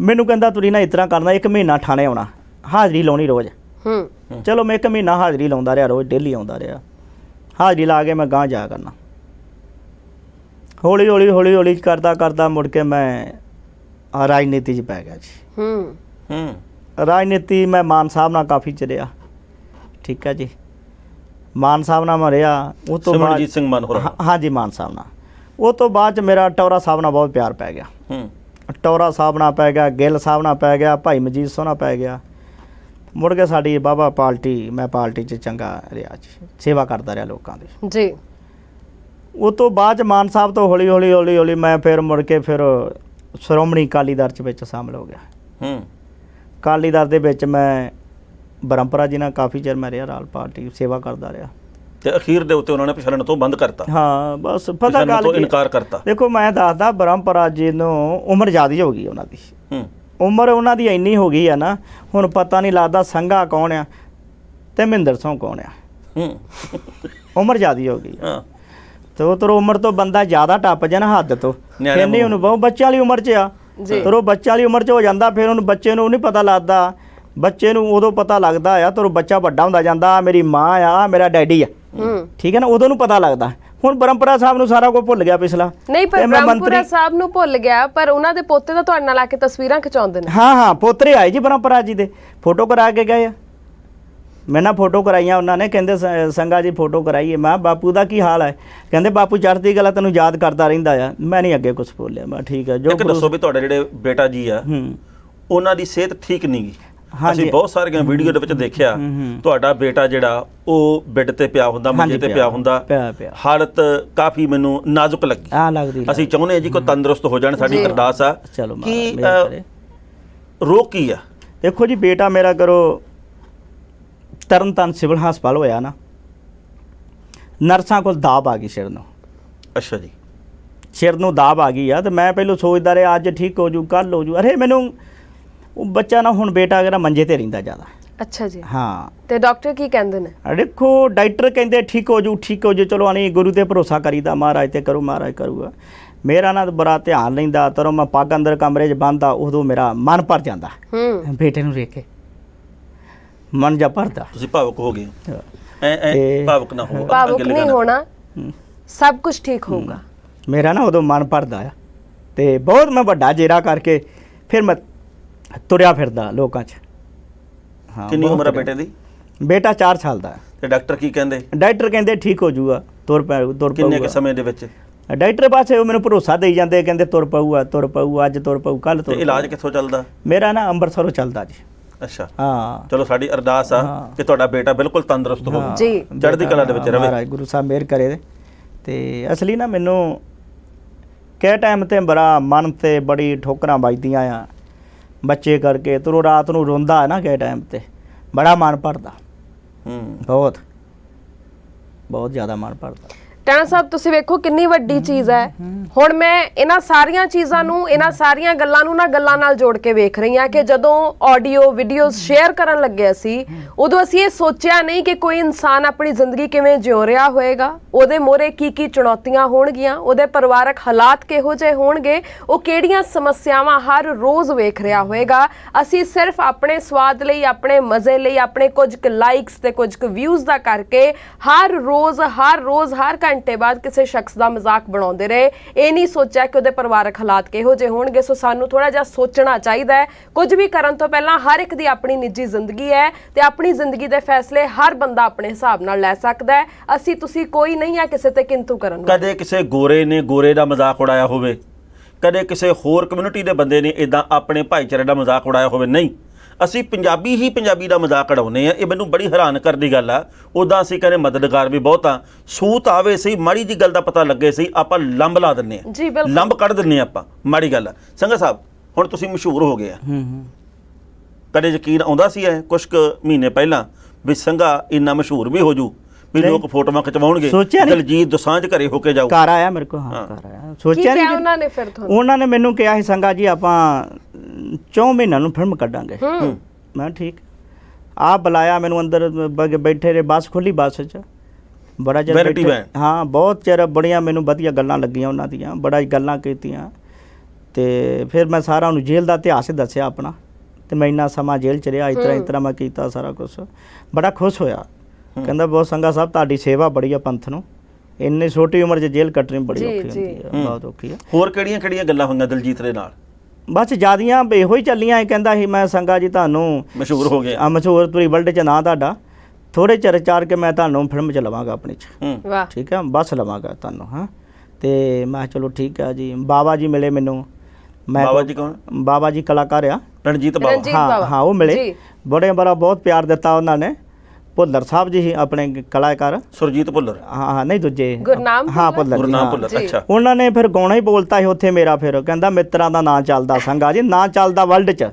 ਮੈਨੂੰ ਕਹਿੰਦਾ ਤੁਸੀਂ ਨਾ ਇਤਰਾ ਕਰਨਾ ਇੱਕ ਮਹੀਨਾ ਥਾਣੇ ਆਉਣਾ ਹਾਜ਼ਰੀ ਲਾਉਣੀ ਰੋਜ਼ ਹੂੰ ਚਲੋ ਮੈਂ ਇੱਕ ਮਹੀਨਾ ਹਾਜ਼ਰੀ ਲਾਉਂਦਾ ਰਿਹਾ ਰੋਜ਼ ਡੇਲੀ ਆਉਂਦਾ ਰਿਹਾ ਹਾਜ਼ਰੀ ਲਾ ਕੇ ਮੈਂ ਗਾਂ ਜਾ ਕਰਨਾ ਹੌਲੀ ਹੌਲੀ ਹੌਲੀ ਹੌਲੀ ਕਰਦਾ ਕਰਦਾ ਮੁੜ ਕੇ ਮੈਂ ਰਾਜਨੀਤੀ 'ਚ ਪੈ ਗਿਆ ਜੀ ਹੂੰ ਹੂੰ ਰਾਜਨੀਤੀ ਮੈਂ ਮਾਨ ਸਾਹਿਬ ਨਾਲ ਕਾਫੀ ਚੜਿਆ ਠੀਕ ਹੈ ਜੀ ਮਾਨ ਸਾਹਿਬ ਨਾਲ ਮਰਿਆ ਉਹ ਤੋਂ ਬਾਅਦ ਸਿਮਰਜੀਤ ਸਿੰਘ ਹਾਂ ਹਾਂਜੀ ਮਾਨ ਸਾਹਿਬ ਨਾਲ ਉਹ ਤੋਂ ਬਾਅਦ ਚ ਮੇਰਾ ਟੌਰਾ ਸਾਹਿਬ ਨਾਲ ਬਹੁਤ ਪਿਆਰ ਪੈ ਗਿਆ ਹੂੰ ਟੋਰਾ ਸਾਹਿਬ ਨਾਲ ਪੈ ਗਿਆ ਗਿੱਲ ਸਾਹਿਬ ਨਾਲ ਪੈ ਗਿਆ ਭਾਈ ਮਜੀਦ ਸੋਨਾ ਪੈ ਗਿਆ ਮੁੜ ਕੇ ਸਾਡੀ ਬਾਬਾ ਪਾਰਟੀ ਮੈਂ ਪਾਰਟੀ 'ਚ ਚੰਗਾ ਰਿਹਾ ਜੀ ਸੇਵਾ ਕਰਦਾ ਰਿਹਾ ਲੋਕਾਂ ਦੀ ਜੀ ਉਹ ਤੋਂ ਬਾਅਦ ਮਾਨ ਸਾਹਿਬ ਤੋਂ ਹੌਲੀ ਹੌਲੀ ਹੌਲੀ ਹੌਲੀ ਮੈਂ ਫਿਰ ਮੁੜ ਕੇ ਫਿਰ ਸ਼੍ਰੋਮਣੀ ਅਕਾਲੀ ਦਰਚ ਚ ਵਿੱਚ ਸ਼ਾਮਲ ਹੋ ਗਿਆ ਹੂੰ ਅਕਾਲੀ ਦਰ ਦੇ ਵਿੱਚ ਮੈਂ ਬਰੰਪਰਾ ਜੀ ਨਾਲ ਕਾਫੀ ਚਿਰ ਮੈਂ ਰਿਹਾ ਰਾਲ ਪਾਰਟੀ ਸੇਵਾ ਕਰਦਾ ਰਿਹਾ ਤੇ ਅਖੀਰ ਦੇ ਉੱਤੇ ਉਹਨਾਂ ਨੇ ਪਛਾਣਨ ਤੋਂ ਬੰਦ ਕਰਤਾ ਹਾਂ ਬਸ ਪਤਾ ਗੱਲ ਤੋਂ ਇਨਕਾਰ ਕਰਤਾ ਦੇਖੋ ਮੈਂ ਦੱਸਦਾ ਬ੍ਰਹਮਪਰਾ ਜੀ ਨੂੰ ਉਮਰ ਜ਼ਿਆਦੀ ਹੋ ਗਈ ਉਹਨਾਂ ਦੀ ਹੂੰ ਉਮਰ ਉਹਨਾਂ ਦੀ ਇੰਨੀ ਹੋ ਗਈ ਆ ਨਾ ਹੁਣ ਪਤਾ ਨਹੀਂ ਲੱਗਦਾ ਸੰਘਾ ਕੌਣ ਆ ਤੇ ਮਹਿੰਦਰ ਸਿੰਘ ਕੌਣ ਆ ਹੂੰ ਉਮਰ ਜ਼ਿਆਦੀ ਹੋ ਗਈ ਹਾਂ ਤੋ ਤਰ ਉਮਰ ਤੋਂ ਬੰਦਾ ਜ਼ਿਆਦਾ ਟੱਪ ਜਾਣ ਹੱਦ ਤੋਂ ਕਿੰਨੀ ਉਹਨੂੰ ਬਹੁ ਬੱਚਾ ਵਾਲੀ ਉਮਰ 'ਚ ਆ ਜੀ ਤਰੋ ਬੱਚਾ ਵਾਲੀ ਉਮਰ 'ਚ ਹੋ ਜਾਂਦਾ ਫਿਰ ਉਹਨੂੰ ਬੱਚੇ ਨੂੰ ਨਹੀਂ ਪਤਾ ਲੱਗਦਾ ਬੱਚੇ ਨੂੰ ਉਦੋਂ ਪਤਾ ਲੱਗਦਾ ਆ ਤਰੋ ਬੱਚਾ ਵੱਡਾ ਹੁੰਦਾ ਜਾਂਦਾ ਮੇਰੀ ਮਾਂ ਆ ਮੇਰਾ ਡੈਡੀ ਆ ਠੀਕ ਹੈ ਨਾ ਉਦੋਂ ਨੂੰ ਪਤਾ ਲੱਗਦਾ ਹੁਣ ਬ੍ਰਹਮਪੁਰਾ ਸਾਹਿਬ ਨੂੰ ਸਾਰਾ ਕੁਝ ਭੁੱਲ ਗਿਆ ਪਿਛਲਾ ਨਹੀਂ ਪਰ ਬ੍ਰਹਮਪੁਰਾ ਸਾਹਿਬ ਨੂੰ ਭੁੱਲ ਗਿਆ ਪਰ ਉਹਨਾਂ ਦੇ ਪੋਤੇ ਤਾਂ ਤੁਹਾਡੇ ਨਾਲ ਆ ਕੇ ਤਸਵੀਰਾਂ ਖਿਚਾਉਂਦੇ ਨੇ ਹਾਂ ਹਾਂ ਪੋਤਰੇ ਆਏ ਜੀ ਬ੍ਰਹਮਪੁਰਾ ਜੀ ਦੇ ਫੋਟੋ ਕਰਾ ਕੇ ਗਏ ਆ ਮੈਂ ਨਾ ਫੋਟੋ ਕਰਾਈਆਂ ਉਹਨਾਂ ਨੇ ਕਹਿੰਦੇ ਸੰਗਾ ਜੀ ਫੋਟੋ ਕਰਾਈਏ ਮੈਂ ਬਾਪੂ ਦਾ ਕੀ ਹਾਲ ਹੈ ਕਹਿੰਦੇ ਬਾਪੂ ਚੜ੍ਹਦੀ ਗੱਲ ਤੈਨੂੰ ਯਾਦ ਕਰਦਾ ਰਹਿੰਦਾ ਆ ਮੈਂ ਨਹੀਂ ਅੱਗੇ ਕੁਝ ਬੋਲਿਆ ਮੈਂ ਠੀਕ ਹੈ ਜੋ ਦੱਸੋ ਵੀ ਤੁਹਾਡੇ ਜਿਹੜੇ ਬੇਟਾ ਜੀ ਆ ਉਹਨਾਂ ਦੀ ਸਿਹਤ ਠੀਕ ਨਹੀਂ ਗਈ ਅਸੀਂ ਬਹੁਤ ਸਾਰੀਆਂ ਵੀਡੀਓ ਦੇ ਵਿੱਚ ਦੇਖਿਆ ਤੁਹਾਡਾ ਬੇਟਾ ਜਿਹੜਾ ਉਹ ਬਿੱਡ ਤੇ ਪਿਆ ਹੁੰਦਾ ਮੰਜੇ ਤੇ ਪਿਆ ਹੁੰਦਾ ਹਾਲਤ ਕਾਫੀ ਮੈਨੂੰ ਨਾਜ਼ੁਕ ਲੱਗੀ ਆ ਲੱਗਦੀ ਅਸੀਂ ਚਾਹੁੰਦੇ ਹਾਂ ਜੀ ਕੋ ਤੰਦਰੁਸਤ ਹੋ ਜਾਣ ਸਾਡੀ ਅਰਦਾਸ ਆ ਕਿ ਰੋਕ ਕੀ ਆ ਦੇਖੋ ਜੀ ਬੇਟਾ ਮੇਰਾ ਕਰੋ ਤਰਨਤਨ ਸਿਵਲ ਹਸਪਤਾਲ ਹੋਇਆ ਨਾ ਨਰਸਾਂ ਕੋਲ ਦਾਬ ਆ ਗਈ ਸਿਰ ਨੂੰ ਅੱਛਾ ਜੀ ਸਿਰ ਨੂੰ ਦਾਬ ਆ ਗਈ ਆ ਤੇ ਮੈਂ ਪਹਿਲਾਂ ਸੋਚਦਾ ਰਿਹਾ ਅੱਜ ਠੀਕ ਹੋ ਜੂ ਕੱਲ ਹੋ ਜੂ ਅਰੇ ਮੈਨੂੰ ਉਹ ਬੱਚਾ ਨਾ ਹੁਣ ਬੇਟਾ ਅਗਰ ਮੰਜੇ ਤੇ ਰਹਿੰਦਾ ਜ਼ਿਆਦਾ ਅੱਛਾ ਜੀ ਹਾਂ ਤੇ ਡਾਕਟਰ ਕੀ ਕਹਿੰਦੇ ਨੇ ਦੇਖੋ ਡਾਕਟਰ ਕਹਿੰਦੇ ਠੀਕ ਹੋ ਜੂ ਠੀਕ ਹੋ ਜੂ ਚਲੋ ਆਣੀ ਗੁਰੂ ਤੇ ਭਰੋਸਾ ਕਰੀਦਾ ਮਹਾਰਾਜ ਤੇ ਕਰੂ ਮਹਾਰਾਜ ਕਰੂਗਾ ਮੇਰਾ ਨਾ ਬੜਾ ਧਿਆਨ ਲੈਂਦਾ ਤਰੋਂ ਮੈਂ ਪੱਗ ਅੰਦਰ ਕਮਰੇ 'ਚ ਬੰਦਾ ਉਦੋਂ ਮੇਰਾ ਮਨ ਭਰ ਜਾਂਦਾ ਹੂੰ ਬੇਟੇ ਨੂੰ ਵੇਖ ਕੇ ਮਨ ਜਾ ਭਰਦਾ ਤੁਸੀਂ ਭਾਵਕ ਹੋ ਗਏ ਐ ਐ ਭਾਵਕ ਨਾ ਹੋ ਭਾਵਕ ਨਹੀਂ ਹੋਣਾ ਸਭ ਕੁਝ ਠੀਕ ਹੋਊਗਾ ਮੇਰਾ ਨਾ ਉਦੋਂ ਮਨ ਭਰਦਾ ਤੇ ਬਹੁਤ ਮੈਂ ਵੱਡਾ ਜੇਰਾ ਕਰਕੇ ਫਿਰ ਮੈਂ ਤੁਰਿਆ ਫਿਰਦਾ ਲੋਕਾਂ 'ਚ ਹਾਂ ਕਿੰਨੀ ਉਮਰ ਹੈ ਬੇਟੇ ਦੀ ਬੇਟਾ 4 ਸਾਲ ਦਾ ਤੇ ਡਾਕਟਰ ਕੀ ਕਹਿੰਦੇ ਡਾਕਟਰ ਕਹਿੰਦੇ ਠੀਕ ਹੋ ਜਾਊਗਾ ਤੁਰ ਪੈ ਤੁਰ ਕਿੰਨੇ ਕੁ ਸਮੇਂ ਦੇ ਵਿੱਚ ਡਾਕਟਰ ਪਾਸੇ ਉਹ ਮੈਨੂੰ ਭਰੋਸਾ ਦੇਈ ਜਾਂਦੇ ਕਹਿੰਦੇ ਤੁਰ ਪਊਗਾ ਤੁਰ ਪਊ ਅੱਜ ਤੁਰ ਪਊ ਕੱਲ ਤੁਰ ਤੇ ਇਲਾਜ ਕਿੱਥੋਂ ਚੱਲਦਾ ਮੇਰਾ ਨਾ ਅੰਮ੍ਰਿਤਸਰੋਂ ਚੱਲਦਾ ਜੀ ਅੱਛਾ ਹਾਂ ਚਲੋ ਸਾਡੀ ਅਰਦਾਸ ਆ ਕਿ ਤੁਹਾਡਾ ਬੇਟਾ ਬਿਲਕੁਲ ਤੰਦਰੁਸਤ ਹੋਵੇ ਜੀ ਚੜ੍ਹਦੀ ਕਲਾ ਦੇ ਵਿੱਚ ਰਹੇ ਮਹਾਰਾਜ ਗੁਰੂ ਸਾਹਿਬ ਮਿਹਰ ਕਰੇ ਤੇ ਅਸਲੀ ਨਾ ਮੈਨੂੰ ਕਿਹ ਟਾਈਮ ਤੇ ਬੜਾ ਮਨ ਤੇ ਬੜੀ ਠੋਕਰਾਂ ਵੱਜਦੀਆਂ ਆ ਬੱਚੇ ਕਰਕੇ ਤੇ ਉਹ ਰਾਤ ਨੂੰ ਰੋਂਦਾ ਹੈ ਨਾ ਕਿਸੇ ਟਾਈਮ ਤੇ ਬੜਾ ਮਨ ਭਰਦਾ ਹੂੰ ਬਹੁਤ ਬਹੁਤ ਜ਼ਿਆਦਾ ਮਨ ਭਰਦਾ ਟਾਣਾ ਸਾਹਿਬ ਤੁਸੀਂ ਵੇਖੋ ਕਿੰਨੀ ਵੱਡੀ ਚੀਜ਼ ਹੈ ਹੁਣ ਮੈਂ ਇਹਨਾਂ ਸਾਰੀਆਂ ਚੀਜ਼ਾਂ ਨੂੰ ਇਹਨਾਂ ਸਾਰੀਆਂ ਗੱਲਾਂ ਨੂੰ ਨਾ ਗੱਲਾਂ ਨਾਲ ਜੋੜ ਕੇ ਵੇਖ ਰਹੀ ਹਾਂ ਕਿ ਜਦੋਂ ਆਡੀਓ ਵੀਡੀਓਜ਼ ਸ਼ੇਅਰ ਕਰਨ ਲੱਗੇ ਸੀ ਉਦੋਂ ਅਸੀਂ ਇਹ ਸੋਚਿਆ ਨਹੀਂ ਕਿ ਕੋਈ ਇਨਸਾਨ ਆਪਣੀ ਜ਼ਿੰਦਗੀ ਕਿਵੇਂ ਜਿਉ ਰਿਹਾ ਹੋਵੇਗਾ ਉਹਦੇ ਮੋਰੇ ਕੀ ਕੀ ਚੁਣੌਤੀਆਂ ਹੋਣਗੀਆਂ ਉਹਦੇ ਪਰਿਵਾਰਕ ਹਾਲਾਤ ਕਿਹੋ ਜਿਹੇ ਹੋਣਗੇ ਉਹ ਕਿਹੜੀਆਂ ਸਮੱਸਿਆਵਾਂ ਹਰ ਰੋਜ਼ ਵੇਖ ਰਿਹਾ ਹੋਵੇਗਾ ਅਸੀਂ ਸਿਰਫ ਆਪਣੇ ਸਵਾਦ ਲਈ ਆਪਣੇ ਮਜ਼ੇ ਲਈ ਆਪਣੇ ਕੁਝ ਕੁ ਲਾਈਕਸ ਤੇ ਕੁਝ ਕੁ ਵਿਊਜ਼ ਦਾ ਕਰਕੇ ਹਰ ਰੋਜ਼ ਹਰ ਰੋਜ਼ ਹਰ ਘੰਟੇ ਬਾਅਦ ਕਿਸੇ ਸ਼ਖਸ ਦਾ ਮਜ਼ਾਕ ਬਣਾਉਂਦੇ ਰਹੇ ਇਹ ਨਹੀਂ ਸੋਚਿਆ ਕਿ ਉਹਦੇ ਪਰਿਵਾਰਕ ਹਾਲਾਤ ਕਿਹੋ ਜਿਹੇ ਹੋਣਗੇ ਸੋ ਸਾਨੂੰ ਥੋੜਾ ਜਿਹਾ ਸੋਚਣਾ ਚਾਹੀਦਾ ਹੈ ਕੁਝ ਵੀ ਕਰਨ ਤੋਂ ਪਹਿਲਾਂ ਹਰ ਇੱਕ ਦੀ ਆਪਣੀ ਨਿੱਜੀ ਜ਼ਿੰਦਗੀ ਹੈ ਤੇ ਆਪਣੀ ਜ਼ਿੰਦਗੀ ਦੇ ਫੈਸਲੇ ਹਰ ਬੰਦਾ ਆਪਣੇ ਹਿਸਾਬ ਨਾਲ ਲੈ ਸਕਦਾ ਹੈ ਅਸੀਂ ਤੁਸੀਂ ਕੋਈ ਨਹੀਂ ਆ ਕਿਸੇ ਤੇ ਕਿੰਤੂ ਕਰਨ ਕਦੇ ਕਿਸੇ ਗੋਰੇ ਨੇ ਗੋਰੇ ਦਾ ਮਜ਼ਾਕ ਉਡਾਇਆ ਹੋਵੇ ਕਦੇ ਕਿਸੇ ਹੋਰ ਕਮਿਊਨਿਟੀ ਦੇ ਬੰਦੇ ਨੇ ਇਦਾਂ ਆਪਣੇ ਭਾਈਚਾਰੇ ਦਾ ਮਜ਼ਾਕ ਉਡਾਇਆ ਹੋਵੇ ਨਹੀਂ ਅਸੀਂ ਪੰਜਾਬੀ ਹੀ ਪੰਜਾਬੀ ਦਾ ਮਜ਼ਾਕ ਉਡਾਉਨੇ ਆ ਇਹ ਮੈਨੂੰ ਬੜੀ ਹੈਰਾਨ ਕਰਦੀ ਗੱਲ ਆ ਉਦਾਂ ਅਸੀਂ ਕਹਿੰਦੇ ਮਦਦਗਾਰ ਵੀ ਬਹੁਤ ਆ ਸੂਤ ਆਵੇ ਸਹੀ ਮਾੜੀ ਜੀ ਗੱਲ ਦਾ ਪਤਾ ਲੱਗੇ ਸਹੀ ਆਪਾਂ ਲੰਬ ਲਾ ਦਿੰਨੇ ਆ ਜੀ ਬਿਲਕੁਲ ਲੰਬ ਕੱਢ ਦਿੰਨੇ ਆਪਾਂ ਮਾੜੀ ਗੱਲ ਆ ਸਾਹਿਬ ਹੁਣ ਤੁਸੀਂ ਮਸ਼ਹੂਰ ਹੋ ਗਏ ਆ ਹੂੰ ਹੂੰ ਕਦੇ ਯਕੀਨ ਆਉਂਦਾ ਸੀ ਐ ਕੁਝ ਕੁ ਮਹੀਨੇ ਪਹਿਲਾਂ ਵੀ ਸੰਗਾ ਇੰਨਾ ਮਸ਼ਹੂਰ ਵੀ ਹੋ ਜੂ ਵੀ ਲੋਕ ਫੋਟੋਆਂ ਖਿਚਵਾਉਣਗੇ ਦਲਜੀਤ ਦਸਾਂਜ ਘਰੇ ਹੋ ਕੇ ਜਾਓ ਘਰ ਆਇਆ ਮੇਰੇ ਕੋ ਹਾਂ ਘਰ ਆਇਆ ਸੋਚਿਆ ਨਹੀਂ ਉਹਨਾਂ ਨੇ ਫਿਰ ਤੁਹਾਨੂੰ ਉਹਨਾਂ ਨੇ ਮੈਨੂੰ ਕਿਹਾ ਸੀ ਸੰਗਾ ਜੀ ਆਪਾਂ 4 ਮਹੀਨਿਆਂ ਨੂੰ ਫਿਲਮ ਕੱਢਾਂਗੇ ਮੈਂ ਠੀਕ ਆ ਬੁਲਾਇਆ ਮੈਨੂੰ ਅੰਦਰ ਬੈਠੇ ਰੇ ਬਸ ਖੁੱਲੀ ਬਸ 'ਚ ਬੜਾ ਚਿਰ ਹਾਂ ਬਹੁਤ ਚਿਰ ਬੜੀਆਂ ਮੈਨੂੰ ਵਧੀਆ ਗੱਲਾਂ ਲੱਗੀਆਂ ਉਹਨਾਂ ਦੀਆਂ ਬੜਾ ਗੱਲਾਂ ਕੀਤੀਆਂ ਤੇ ਫਿਰ ਮੈਂ ਸਾਰਾ ਉਹਨੂੰ ਜੇਲ੍ਹ ਦਾ ਇਤਿਹਾਸ ਦੱਸਿਆ ਆਪਣਾ ਤੇ ਮੈਂ ਇੰਨਾ ਸਮਾਂ ਜੇਲ੍ਹ ਚ ਰਿਹਾ ਇਤਰਾ ਇਤਰਾ ਮੈਂ ਕੀਤਾ ਸਾਰਾ ਕੁਝ ਬੜਾ ਖੁਸ਼ ਹੋਇਆ ਕਹਿੰਦਾ ਬਹੁਤ ਸੰਗਾ ਸਾਹਿਬ ਤੁਹਾਡੀ ਸੇਵਾ ਬੜੀ ਆ ਪੰਥ ਨੂੰ ਇੰਨੇ ਛੋਟੀ ਉਮਰ 'ਚ ਜੇਲ੍ਹ ਕੱਟਣੀ ਬੜੀ ਔਖੀ ਹੁੰਦੀ ਆ ਬਹੁਤ ਔਖੀ ਆ ਹੋਰ ਕਿਹੜੀਆਂ ਕਿਹੜੀਆਂ ਗੱਲਾਂ ਹੋਈਆਂ ਦਲਜੀਤ ਦੇ ਨਾਲ ਬਸ ਜਿਆਦੀਆਂ ਇਹੋ ਹੀ ਚੱਲੀਆਂ ਇਹ ਕਹਿੰਦਾ ਸੀ ਮੈਂ ਸੰਗਾ ਜੀ ਤੁਹਾਨੂੰ ਮਸ਼ਹੂਰ ਹੋ ਗਿਆ ਆ ਮਸ਼ਹੂਰ ਤੁਸੀਂ ਵਰਲਡ 'ਚ ਨਾਂ ਤੁਹਾਡਾ ਥੋੜੇ ਚਿਰ ਚਾਰ ਕੇ ਮੈਂ ਤੁਹਾਨੂੰ ਫਿਲਮ 'ਚ ਲਵਾਂਗਾ ਆਪਣੀ 'ਚ ਵਾਹ ਠੀਕ ਆ ਬਸ ਲਵਾਂਗਾ ਤੁਹਾਨੂੰ ਹਾਂ ਤੇ ਮੈਂ ਚਲੋ ਠੀਕ ਆ ਜੀ ਬਾਬਾ ਜੀ ਮਿਲੇ ਮੈਨੂੰ ਮੈਂ ਬਾਬਾ ਜੀ ਕੌਣ ਬਾਬਾ ਜੀ ਕਲਾਕਾਰ ਆ ਰਣਜੀਤ ਬਾਬਾ ਹਾਂ ਹਾਂ ਉਹ ਮਿਲੇ ਬੜੇ ਬੜਾ ਬਹੁਤ ਪਿਆਰ ਦਿੱਤਾ ਉਹਨਾਂ ਨੇ ਭੁੱਲਰ ਸਾਹਿਬ ਜੀ ਆਪਣੇ ਕਲਾਕਾਰ ਸੁਰਜੀਤ ਭੁੱਲਰ ਹਾਂ ਹਾਂ ਨਹੀਂ ਦੂਜੇ ਗੁਰਨਾਮ ਹਾਂ ਭੁੱਲਰ ਗੁਰਨਾਮ ਭੁੱਲਰ ਅੱਛਾ ਉਹਨਾਂ ਨੇ ਫਿਰ ਗਾਉਣਾ ਹੀ ਬੋਲਤਾ ਸੀ ਉੱਥੇ ਮੇਰਾ ਫਿਰ ਕਹਿੰਦਾ ਮਿੱਤਰਾਂ ਦਾ ਨਾਂ ਚੱਲਦਾ ਸੰਗਾ ਜੀ ਨਾਂ ਚੱਲਦਾ ਵਰਲਡ 'ਚ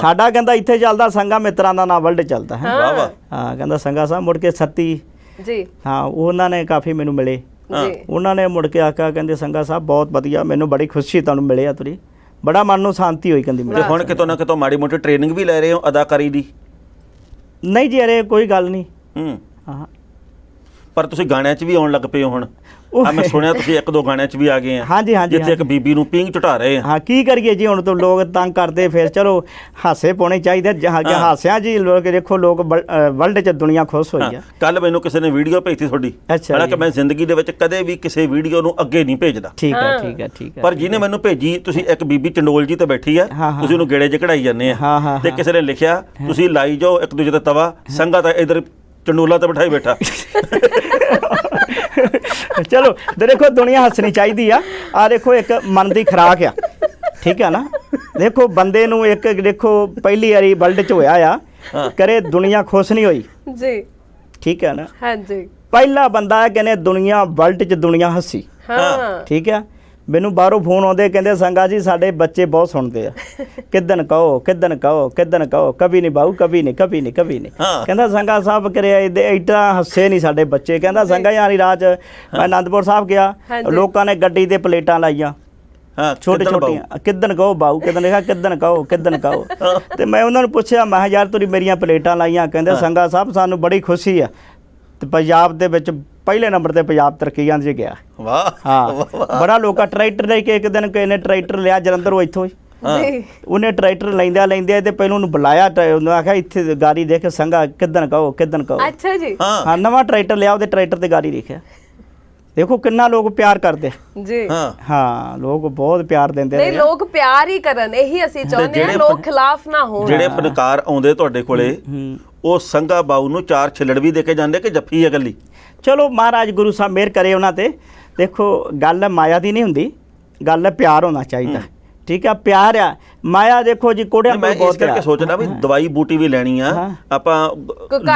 ਸਾਡਾ ਕਹਿੰਦਾ ਇੱਥੇ ਚੱਲਦਾ ਸੰਗਾ ਮਿੱਤਰਾਂ ਦਾ ਨਾਂ ਵਰਲਡ ਚੱਲਦਾ ਹੈ ਵਾਹ ਵਾਹ ਹਾਂ ਕਹਿੰਦਾ ਸੰਗਾ ਸਾਹਿਬ ਮੁੜ ਕੇ ਸੱਤੀ ਜੀ ਹਾਂ ਉਹਨਾਂ ਨੇ ਕਾਫੀ ਮੈਨੂੰ ਮਿਲੇ ਜੀ ਉਹਨਾਂ ਨੇ ਮੁੜ ਕੇ ਆਕਾ ਕਹਿੰਦੇ ਸੰਗਾ ਸਾਹਿਬ ਬਹੁਤ ਵਧੀਆ ਮੈਨੂੰ ਬੜੀ ਖੁਸ਼ੀ ਤੁਹਾਨੂੰ ਮਿਲਿਆ ਤੁਰੀ ਬੜਾ ਮਨ ਨੂੰ ਸ਼ਾਂਤੀ ਹੋਈ ਕਹਿੰਦੀ ਮੇਰੇ ਹੁਣ ਕਿਤੋਂ ਨਾ ਕਿਤੋਂ ਮਾੜੀ ਮੋਟੀ ਟ੍ਰੇਨਿੰਗ ਵੀ ਲੈ ਰਹੇ ਹੋ ਅਦਾਕਾਰੀ ਦੀ ਨਹੀਂ ਜੀ ਅਰੇ ਕੋਈ ਗੱਲ ਨਹੀਂ ਹਾਂ ਪਰ ਤੁਸੀਂ ਗਾਣਿਆਂ 'ਚ ਵੀ ਆਉਣ ਲੱਗ ਪਏ ਹੋ ਹੁਣ ਆ ਮੈਂ ਸੁਣਿਆ ਤੁਸੀਂ ਇੱਕ ਦੋ ਗਾਣਿਆਂ 'ਚ ਵੀ ਆ ਗਏ ਆ ਹਾਂਜੀ ਹਾਂਜੀ ਜਿੱਥੇ ਇੱਕ ਬੀਬੀ ਨੂੰ ਪਿੰਗ ਚਟਾ ਰਹੇ ਆ ਹਾਂ ਕੀ ਕਰੀਏ ਜੀ ਹੁਣ ਤਾਂ ਲੋਕ ਤੰਗ ਕਰਦੇ ਫਿਰ ਚਲੋ ਹਾਸੇ ਪਾਉਣੇ ਚਾਹੀਦੇ ਹਾਸਿਆਂ ਜੀ ਲੋਕ ਦੇਖੋ ਲੋਕ ਵਰਲਡ 'ਚ ਦੁਨੀਆ ਖੁਸ਼ ਹੋਈ ਆ ਕੱਲ ਮੈਨੂੰ ਕਿਸੇ ਨੇ ਵੀਡੀਓ ਭੇਜੀ ਤੁਹਾਡੀ ਹਾਲਾਂਕਿ ਮੈਂ ਜ਼ਿੰਦਗੀ ਦੇ ਵਿੱਚ ਕਦੇ ਵੀ ਕਿਸੇ ਵੀਡੀਓ ਨੂੰ ਅੱਗੇ ਨਹੀਂ ਭੇਜਦਾ ਠੀਕ ਹੈ ਠੀਕ ਹੈ ਠੀਕ ਹੈ ਪਰ ਜਿਹਨੇ ਮੈਨੂੰ ਭੇਜੀ ਤੁਸੀਂ ਇੱਕ ਬੀਬੀ ਚੰਡੋਲ ਜੀ ਤੇ ਬੈਠੀ ਆ ਤੁਸੀਂ ਉਹਨੂੰ ਗੇੜੇ 'ਚ ਕਢਾਈ ਜਾਂਦੇ ਆ ਤੇ ਕਿਸੇ ਨੇ ਲਿਖਿਆ ਤੁਸੀਂ ਲਾਈ ਜਾਓ ਇੱਕ ਦੂਜੇ ਦਾ ਤਵਾ ਸੰਗਤ ਇਧਰ ਚੰਡੋਲਾ ਤੇ ਬਿਠਾਈ ਬੈਠਾ ਚਲੋ ਦੇਖੋ ਦੁਨੀਆ ਹੱਸਣੀ ਚਾਹੀਦੀ ਆ ਆ ਦੇਖੋ ਇੱਕ ਮਨ ਦੀ ਖਰਾਕ ਆ ਠੀਕ ਆ ਨਾ ਦੇਖੋ ਬੰਦੇ ਨੂੰ ਇੱਕ ਦੇਖੋ ਪਹਿਲੀ ਵਾਰੀ ਵਰਲਡ ਚ ਹੋਇਆ ਆ ਕਰੇ ਦੁਨੀਆ ਖੁਸ਼ ਨਹੀਂ ਹੋਈ ਜੀ ਠੀਕ ਆ ਨਾ ਹਾਂਜੀ ਪਹਿਲਾ ਬੰਦਾ ਹੈ ਕਹਿੰਦੇ ਦੁਨੀਆ ਵਰਲਡ ਚ ਦੁਨੀਆ ਹੱਸੀ ਹਾਂ ਠੀਕ ਆ ਮੈਨੂੰ ਬਾਹਰੋਂ ਫੋਨ ਆਉਂਦੇ ਕਹਿੰਦੇ ਸੰਗਾ ਜੀ ਸਾਡੇ ਬੱਚੇ ਬਹੁਤ ਸੁਣਦੇ ਆ ਕਿਦਨ ਕਹੋ ਕਿਦਨ ਕਹੋ ਕਿਦਨ ਕਹੋ ਕਭੀ ਨਹੀਂ ਬਾਹੂ ਕਭੀ ਨਹੀਂ ਕਭੀ ਨਹੀਂ ਕਭੀ ਨਹੀਂ ਕਹਿੰਦਾ ਸੰਗਾ ਸਾਹਿਬ ਕਰਿਆ ਇਹਦੇ ਇਟਾ ਹੱਸੇ ਨਹੀਂ ਸਾਡੇ ਬੱਚੇ ਕਹਿੰਦਾ ਸੰਗਾ ਯਾਰੀ ਰਾਜ ਮੈਂ ਅਨੰਦਪੁਰ ਸਾਹਿਬ ਗਿਆ ਲੋਕਾਂ ਨੇ ਗੱਡੀ ਤੇ ਪਲੇਟਾਂ ਲਾਈਆਂ ਹਾਂ ਛੋਟੇ ਛੋਟੀਆਂ ਕਿਦਨ ਕਹੋ ਬਾਹੂ ਕਿਦਨ ਲਿਖਾ ਕਿਦਨ ਕਹੋ ਕਿਦਨ ਕਹੋ ਤੇ ਮੈਂ ਉਹਨਾਂ ਨੂੰ ਪੁੱਛਿਆ ਮੈਂ ਯਾਰ ਤੁਰੀ ਮੇਰੀਆਂ ਪਲੇਟਾਂ ਲਾਈਆਂ ਕਹਿੰਦੇ ਸੰਗਾ ਸਾਹਿਬ ਸਾਨੂੰ ਬੜੀ ਖੁਸ਼ੀ ਆ ਤੇ ਪੰਜਾਬ ਦੇ ਵਿੱਚ ਪਹਿਲੇ ਨੰਬਰ ਤੇ ਪੰਜਾਬ ਤਰੱਕੀਆਂ ਦੇ ਗਿਆ ਵਾਹ ਹਾਂ ਬੜਾ ਲੋਕਾ ਟਰੈਕਟਰ ਲੈ ਕੇ ਇੱਕ ਦਿਨ ਕਿਸੇ ਨੇ ਟਰੈਕਟਰ ਲਿਆ ਜਲੰਧਰੋਂ ਇੱਥੋਂ ਉਹਨੇ ਟਰੈਕਟਰ ਲੈਂਦਾ ਲੈਂਦਾ ਤੇ ਪਹਿਲਾਂ ਉਹਨੂੰ ਬੁਲਾਇਆ ਉਹਨੇ ਆਖਿਆ ਇੱਥੇ ਗਾੜੀ ਦੇਖ ਸੰਗਾ ਕਿਦਨ ਕਹੋ ਕਿਦਨ ਕਹੋ ਅੱਛਾ ਜੀ ਹਾਂ ਨਵਾਂ ਟਰੈਕਟਰ ਲਿਆ ਉਹਦੇ ਟਰੈਕਟਰ ਤੇ ਗਾੜੀ ਦੇਖਿਆ ਦੇਖੋ ਕਿੰਨਾ ਲੋਕ ਪਿਆਰ ਕਰਦੇ ਜੀ ਹਾਂ ਹਾਂ ਲੋਕ ਬਹੁਤ ਪਿਆਰ ਦਿੰਦੇ ਨੇ ਨਹੀਂ ਲੋਕ ਪਿਆਰ ਹੀ ਕਰਨ ਇਹੀ ਅਸੀਂ ਚਾਹੁੰਦੇ ਹਾਂ ਲੋਕ ਖਿਲਾਫ ਨਾ ਹੋਣ ਜਿਹੜੇ ਪਨਕਾਰ ਆਉਂਦੇ ਤੁਹਾਡੇ ਕੋਲੇ ਉਹ ਸੰਗਾ ਬਾਉ ਨੂੰ ਚਾਰ ਛਿਲੜ ਵੀ ਦੇ ਕੇ ਜਾਂਦੇ ਕਿ ਜੱਫੀ ਹੈ ਗੱਲੀ ਚਲੋ ਮਹਾਰਾਜ ਗੁਰੂ ਸਾਹਿਬ ਮੇਰ ਕਰੇ ਉਹਨਾਂ ਤੇ ਦੇਖੋ ਗੱਲ ਮਾਇਆ ਦੀ ਨਹੀਂ ਹੁੰਦੀ ਗੱਲ ਪਿਆਰ ਹੋਣਾ ਚਾਹੀਦਾ ਠੀਕ ਆ ਪਿਆਰ ਆ ਮਾਇਆ ਦੇਖੋ ਜੀ ਕੋੜਿਆਂ ਕੋਲ ਬਹੁਤ ਕਰਕੇ ਸੋਚਦਾ ਵੀ ਦਵਾਈ ਬੂਟੀ ਵੀ ਲੈਣੀ ਆ ਆਪਾਂ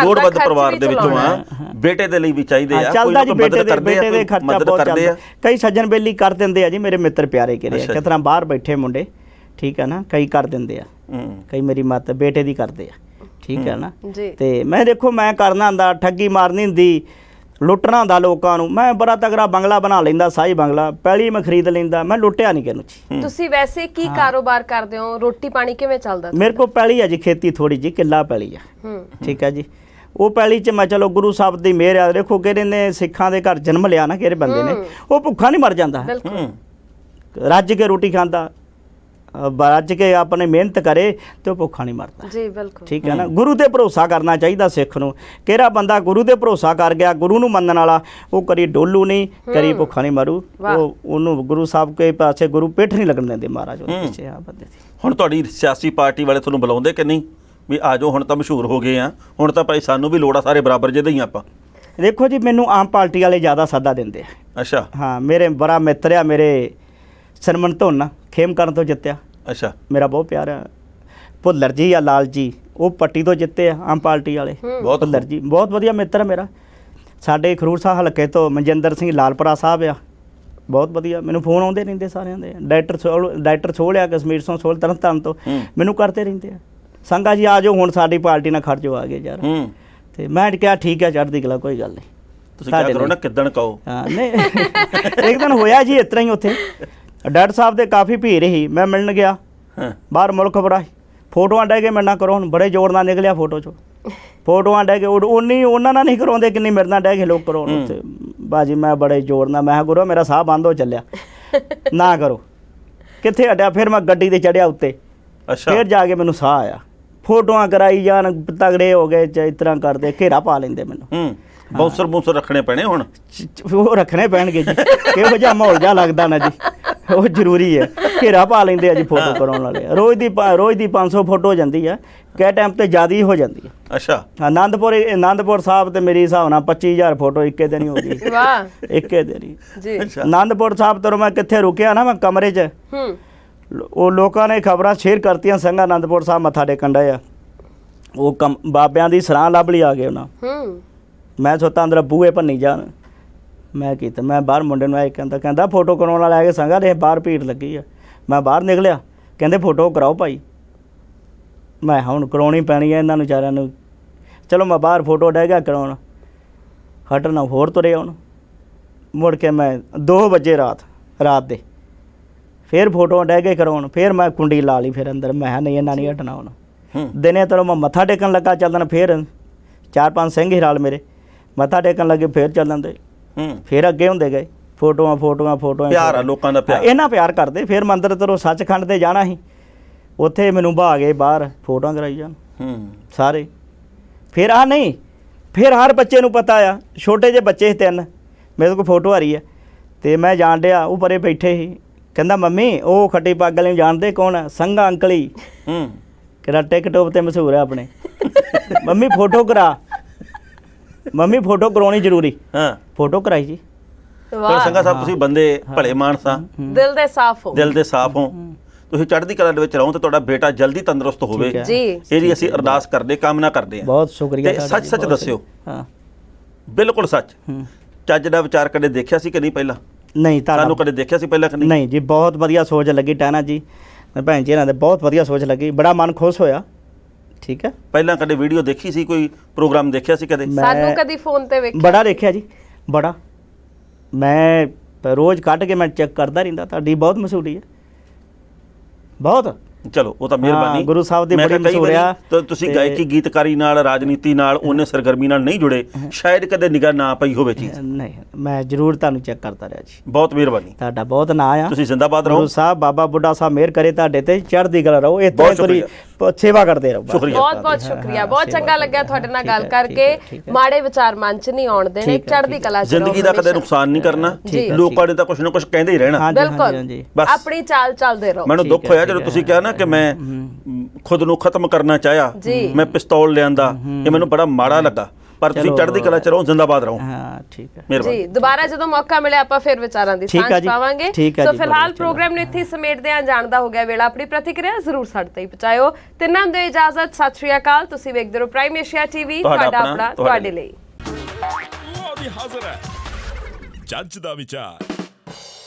ਲੋੜਵੰਦ ਪਰਿਵਾਰ ਦੇ ਵਿੱਚੋਂ ਆ ਬੇਟੇ ਦੇ ਲਈ ਵੀ ਚਾਹੀਦੇ ਆ ਕੋਈ ਨਾ ਬੇਟੇ ਦੇ ਬੇਟੇ ਦੇ ਖਰਚਾ ਬਹੁਤ ਚੱਲਦਾ ਕਈ ਸੱਜਣ ਬੇਲੀ ਕਰ ਦਿੰਦੇ ਆ ਜੀ ਮੇਰੇ ਮਿੱਤਰ ਪਿਆਰੇ ਕਿਰੇ ਕਿਤਨਾ ਬਾਹਰ ਬੈਠੇ ਮੁੰਡੇ ਠੀਕ ਆ ਨਾ ਕਈ ਕਰ ਦਿੰਦੇ ਆ ਕਈ ਮੇਰੀ ਮਾਤਾ ਬੇਟੇ ਦੀ ਕਰਦੇ ਆ ਠੀਕ ਹੈ ਨਾ ਤੇ ਮੈਂ ਦੇਖੋ ਮੈਂ ਕਰਨਾ ਹੁੰਦਾ ਠੱਗੀ ਮਾਰਨੀ ਹੁੰਦੀ ਲੁੱਟਣਾ ਹੁੰਦਾ ਲੋਕਾਂ ਨੂੰ ਮੈਂ ਬੜਾ ਤਗੜਾ ਬੰਗਲਾ ਬਣਾ ਲੈਂਦਾ ਸਾਈ ਬੰਗਲਾ ਪਹਿਲੀ ਮੈਂ ਖਰੀਦ ਲੈਂਦਾ ਮੈਂ ਲੁੱਟਿਆ ਨਹੀਂ ਕਿਨੂੰ ਜੀ ਤੁਸੀਂ ਵੈਸੇ ਕੀ ਕਾਰੋਬਾਰ ਕਰਦੇ ਹੋ ਰੋਟੀ ਪਾਣੀ ਕਿਵੇਂ ਚੱਲਦਾ ਮੇਰੇ ਕੋਲ ਪਹਿਲੀ ਹੈ ਜੀ ਖੇਤੀ ਥੋੜੀ ਜੀ ਕਿੱਲਾ ਪਹਿਲੀ ਆ ਠੀਕ ਹੈ ਜੀ ਉਹ ਪਹਿਲੀ ਚ ਮੈਂ ਚਲੋ ਗੁਰੂ ਸਾਹਿਬ ਦੀ ਮਿਹਰ ਆ ਦੇਖੋ ਕਿਹਦੇ ਨੇ ਸਿੱਖਾਂ ਦੇ ਘਰ ਜਨਮ ਲਿਆ ਨਾ ਕਿਹੜੇ ਬੰਦੇ ਨੇ ਉਹ ਭੁੱਖਾ ਨਹੀਂ ਮਰ ਜਾਂਦਾ ਬਿਲਕੁਲ ਰੱਜ ਕੇ ਰੋਟੀ ਖਾਂਦਾ ਬਰਜ ਕੇ ਆਪਣੇ ਮਿਹਨਤ ਕਰੇ ਤੇ ਭੁੱਖਾ ਨਹੀਂ ਮਰਦਾ ਜੀ ਬਿਲਕੁਲ ਠੀਕ ਹੈ ਨਾ ਗੁਰੂ ਤੇ ਭਰੋਸਾ ਕਰਨਾ ਚਾਹੀਦਾ ਸਿੱਖ ਨੂੰ ਕਿਹੜਾ ਬੰਦਾ ਗੁਰੂ ਤੇ ਭਰੋਸਾ ਕਰ ਗਿਆ ਗੁਰੂ ਨੂੰ ਮੰਨਣ ਵਾਲਾ ਉਹ ਕਰੀ ਡੋਲੂ ਨਹੀਂ ਕਰੀ ਭੁੱਖਾ ਨਹੀਂ ਮਰੂ ਉਹ ਉਹਨੂੰ ਗੁਰੂ ਸਾਹਿਬ ਕੇ ਪਾਸੇ ਗੁਰੂ ਪੇਠ ਨਹੀਂ ਲੱਗਣ ਦਿੰਦੇ ਮਹਾਰਾਜ ਉਹਦੇ ਪਿੱਛੇ ਆ ਬੰਦੇ ਸੀ ਹੁਣ ਤੁਹਾਡੀ ਸਿਆਸੀ ਪਾਰਟੀ ਵਾਲੇ ਤੁਹਾਨੂੰ ਬੁਲਾਉਂਦੇ ਕਿ ਨਹੀਂ ਵੀ ਆਜੋ ਹੁਣ ਤਾਂ ਮਸ਼ਹੂਰ ਹੋ ਗਏ ਆ ਹੁਣ ਤਾਂ ਭਾਈ ਸਾਨੂੰ ਵੀ ਲੋੜ ਆ ਸਾਰੇ ਬਰਾਬਰ ਜਿਹੇ ਹੀ ਆਪਾਂ ਦੇਖੋ ਜੀ ਮੈਨੂੰ ਆਮ ਪਾਰਟੀ ਵਾਲੇ ਜ਼ਿਆਦਾ ਸਾਦਾ ਦਿੰਦੇ ਆ ਅੱਛਾ ਹਾਂ ਮੇਰੇ ਬੜਾ ਮਿੱਤਰ ਆ ਮੇਰੇ ਸਰਮਨ ਧੋਨਾ ਖੇਮਕਰਨ ਤੋਂ ਜਿੱਤਿਆ ਅੱਛਾ ਮੇਰਾ ਬਹੁਤ ਪਿਆਰਾ ਭੁੱਲਰ ਜੀ ਆ ਲਾਲ ਜੀ ਉਹ ਪੱਟੀ ਤੋਂ ਜਿੱਤੇ ਆ ਆਮ ਪਾਰਟੀ ਵਾਲੇ ਬਹੁਤ ਭੁੱਲਰ ਜੀ ਬਹੁਤ ਵਧੀਆ ਮਿੱਤਰ ਮੇਰਾ ਸਾਡੇ ਖਰੂਰ ਸਾਹਿਬ ਹਲਕੇ ਤੋਂ ਮਨਜਿੰਦਰ ਸਿੰਘ ਲਾਲਪੁਰਾ ਸਾਹਿਬ ਆ ਬਹੁਤ ਵਧੀਆ ਮੈਨੂੰ ਫੋਨ ਆਉਂਦੇ ਰਹਿੰਦੇ ਸਾਰਿਆਂ ਦੇ ਡਾਇਰੈਕਟਰ ਸੋਲ ਡਾਇਰੈਕਟਰ ਸੋਲ ਆ ਕਸ਼ਮੀਰ ਤੋਂ ਸੋਲ ਤਰਨਤਾਰਨ ਤੋਂ ਮੈਨੂੰ ਕਰਦੇ ਰਹਿੰਦੇ ਆ ਸੰਗਾ ਜੀ ਆਜੋ ਹੁਣ ਸਾਡੀ ਪਾਰਟੀ ਨਾਲ ਖੜਜੋ ਆ ਗਏ ਯਾਰ ਤੇ ਮੈਂ ਕਿਹਾ ਠੀਕ ਆ ਚੜ੍ਹਦੀ ਕਲਾ ਕੋਈ ਗੱਲ ਨਹੀਂ ਤੁਸੀਂ ਕਿਹਾ ਕਰੋ ਨਾ ਕਿਦਣ ਕਹੋ ਹਾਂ ਨਹੀਂ ਇੱਕ ਦਿਨ ਹੋਇਆ ਜੀ ਇਤਰਾ ਹੀ ਉੱਥੇ ਡਾਕਟਰ ਸਾਹਿਬ ਦੇ ਕਾਫੀ ਭੀੜ ਹੀ ਮੈਂ ਮਿਲਣ ਗਿਆ ਬਾਹਰ ਮੁਲਕ ਬੜਾ ਫੋਟੋਆਂ ਡੈ ਕੇ ਮੈਨਾਂ ਕਰੋ ਹੁਣ ਬੜੇ ਜ਼ੋਰ ਨਾਲ ਨਿਕਲਿਆ ਫੋਟੋ ਚੋਂ ਫੋਟੋਆਂ ਡੈ ਕੇ ਉਨੀ ਉਹਨਾਂ ਨਾਲ ਨਹੀਂ ਕਰਾਉਂਦੇ ਕਿੰਨੀ ਮੇਰੇ ਨਾਲ ਡੈ ਕੇ ਲੋਕ ਕਰੋ ਉੱਥੇ ਬਾਜੀ ਮੈਂ ਬੜੇ ਜ਼ੋਰ ਨਾਲ ਮੈਂ ਗੁਰੂ ਮੇਰਾ ਸਾਹ ਬੰਦ ਹੋ ਚੱਲਿਆ ਨਾ ਕਰੋ ਕਿੱਥੇ ਅੱਡਿਆ ਫਿਰ ਮੈਂ ਗੱਡੀ ਤੇ ਚੜਿਆ ਉੱਤੇ ਅੱਛਾ ਫਿਰ ਜਾ ਕੇ ਮੈਨੂੰ ਸਾਹ ਆਇਆ ਫੋਟੋਆਂ ਕਰਾਈ ਜਾਣ ਤਗੜੇ ਹੋ ਗਏ ਚ ਇਤਰਾ ਕਰਦੇ ਘੇਰਾ ਪਾ ਲੈਂਦੇ ਮੈਨੂੰ ਹੂੰ ਬੌਂਸਰ ਬੌਂਸਰ ਰੱਖਣੇ ਪੈਣੇ ਹੁਣ ਉਹ ਰੱਖਣੇ ਪੈਣਗੇ ਜੀ ਕਿਹੋ ਜਿਹਾ ਮਾਹੌਲ ਜਾ ਲੱਗਦਾ ਨਾ ਜੀ ਉਹ ਜ਼ਰੂਰੀ ਹੈ ਘੇਰਾ ਪਾ ਲੈਂਦੇ ਆ ਜੀ ਫੋਟੋ ਕਰਾਉਣ ਵਾਲੇ ਰੋਜ਼ ਦੀ ਰੋਜ਼ ਦੀ 500 ਫੋਟੋ ਹੋ ਜਾਂਦੀ ਆ ਕਿਹ ਟਾਈਮ ਤੇ ਜ਼ਿਆਦਾ ਹੀ ਹੋ ਜਾਂਦੀ ਆ ਅੱਛਾ ਆਨੰਦਪੁਰ ਆਨੰਦਪੁਰ ਸਾਹਿਬ ਤੇ ਮੇਰੀ ਹਿਸਾਬ ਨਾਲ 25000 ਫੋਟੋ ਇੱਕੇ ਦਿਨ ਹੀ ਹੋ ਗਈ ਵਾਹ ਇੱਕੇ ਦਿਨ ਹੀ ਜੀ ਆਨੰਦਪੁਰ ਸਾਹਿਬ ਤੋਂ ਮੈਂ ਕਿੱਥੇ ਰੁਕਿਆ ਨਾ ਮੈਂ ਕਮਰੇ 'ਚ ਹੂੰ ਉਹ ਲੋਕਾਂ ਨੇ ਖਬਰਾਂ ਸ਼ੇਅਰ ਕਰਤੀਆਂ ਸੰਗਾ ਆਨੰਦਪੁਰ ਸਾਹਿਬ ਮੱਥਾ ਟੇਕਣ ਦਾ ਆ ਉਹ ਬਾਬਿਆਂ ਦੀ ਸਰਾਂ ਲੱਭ ਲਈ ਆ ਗਏ ਉਹਨਾਂ ਹੂੰ ਮੈਂ ਸੋਤਾ ਅੰਦਰ ਬੂਹੇ ਭੰਨੀ ਜਾਣ ਮੈਂ ਕੀਤਾ ਮੈਂ ਬਾਹਰ ਮੁੰਡੇ ਨੂੰ ਆਇਆ ਕਹਿੰਦਾ ਕਹਿੰਦਾ ਫੋਟੋ ਕਰਾਉਣ ਵਾਲਾ ਆ ਕੇ ਸੰਗਾ ਦੇ ਬਾਹਰ ਭੀੜ ਲੱਗੀ ਆ ਮੈਂ ਬਾਹਰ ਨਿਕਲਿਆ ਕਹਿੰਦੇ ਫੋਟੋ ਕਰਾਓ ਭਾਈ ਮੈਂ ਹੁਣ ਕਰਾਉਣੀ ਪੈਣੀ ਆ ਇਹਨਾਂ ਨੂੰ ਚਾਰਿਆਂ ਨੂੰ ਚਲੋ ਮੈਂ ਬਾਹਰ ਫੋਟੋ ਡਹਿ ਗਿਆ ਕਰਾਉਣ ਹਟਣਾ ਹੋਰ ਤੁਰੇ ਆਉਣ ਮੁੜ ਕੇ ਮੈਂ 2 ਵਜੇ ਰਾਤ ਰਾਤ ਦੇ ਫੇਰ ਫੋਟੋ ਡੈਗੇ ਕਰਾਉਣ ਫੇਰ ਮੈਂ ਕੁੰਡੀ ਲਾ ਲਈ ਫੇਰ ਅੰਦਰ ਮੈਂ ਨਹੀਂ ਇਹਨਾਂ ਨਹੀਂ ਹਟਣਾ ਹੁਣ ਦਿਨੇ ਤਰ ਮੈਂ ਮੱਥਾ ਟੇਕਣ ਲੱਗਾ ਚੱਲਣ ਫੇਰ ਚਾਰ ਪੰਜ ਸਿੰਘ ਹਿਰਾਲ ਮੇਰੇ ਮੱਥਾ ਟੇਕਣ ਲੱਗੇ ਫੇਰ ਚੱਲਣ ਦੇ ਫੇਰ ਅੱਗੇ ਹੁੰਦੇ ਗਏ ਫੋਟੋਆਂ ਫੋਟੋਆਂ ਫੋਟੋਆਂ ਪਿਆਰ ਆ ਲੋਕਾਂ ਦਾ ਪਿਆਰ ਇਹਨਾਂ ਪਿਆਰ ਕਰਦੇ ਫੇਰ ਮੰਦਰ ਤੋਂ ਸੱਚਖੰਡ ਤੇ ਜਾਣਾ ਸੀ ਉੱਥੇ ਮੈਨੂੰ ਭਾ ਗਏ ਬਾਹਰ ਫੋਟੋਆਂ ਕਰਾਈ ਜਾਣ ਹੂੰ ਸਾਰੇ ਫੇਰ ਆ ਨਹੀਂ ਫੇਰ ਹਰ ਬੱਚੇ ਨੂੰ ਪਤਾ ਆ ਛੋਟੇ ਜਿਹੇ ਬੱਚੇ ਤਿੰਨ ਮੇਰੇ ਕੋਲ ਫੋਟੋ ਆ ਰਹੀ ਆ ਤੇ ਮੈਂ ਜਾਣ ਡਿਆ ਉਹ ਪਰੇ ਬੈਠੇ ਸੀ ਕਹਿੰਦਾ ਮੰਮੀ ਉਹ ਖੱਟੀ ਪੱਗ ਵਾਲੇ ਨੂੰ ਜਾਣਦੇ ਕੌਣ ਆ ਸੰਘਾ ਅੰਕਲੀ ਹੂੰ ਕਿਹੜਾ ਟਿਕਟੋਕ ਤੇ ਮਸ਼ਹੂਰ ਆ ਆਪਣੇ ਮੰਮੀ ਫੋਟੋ ਕਰਾ ਮੰਮੀ ਫੋਟੋ ਕਰਾਉਣੀ ਜ਼ਰੂਰੀ ਹਾਂ ਫੋਟੋ ਕਰਾਈ ਜੀ ਤੇ ਸੰਗਾ ਸਾਹਿਬ ਤੁਸੀਂ ਬੰਦੇ ਭਲੇ ਮਾਨਸਾ ਦਿਲ ਦੇ ਸਾਫ਼ ਹੋ ਦਿਲ ਦੇ ਸਾਫ਼ ਹੋ ਤੁਸੀਂ ਚੜ੍ਹਦੀ ਕਲਾ ਦੇ ਵਿੱਚ ਰਹੋ ਤੇ ਤੁਹਾਡਾ ਬੇਟਾ ਜਲਦੀ ਤੰਦਰੁਸਤ ਹੋਵੇ ਜੀ ਇਹਦੀ ਅਸੀਂ ਅਰਦਾਸ ਕਰਦੇ ਕਾਮਨਾ ਕਰਦੇ ਹਾਂ ਬਹੁਤ ਸ਼ੁਕਰੀਆ ਤੇ ਸੱਚ ਸੱਚ ਦੱਸਿਓ ਹਾਂ ਬਿਲਕੁਲ ਸੱਚ ਚੱਜ ਦਾ ਵਿਚਾਰ ਕਦੇ ਦੇਖਿਆ ਸੀ ਕਿ ਨਹੀਂ ਪਹਿਲਾਂ ਨਹੀਂ ਤੁਹਾਨੂੰ ਸਾਨੂੰ ਕਦੇ ਦੇਖਿਆ ਸੀ ਪਹਿਲਾਂ ਕਿ ਨਹੀਂ ਨਹੀਂ ਜੀ ਬਹੁਤ ਵਧੀਆ ਸੋਚ ਲੱਗੀ ਟਾਣਾ ਜੀ ਭੈਣ ਜੀ ਇਹਨਾਂ ਦੇ ਬਹੁਤ ਵਧੀਆ ਸੋਚ ਲੱਗੀ ਬੜਾ ਮਨ ਖੁਸ਼ ਹੋਇਆ ਠੀਕ ਹੈ ਪਹਿਲਾਂ ਕਦੇ ਵੀਡੀਓ ਦੇਖੀ ਸੀ ਕੋਈ ਪ੍ਰੋਗਰਾਮ ਦੇਖਿਆ ਸੀ ਕਦੇ ਸਾਨੂੰ ਕਦੀ ਫੋਨ ਤੇ ਵੇਖਿਆ ਬੜਾ ਦੇਖਿਆ ਜੀ ਬੜਾ ਮੈਂ ਰੋਜ਼ ਕੱਢ ਕੇ ਮੈਂ ਚੈੱਕ ਕਰਦਾ ਰਹਿੰਦਾ ਤੁਹਾਡੀ ਬਹੁਤ ਮਸ਼ਹੂਰੀ ਹੈ ਬਹੁਤ ਚਲੋ ਉਹ ਤਾਂ ਮਿਹਰਬਾਨੀ ਗੁਰੂ ਸਾਹਿਬ ਦੀ ਬੜੀ ਆ ਤੇ ਤੁਸੀਂ ਗਾਇਕੀ ਗੀਤਕਾਰੀ ਨਾਲ ਰਾਜਨੀਤੀ ਨਾਲ ਉਹਨੇ ਸਰਗਰਮੀ ਨਾਲ ਨਹੀਂ ਜੁੜੇ ਸ਼ਾਇਦ ਕਦੇ ਨਿਗਾਹ ਨਾ ਪਈ ਹੋਵੇ ਚੀਜ਼ ਨਹੀਂ ਮੈਂ ਜ਼ਰੂਰ ਤੁਹਾਨੂੰ ਚੈੱਕ ਕਰਦਾ ਰਿਹਾ ਜੀ ਬਹੁਤ ਮਿਹਰਬਾਨੀ ਤੁਹਾਡਾ ਬਹੁਤ ਨਾਂ ਆ ਤੁਸੀਂ ਜ਼ਿੰਦਾਬਾਦ ਰਹੋ ਗੁਰੂ ਸਾਹਿਬ ਬਾਬਾ ਬੁੱਢਾ ਸਾਹਿਬ ਮਿਹਰ ਕਰੇ ਤੁਹਾਡੇ ਤੇ ਚੜ੍ਹਦੀ ਕਲਾ ਰਹੋ ਇਹ ਤੋਂ ਸੇਵਾ ਕਰਦੇ ਰਹੋ ਬਹੁਤ ਬਹੁਤ ਸ਼ੁਕਰੀਆ ਬਹੁਤ ਚੰਗਾ ਲੱਗਿਆ ਤੁਹਾਡੇ ਨਾਲ ਗੱਲ ਕਰਕੇ ਮਾੜੇ ਵਿਚਾਰ ਮਨ ਚ ਨਹੀਂ ਆਉਣ ਦੇਣੇ ਚੜ੍ਹਦੀ ਕਲਾ ਚ ਜ਼ਿੰਦਗੀ ਦਾ ਕਦੇ ਨੁਕਸਾਨ ਨਹੀਂ ਕਰਨਾ ਲੋਕਾਂ ਨੇ ਤਾਂ ਕੁਝ ਨਾ ਕੁਝ ਕਹਿੰਦੇ ਹੀ ਰਹਿਣਾ ਬਿਲਕੁਲ ਆਪਣੀ ਚਾਲ ਚੱਲਦੇ ਰਹੋ ਮੈਨੂੰ ਦੁੱਖ ਹੋਇਆ ਜਦੋਂ ਤੁਸੀਂ ਕਿਹਾ ਨਾ ਕਿ ਮੈਂ ਖੁਦ ਨੂੰ ਖਤਮ ਕਰਨਾ ਚਾਹਿਆ ਮੈਂ ਪਿਸਤੌਲ ਲਿਆਂਦਾ ਇਹ ਮੈਨੂੰ ਬੜਾ ਮਾੜਾ ਲੱਗਾ ਪਰ ਤੁਸੀਂ ਚੜ੍ਹਦੀ ਕਲਾ ਚ ਰਹੋ ਜ਼ਿੰਦਾਬਾਦ ਰਹੋ ਹਾਂ ਠੀਕ ਹੈ ਜੀ ਦੁਬਾਰਾ ਜਦੋਂ ਮੌਕਾ ਮਿਲੇ ਆਪਾਂ ਫਿਰ ਵਿਚਾਰਾਂ ਦੀ ਸਾਂਝ ਪਾਵਾਂਗੇ ਸੋ ਫਿਲਹਾਲ ਪ੍ਰੋਗਰਾਮ ਨੂੰ ਇੱਥੇ ਸਮੇਟਦੇ ਆਂ ਜਾਣਦਾ ਹੋ ਗਿਆ ਵੇਲਾ ਆਪਣੀ ਪ੍ਰਤੀਕਿਰਿਆ ਜ਼ਰੂਰ ਸਾਡੇ ਤੇ ਪਹੁੰਚਾਇਓ ਤਿੰਨਾਂ ਨੂੰ ਦੇ ਇਜਾਜ਼ਤ ਸਤਿ ਸ਼੍ਰੀ ਅਕਾਲ ਤੁਸੀਂ ਵੇਖਦੇ ਰਹੋ ਪ੍ਰਾਈਮ ਏਸ਼ੀਆ ਟੀਵੀ ਤੁਹਾਡਾ ਆਪਣਾ ਤੁਹਾਡੇ ਲਈ ਉਹ ਵੀ ਹਾਜ਼ਰ ਹੈ ਜੱਜ ਦਾ ਵਿਚਾਰ